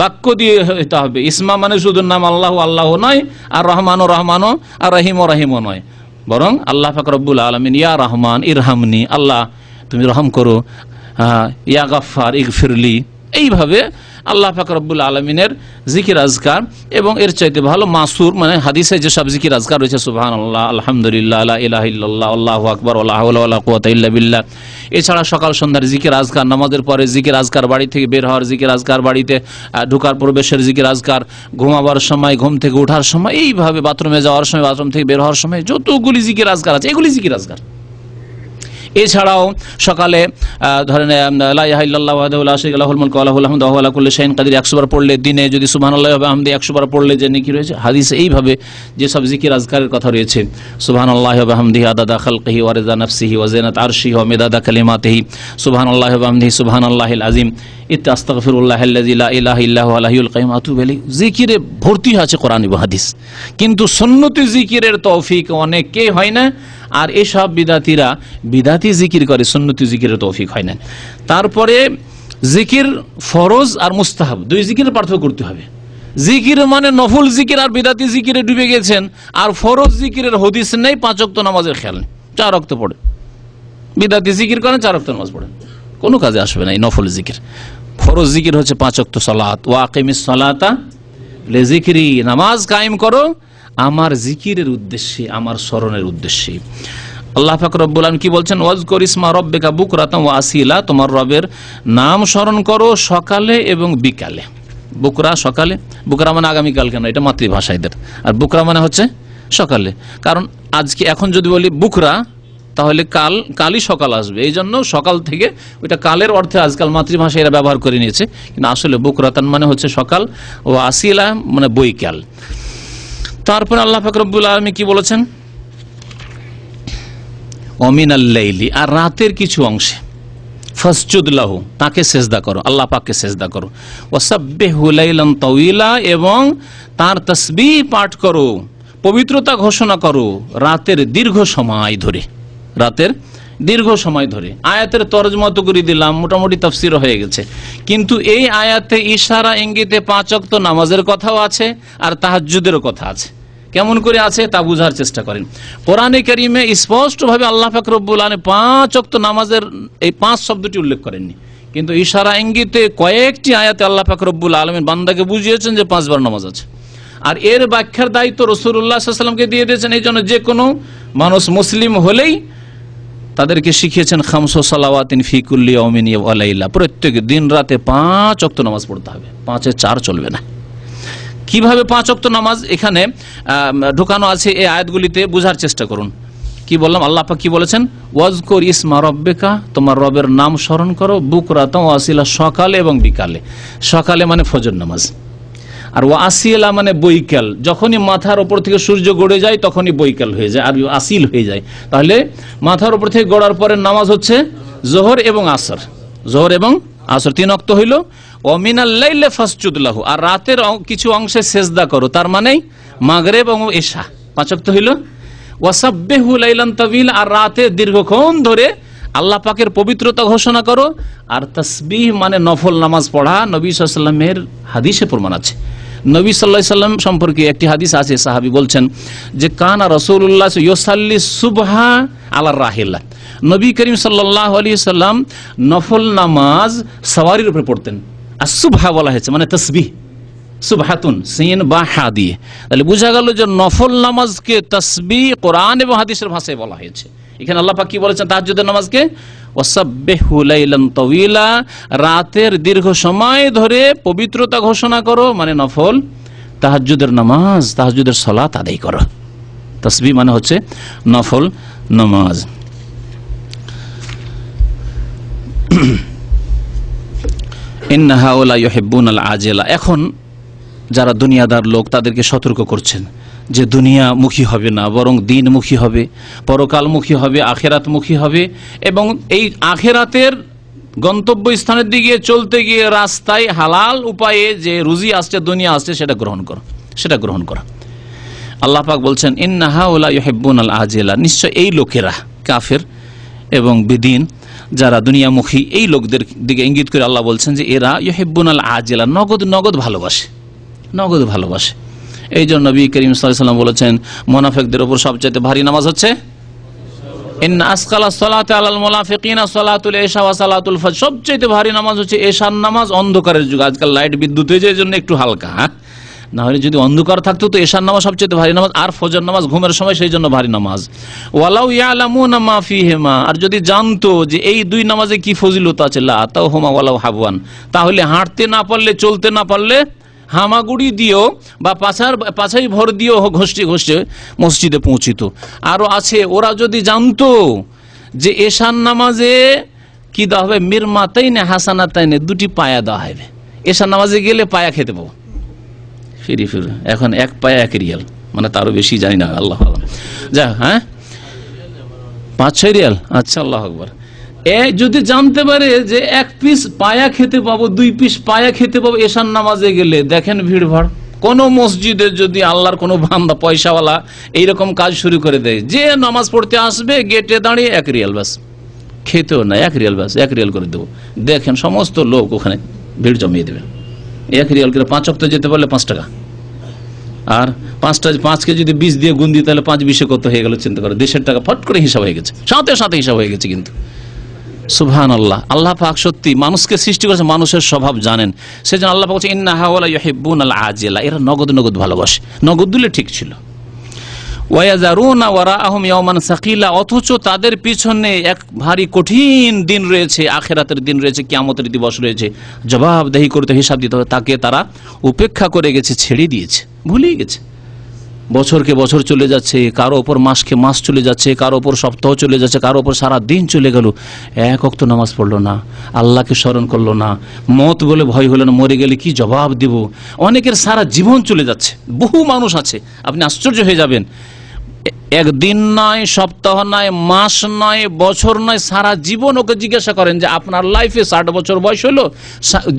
বাক্য দিয়ে এটা হবে ইসমা মানে শুধু নাম আল্লাহ আল্লাহ নয় আর রহমান ও রহমানও আর রাহিম ও রাহিমও নয় বরং আল্লাহ পাক রব্বুল আলমিন ইয়া রহমান ইরহামনি আল্লাহ তুমি রহম করো ইয়া গাফার ইগফিরলি এইভাবে আল্লাহ ফাকরবুল আলমিনের জিকির আজকার এবং এর চাইতে ভালো মাসুর মানে হাদিসে যেসব জিকির আজকার রয়েছে সুবাহ আল্লাহ আলহামদুলিল্লাহ আল্লাহ ইলাহিল্লাহ আল্লাহ আকবর আল্লাহ কুয়াতাল্লাবিল্লা এছাড়া সকাল সন্ধ্যার জিকির আজকার নামাজের পরে জিকির আজকার বাড়ি থেকে বের হওয়ার জিকির আজকার বাড়িতে ঢুকার প্রবেশের জিকির আজকার ঘুমাবার সময় ঘুম থেকে ওঠার সময় এইভাবে বাথরুমে যাওয়ার সময় বাথরুম থেকে বের হওয়ার সময় যতগুলি জিকির আজকার আছে এগুলি জিকির আজকার এছাড়াও সকালে ধরেন আল্লাহুল কাদির একশো বার পড়লে দিনে যদি সুবাহ আল্লাহ আহমদি একশো বার পড়লে যে নিকি রয়েছে হাদিস এইভাবে যে সব জিকির আজকারের কথা রয়েছে সুবাহ আল্লাহ আহমদি আদাদা খালকহি ওয়ারেজা নফসিহি ওয়াজেনাত আরশি ও মেদাদা কালিমাতেহি সুবাহ আল্লাহ আহমদি সুবাহ আল্লাহ আজিম ইত্তে আস্তাকফিরুল্লাহ ইলাহ ইল্লাহ আলাহিউল কাইম আতুব আলী জিকিরে ভর্তি আছে কোরআন হাদিস কিন্তু সন্নতি জিকিরের তৌফিক অনেকে হয় না আর এসব বিদাতিরা বিদাতি জিকির করে সুন্নতি জিকিরের তৌফিক হয় না তারপরে জিকির ফরজ আর মুস্তাহাব দুই জিকির পার্থক্য করতে হবে জিকির মানে নফুল জিকির আর বিদাতি জিকিরে ডুবে গেছেন আর ফরজ জিকিরের হদিস নেই পাঁচক্ত নামাজের খেয়াল নেই চার রক্ত পড়ে বিদাতি জিকির করেন চার রক্ত নামাজ পড়েন কোনো কাজে আসবে না এই নফল জিকির ফরজ জিকির হচ্ছে পাঁচক্ত সালাত ওয়াকিমিস সলাতা লে জিকিরি নামাজ কায়েম করো আমার জিকিরের উদ্দেশ্যে আমার স্মরণের উদ্দেশ্যে আল্লাহ ফাকর রব্বুল আলম কি বলছেন ওয়াজ করিসমা রব্বেকা বুক রাতম ও আসিলা তোমার রবের নাম স্মরণ করো সকালে এবং বিকালে বুকরা সকালে বুকরা মানে আগামীকাল কেন এটা মাতৃভাষা এদের আর বুকরা মানে হচ্ছে সকালে কারণ আজকে এখন যদি বলি বুকরা তাহলে কাল কালই সকাল আসবে এই জন্য সকাল থেকে ওইটা কালের অর্থে আজকাল মাতৃভাষা এরা ব্যবহার করে নিয়েছে কিন্তু আসলে বুকরাতান মানে হচ্ছে সকাল ও আসিলা মানে বইকাল তারপরে আল্লাহ ফাকরবুল আলমী কি বলেছেন অমিন আল্লাইলি আর রাতের কিছু অংশে ফসজুদ্লাহ তাকে সেজদা করো আল্লাহ পাককে সেজদা করো ওসাব্বে হুলাইলন তউলা এবং তার তসবি পাঠ করো পবিত্রতা ঘোষণা করো রাতের দীর্ঘ সময় ধরে রাতের দীর্ঘ সময় ধরে আয়াতের তরজমত করে দিলাম মোটামুটি তফসির হয়ে গেছে কিন্তু এই আয়াতে ইশারা ইঙ্গিতে পাঁচক তো নামাজের কথাও আছে আর তাহাজুদের কথা আছে কেমন করে আছে তা বুঝার চেষ্টা করেন কোরআনে করিমে স্পষ্টভাবে আল্লাহ ফাকরবুল আনে পাঁচ অক্ত নামাজের এই পাঁচ শব্দটি উল্লেখ করেননি কিন্তু ইশারা ইঙ্গিতে কয়েকটি আয়াতে আল্লাহ ফাকরবুল আলমের বান্দাকে বুঝিয়েছেন যে পাঁচবার নামাজ আছে আর এর ব্যাখ্যার দায়িত্ব রসুল্লাহ সাল্লামকে দিয়ে দিয়েছেন এই জন্য যে কোনো মানুষ মুসলিম হলেই তাদেরকে শিখিয়েছেন খামসো সালাওয়াতিন ফিকুল্লি অমিনী আলাইলা প্রত্যেক দিন রাতে পাঁচ অক্ত নামাজ পড়তে হবে পাঁচে চার চলবে না কিভাবে পাঁচ অক্ত নামাজ এখানে ঢুকানো আছে এই আয়াতগুলিতে বোঝার চেষ্টা করুন কি বললাম আল্লাহ কি বলেছেন ওয়াজ কর ইসমা রব্বেকা তোমার রবের নাম স্মরণ করো বুক রাতাম ওয়াসিলা সকালে এবং বিকালে সকালে মানে ফজর নামাজ আর ও আসিয়েলা মানে বৈকাল যখনই মাথার ওপর থেকে সূর্য গড়ে যায় তখনই বৈকাল হয়ে যায় আর আসিল হয়ে যায় তাহলে মাথার ওপর থেকে গড়ার পরে নামাজ হচ্ছে জোহর এবং আসর জোহর এবং আসর তিন অক্ত হইল অমিনাল্লাইলে ফাসচুদলাহু আর রাতের কিছু অংশে সেজদা করো তার মানেই মাগরে এবং এশা পাঁচক্ত হইল ওয়াসাব্বেহু লাইলান তাবিল আর রাতে দীর্ঘক্ষণ ধরে আল্লাহ পাকের পবিত্রতা ঘোষণা করো আর তসবিহ মানে নফল নামাজ পড়া নবী সাল্লামের হাদিসে প্রমাণ আছে নবী সাল্লাহ সাল্লাম সম্পর্কে একটি হাদিস আছে সাহাবি বলছেন যে কান আর রসৌল্লাহ ইয়সাল্লি সুবহা আল্লাহ রাহিল্লা নবী করিম সাল্লাহ আলী সাল্লাম নফল নামাজ সওয়ারির উপরে পড়তেন আর সুবহা বলা হয়েছে মানে তসবিহ সুবহাতুন সিন বা হা দিয়ে তাহলে বোঝা গেল যে নফল নামাজকে তসবি কোরআন এবং হাদিসের ভাষায় বলা হয়েছে এখানে আল্লাহ পাক কি বলেছেন তাহাজুদের নামাজকে তবিলা রাতের দীর্ঘ সময় ধরে পবিত্রতা ঘোষণা করো মানে নফল তাহাজুদের নামাজ তাহাজুদের সলাত আদায় করো তসবি মানে হচ্ছে নফল নামাজ ইন্নাহাউলা ইহেব্বুন আল আজেলা এখন যারা দুনিয়াদার লোক তাদেরকে সতর্ক করছেন যে দুনিয়ামুখী হবে না বরং দিনমুখী হবে পরকালমুখী হবে আখেরাতমুখী হবে এবং এই আখেরাতের গন্তব্য স্থানের দিকে চলতে গিয়ে রাস্তায় হালাল উপায়ে যে রুজি আসছে দুনিয়া আসছে সেটা গ্রহণ করা সেটা গ্রহণ করা আল্লাহ পাক বলছেন ইন্নাহা উলা ইহেব্বুন আল আজেলা নিশ্চয় এই লোকেরা কাফের এবং বিদিন যারা দুনিয়ামুখী এই লোকদের দিকে ইঙ্গিত করে আল্লাহ বলছেন যে এরা ইহেব্বুন আল আজেলা নগদ নগদ ভালোবাসে নগদ ভালোবাসে এই জন্য নবী করিম সাল্লাম বলেছেন মোনাফেকদের ওপর সবচাইতে ভারী নামাজ হচ্ছে সবচেয়ে ভারী নামাজ হচ্ছে এশার নামাজ অন্ধকারের যুগ আজকাল লাইট বিদ্যুৎ হয়েছে এই জন্য একটু হালকা হ্যাঁ? না হলে যদি অন্ধকার থাকতো তো এশার নামাজ সবচেয়ে ভারী নামাজ আর ফজর নামাজ ঘুমের সময় সেই জন্য ভারী নামাজ ওয়ালাউ ইয়ালামুনা মা ফিহিমা আর যদি জানতো যে এই দুই নামাজে কি ফজিলতা আছে লা তাওহুমা ওয়ালাউ হাবওয়ান তাহলে হাঁটতে না পারলে চলতে না পারলে হামাগুড়ি দিয়েও বা পাছার পাশাই ভর দিয়েও ঘষতে ঘষতে মসজিদে পৌঁছিত আরও আছে ওরা যদি জানতো যে এশান নামাজে কি দেওয়া হবে মির মাতাই না হাসানা তাই না দুটি পায়া দেওয়া হবে এশান নামাজে গেলে পায়া খেতে পাবো ফিরি ফিরি এখন এক পায়া এক রিয়াল মানে তারও বেশি জানি না আল্লাহ যা হ্যাঁ পাঁচ ছয় রিয়াল আচ্ছা আল্লাহ আকবর এ যদি জানতে পারে যে এক পিস পায়া খেতে পাবো দুই পিস পায়া খেতে পাবো এশান নামাজে গেলে দেখেন ভিড় ভাড় কোন মসজিদের যদি আল্লাহর কোনো বান্দা পয়সাওয়ালা এইরকম কাজ শুরু করে দেয় যে নামাজ পড়তে আসবে গেটে দাঁড়িয়ে এক রিয়াল বাস খেতেও না এক রিয়াল বাস এক রিয়াল করে দেবো দেখেন সমস্ত লোক ওখানে ভিড় জমিয়ে দেবে এক রিয়াল করে পাঁচ অক্ত যেতে পারলে পাঁচ টাকা আর পাঁচটা পাঁচকে যদি বিশ দিয়ে গুন দিই তাহলে পাঁচ বিশে কত হয়ে গেল চিন্তা করে দেশের টাকা ফট করে হিসাব হয়ে গেছে সাথে সাথে হিসাব হয়ে গেছে কিন্তু সুবহান আল্লাহ আল্লাহ পাক সত্যি মানুষকে সৃষ্টি করেছে মানুষের স্বভাব জানেন সেই জন্য আল্লাহ পাক ইন্না হাওয়ালা ইহিব্বুন আল আজিলা এরা নগদ নগদ ভালোবাসে নগদ দিলে ঠিক ছিল ওয়াজারুনা ওয়ারা আহম সাকিলা অথচ তাদের পিছনে এক ভারী কঠিন দিন রয়েছে আখেরাতের দিন রয়েছে কিয়ামতের দিবস রয়েছে জবাবদেহি করতে হিসাব দিতে হবে তাকে তারা উপেক্ষা করে গেছে ছেড়ে দিয়েছে ভুলিয়ে গেছে বছরকে বছর চলে যাচ্ছে কারো ওপর মাসকে মাস চলে যাচ্ছে কারো ওপর সপ্তাহ চলে যাচ্ছে কারো ওপর সারা দিন চলে গেল এক অক্ত নামাজ পড়লো না আল্লাহকে স্মরণ করলো না মত বলে ভয় হলো না মরে গেলে কি জবাব দিব অনেকের সারা জীবন চলে যাচ্ছে বহু মানুষ আছে আপনি আশ্চর্য হয়ে যাবেন একদিন নয় সপ্তাহ নয় মাস নয় বছর নয় সারা জীবন ওকে জিজ্ঞাসা করেন যে আপনার লাইফে ষাট বছর বয়স হলো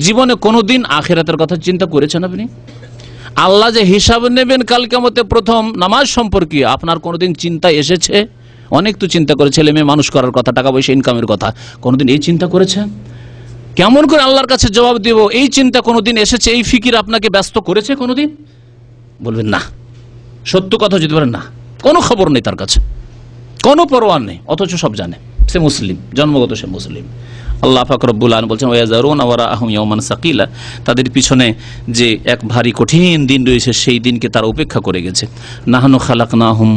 জীবনে কোনো দিন আখেরাতের কথা চিন্তা করেছেন আপনি আল্লাহ যে হিসাব নেবেন কালকে মতে প্রথম নামাজ সম্পর্কে আপনার কোনোদিন চিন্তা এসেছে অনেক তো চিন্তা করে ছেলে মেয়ে মানুষ করার কথা টাকা পয়সা ইনকামের কথা কোনোদিন এই চিন্তা করেছে কেমন করে আল্লাহর কাছে জবাব দেব এই চিন্তা কোনোদিন এসেছে এই ফিকির আপনাকে ব্যস্ত করেছে কোনোদিন বলবেন না সত্য কথা যদি বলেন না কোনো খবর নেই তার কাছে কোনো পরোয়া নেই অথচ সব জানে সে মুসলিম জন্মগত সে মুসলিম আল্লাহ ফাকরবুল আলম বলছেন ওয়াজারুন ওয়ারা ইয়ামান সাকিলা তাদের পিছনে যে এক ভারী কঠিন দিন রয়েছে সেই দিনকে তারা উপেক্ষা করে গেছে নাহানো খালাক নাহুম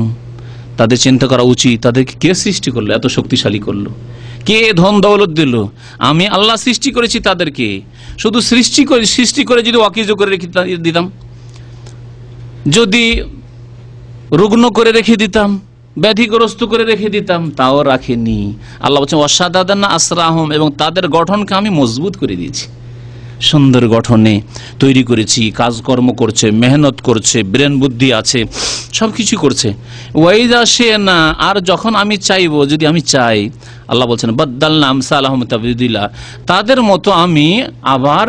তাদের চিন্তা করা উচিত তাদেরকে কে সৃষ্টি করলো এত শক্তিশালী করলো কে ধন দৌলত দিল আমি আল্লাহ সৃষ্টি করেছি তাদেরকে শুধু সৃষ্টি করে সৃষ্টি করে যদি অকিজ করে রেখে দিতাম যদি রুগ্ন করে রেখে দিতাম ব্যাধিগ্রস্ত করে রেখে দিতাম তাও রাখেনি আল্লাহ বলছেন অসাদাদানা আসরাহম এবং তাদের গঠনকে আমি মজবুত করে দিয়েছি সুন্দর গঠনে তৈরি করেছি কাজকর্ম করছে মেহনত করছে ব্রেন বুদ্ধি আছে সব কিছু করছে ওয়াইজ সে না আর যখন আমি চাইব যদি আমি চাই আল্লাহ বলছেন নামসা আমসা আলহামতাবিদুল্লাহ তাদের মতো আমি আবার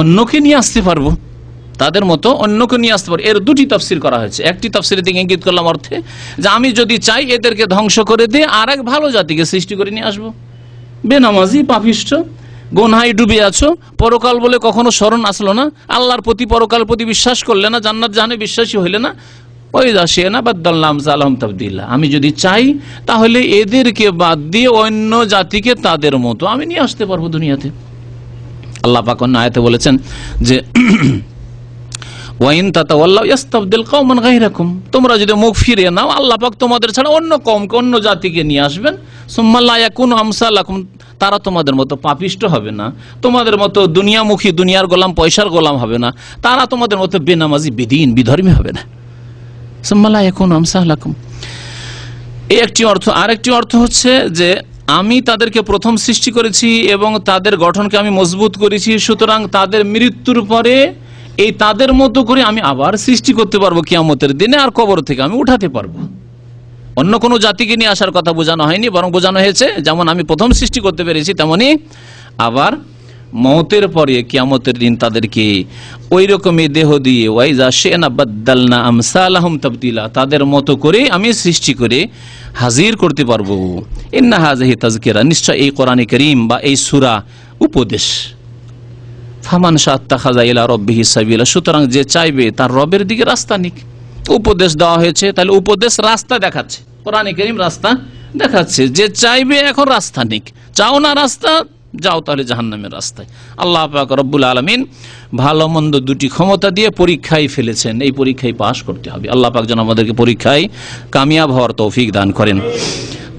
অন্যকে নিয়ে আসতে পারবো তাদের মতো অন্যকে নিয়ে আসতে পারে এর দুটি তফসিল করা হয়েছে একটি তফসিলের দিকে ইঙ্গিত করলাম অর্থে যে আমি যদি চাই এদেরকে ধ্বংস করে দিয়ে আর এক ভালো জাতিকে সৃষ্টি করে নিয়ে আসবো বেনামাজি পাপিষ্ট গোনহাই ডুবে আছো পরকাল বলে কখনো স্মরণ আসলো না আল্লাহর প্রতি পরকাল প্রতি বিশ্বাস করলে না জান্নাত জাহানে বিশ্বাসী হইলে না ওই দাসিয়ে না বাদ্দাল্লাম জালাম তাবদিল্লা আমি যদি চাই তাহলে এদেরকে বাদ দিয়ে অন্য জাতিকে তাদের মতো আমি নিয়ে আসতে পারবো দুনিয়াতে আল্লাহ পাক অন্য আয়তে বলেছেন যে ওয়াইন তাতাওয়াল্লাহস্তাবদিল কওমান গায়রাকুম তোমরা যদি মুখ ফিরিয়ে নাও আল্লাহ তোমাদের ছাড়া অন্য কমকে অন্য জাতিকে নিয়ে আসবেন সুম্মা কোন ইয়াকুনু আমসালাকুম তারা তোমাদের মতো পাপিষ্ট হবে না তোমাদের মতো দুনিয়ামুখী দুনিয়ার গোলাম পয়সার গোলাম হবে না তারা তোমাদের মতো বেনামাজি বিদিন বিধর্মী হবে না সুম্মা লা ইয়াকুনু আমসালাকুম এই একটি অর্থ আরেকটি অর্থ হচ্ছে যে আমি তাদেরকে প্রথম সৃষ্টি করেছি এবং তাদের গঠনকে আমি মজবুত করেছি সুতরাং তাদের মৃত্যুর পরে এই তাদের মতো করে আমি আবার সৃষ্টি করতে পারবো কিয়ামতের দিনে আর কবর থেকে আমি উঠাতে পারবো অন্য কোনো জাতিকে নিয়ে আসার কথা বোঝানো হয়নি বরং বোঝানো হয়েছে যেমন আমি প্রথম সৃষ্টি করতে পেরেছি তেমনি আবার মতের পরে কিয়ামতের দিন তাদেরকে ওই রকমই দেহ দিয়ে ওয়াইজা সেনা বাদ্দালনা আমসা আলহম তবদিলা তাদের মতো করে আমি সৃষ্টি করে হাজির করতে পারবো ইন্না হাজহি তাজকেরা নিশ্চয় এই কোরআনে করিম বা এই সুরা উপদেশ ফামান সুতরাং যে চাইবে তার রবের দিকে রাস্তা নিক উপদেশ দেওয়া হয়েছে তাহলে উপদেশ রাস্তা দেখাচ্ছে কোরআন করিম রাস্তা দেখাচ্ছে যে চাইবে এখন রাস্তা নিক চাও না রাস্তা যাও তাহলে জাহান্নামের রাস্তায় আল্লাহ রব্বুল আলমিন ভালো মন্দ দুটি ক্ষমতা দিয়ে পরীক্ষায় ফেলেছেন এই পরীক্ষায় পাশ করতে হবে আল্লাহ পাক যেন আমাদেরকে পরীক্ষায় কামিয়াব হওয়ার তৌফিক দান করেন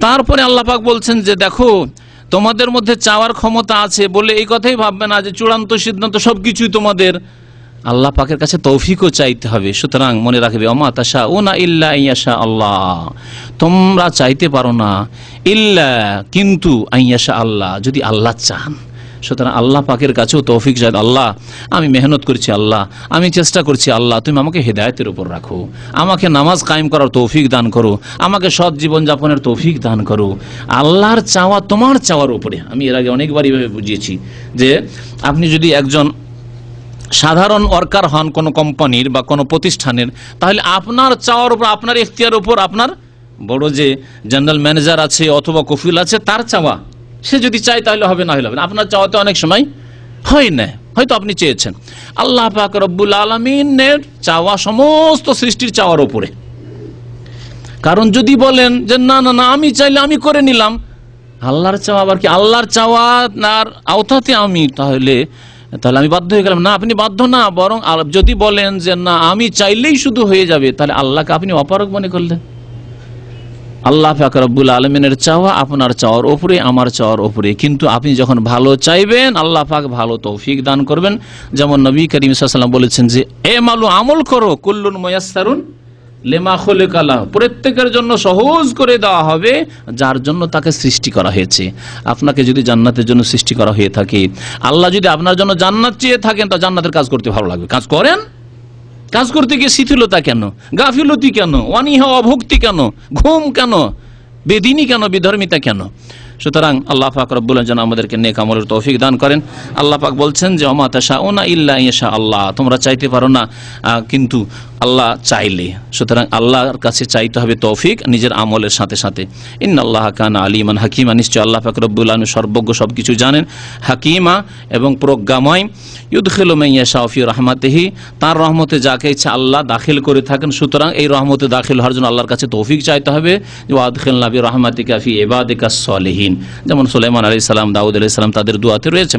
তারপরে আল্লাহ পাক বলছেন যে দেখো তোমাদের মধ্যে চাওয়ার ক্ষমতা আছে বলে এই কথাই ভাববে না যে চূড়ান্ত সিদ্ধান্ত সবকিছুই তোমাদের আল্লাহ পাকের কাছে তৌফিকও চাইতে হবে সুতরাং মনে রাখবে অমা ও না ইল্লা ইয়াশা আল্লাহ তোমরা চাইতে পারো না ইল্লা কিন্তু আইয়াশা আল্লাহ যদি আল্লাহ চান সুতরাং আল্লাহ পাকের কাছেও তৌফিক জায়দ আল্লাহ আমি মেহনত করছি আল্লাহ আমি চেষ্টা করছি আল্লাহ তুমি আমাকে হেদায়তের উপর রাখো আমাকে নামাজ কায়েম করার তৌফিক দান করো আমাকে সৎ জীবনযাপনের তৌফিক দান করো আল্লাহর চাওয়া তোমার চাওয়ার উপরে আমি এর আগে অনেকবার এইভাবে বুঝিয়েছি যে আপনি যদি একজন সাধারণ ওয়ার্কার হন কোনো কোম্পানির বা কোনো প্রতিষ্ঠানের তাহলে আপনার চাওয়ার উপর আপনার ইফতিয়ার উপর আপনার বড় যে জেনারেল ম্যানেজার আছে অথবা কফিল আছে তার চাওয়া সে যদি চায় তাহলে হবে না হলে হবে না আপনার চাওয়াতে অনেক সময় হয় না হয়তো আপনি চেয়েছেন আল্লাহ পাক রব্বুল আলমিনের চাওয়া সমস্ত সৃষ্টির চাওয়ার ওপরে কারণ যদি বলেন যে না না না আমি চাইলে আমি করে নিলাম আল্লাহর চাওয়া আবার কি আল্লাহর চাওয়া আর আওতাতে আমি তাহলে তাহলে আমি বাধ্য হয়ে গেলাম না আপনি বাধ্য না বরং যদি বলেন যে না আমি চাইলেই শুধু হয়ে যাবে তাহলে আল্লাহকে আপনি অপারক মনে করলেন আল্লাহ ফাকরাবুল আলমিনের চাওয়া আপনার চাওয়ার ওপরে আমার চাওয়ার ওপরে কিন্তু আপনি যখন ভালো চাইবেন আল্লাহ পাক ভালো তৌফিক দান করবেন যেমন নবী করিম সাল্লাম বলেছেন যে এ মালু আমল করো কুল্লুন ময়াস্তারুন লেমা প্রত্যেকের জন্য সহজ করে দেওয়া হবে যার জন্য তাকে সৃষ্টি করা হয়েছে আপনাকে যদি জান্নাতের জন্য সৃষ্টি করা হয়ে থাকে আল্লাহ যদি আপনার জন্য জান্নাত চেয়ে থাকেন তা জান্নাতের কাজ করতে ভালো লাগবে কাজ করেন কাজ করতে গিয়ে শিথিলতা কেন গাফিলতি কেন অনিহা অভক্তি কেন ঘুম কেন বেদিনী কেন বিধর্মিতা কেন সুতরাং আল্লাহ পাক রব্বুল যেন আমাদেরকে নেক আমলের তৌফিক দান করেন আল্লাহ পাক বলছেন যে অমাতাশা ওনা ইল্লা ইয়ে আল্লাহ তোমরা চাইতে পারো না কিন্তু আল্লাহ চাইলে সুতরাং আল্লাহর কাছে চাইতে হবে তৌফিক নিজের আমলের সাথে সাথে ইন আল্লাহ খান আলিমান হাকিমা নিশ্চয় আল্লাহ ফাকরবুল্লাহ সর্বজ্ঞ সব কিছু জানেন হাকিমা এবং প্রজ্ঞাময় ইউদখিল মাইয়া শাহফি রহমাতেহি তার রহমতে যাকে ইচ্ছা আল্লাহ দাখিল করে থাকেন সুতরাং এই রহমতে দাখিল হওয়ার জন্য আল্লাহর কাছে তৌফিক চাইতে হবে খেল নাবি রহমাতি কাফি এবাদিকা সলেহীন যেমন সুলাইমান আলি সালাম দাউদ আলি সালাম তাদের দোয়াতে রয়েছে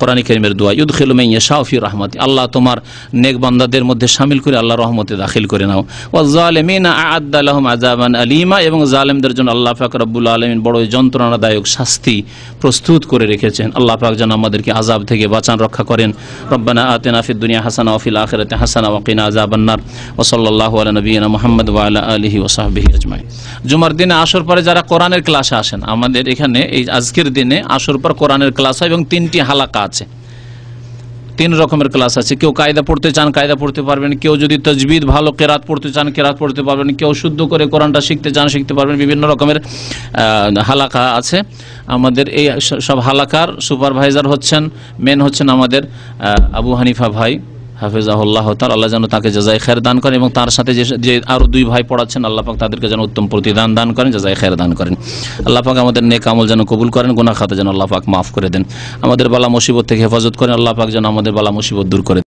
পুরানি করিমের দোয়া ইউদখিল মাইয়া শাহফি রহমাতি আল্লাহ তোমার নেকবান্দাদের মধ্যে সামিল করে আল্লাহ রহমতে দাখিল করে নাও ও জালেমিন আদালাহম আজাবান আলিমা এবং জালেমদের জন্য আল্লাহ পাক রব্বুল আলমিন বড় যন্ত্রণাদায়ক শাস্তি প্রস্তুত করে রেখেছেন আল্লাহ পাক যেন আমাদেরকে আজাব থেকে বাঁচান রক্ষা করেন রব্বানা আতেনা ফিদ দুনিয়া হাসান ওফিল আখরাতে হাসান ওকিন আজাবান্নার ও সাল্লাহ আলা নবীনা মোহাম্মদ ওয়ালা আলহি সাহবিহি আজমাই জুমার দিনে আসর পরে যারা কোরআনের ক্লাসে আসেন আমাদের এখানে এই আজকের দিনে আসর পর কোরআনের ক্লাস হয় এবং তিনটি হালাকা আছে তিন রকমের ক্লাস আছে কেউ কায়দা পড়তে চান কায়দা পড়তে পারবেন কেউ যদি তজবিদ ভালো কেরাত পড়তে চান কেরাত পড়তে পারবেন কেউ শুদ্ধ করে কোরআনটা শিখতে চান শিখতে পারবেন বিভিন্ন রকমের হালাকা আছে আমাদের এই সব হালাকার সুপারভাইজার হচ্ছেন মেন হচ্ছেন আমাদের আবু হানিফা ভাই হাফিজাহুল্লাহ তার আল্লাহ যেন তাকে জাজাই খের দান করেন এবং তার সাথে যে আরও দুই ভাই পড়াচ্ছেন আল্লাহ পাক তাদেরকে যেন উত্তম প্রতিদান দান করেন জাজাই খের দান করেন আল্লাহ পাক আমাদের নেক আমল যেন কবুল করেন গোনা খাতে যেন আল্লাহ পাক মাফ করে দেন আমাদের বালা মুসিবত থেকে হেফাজত করেন আল্লাহ পাক যেন আমাদের বালা মুসিবত দূর করে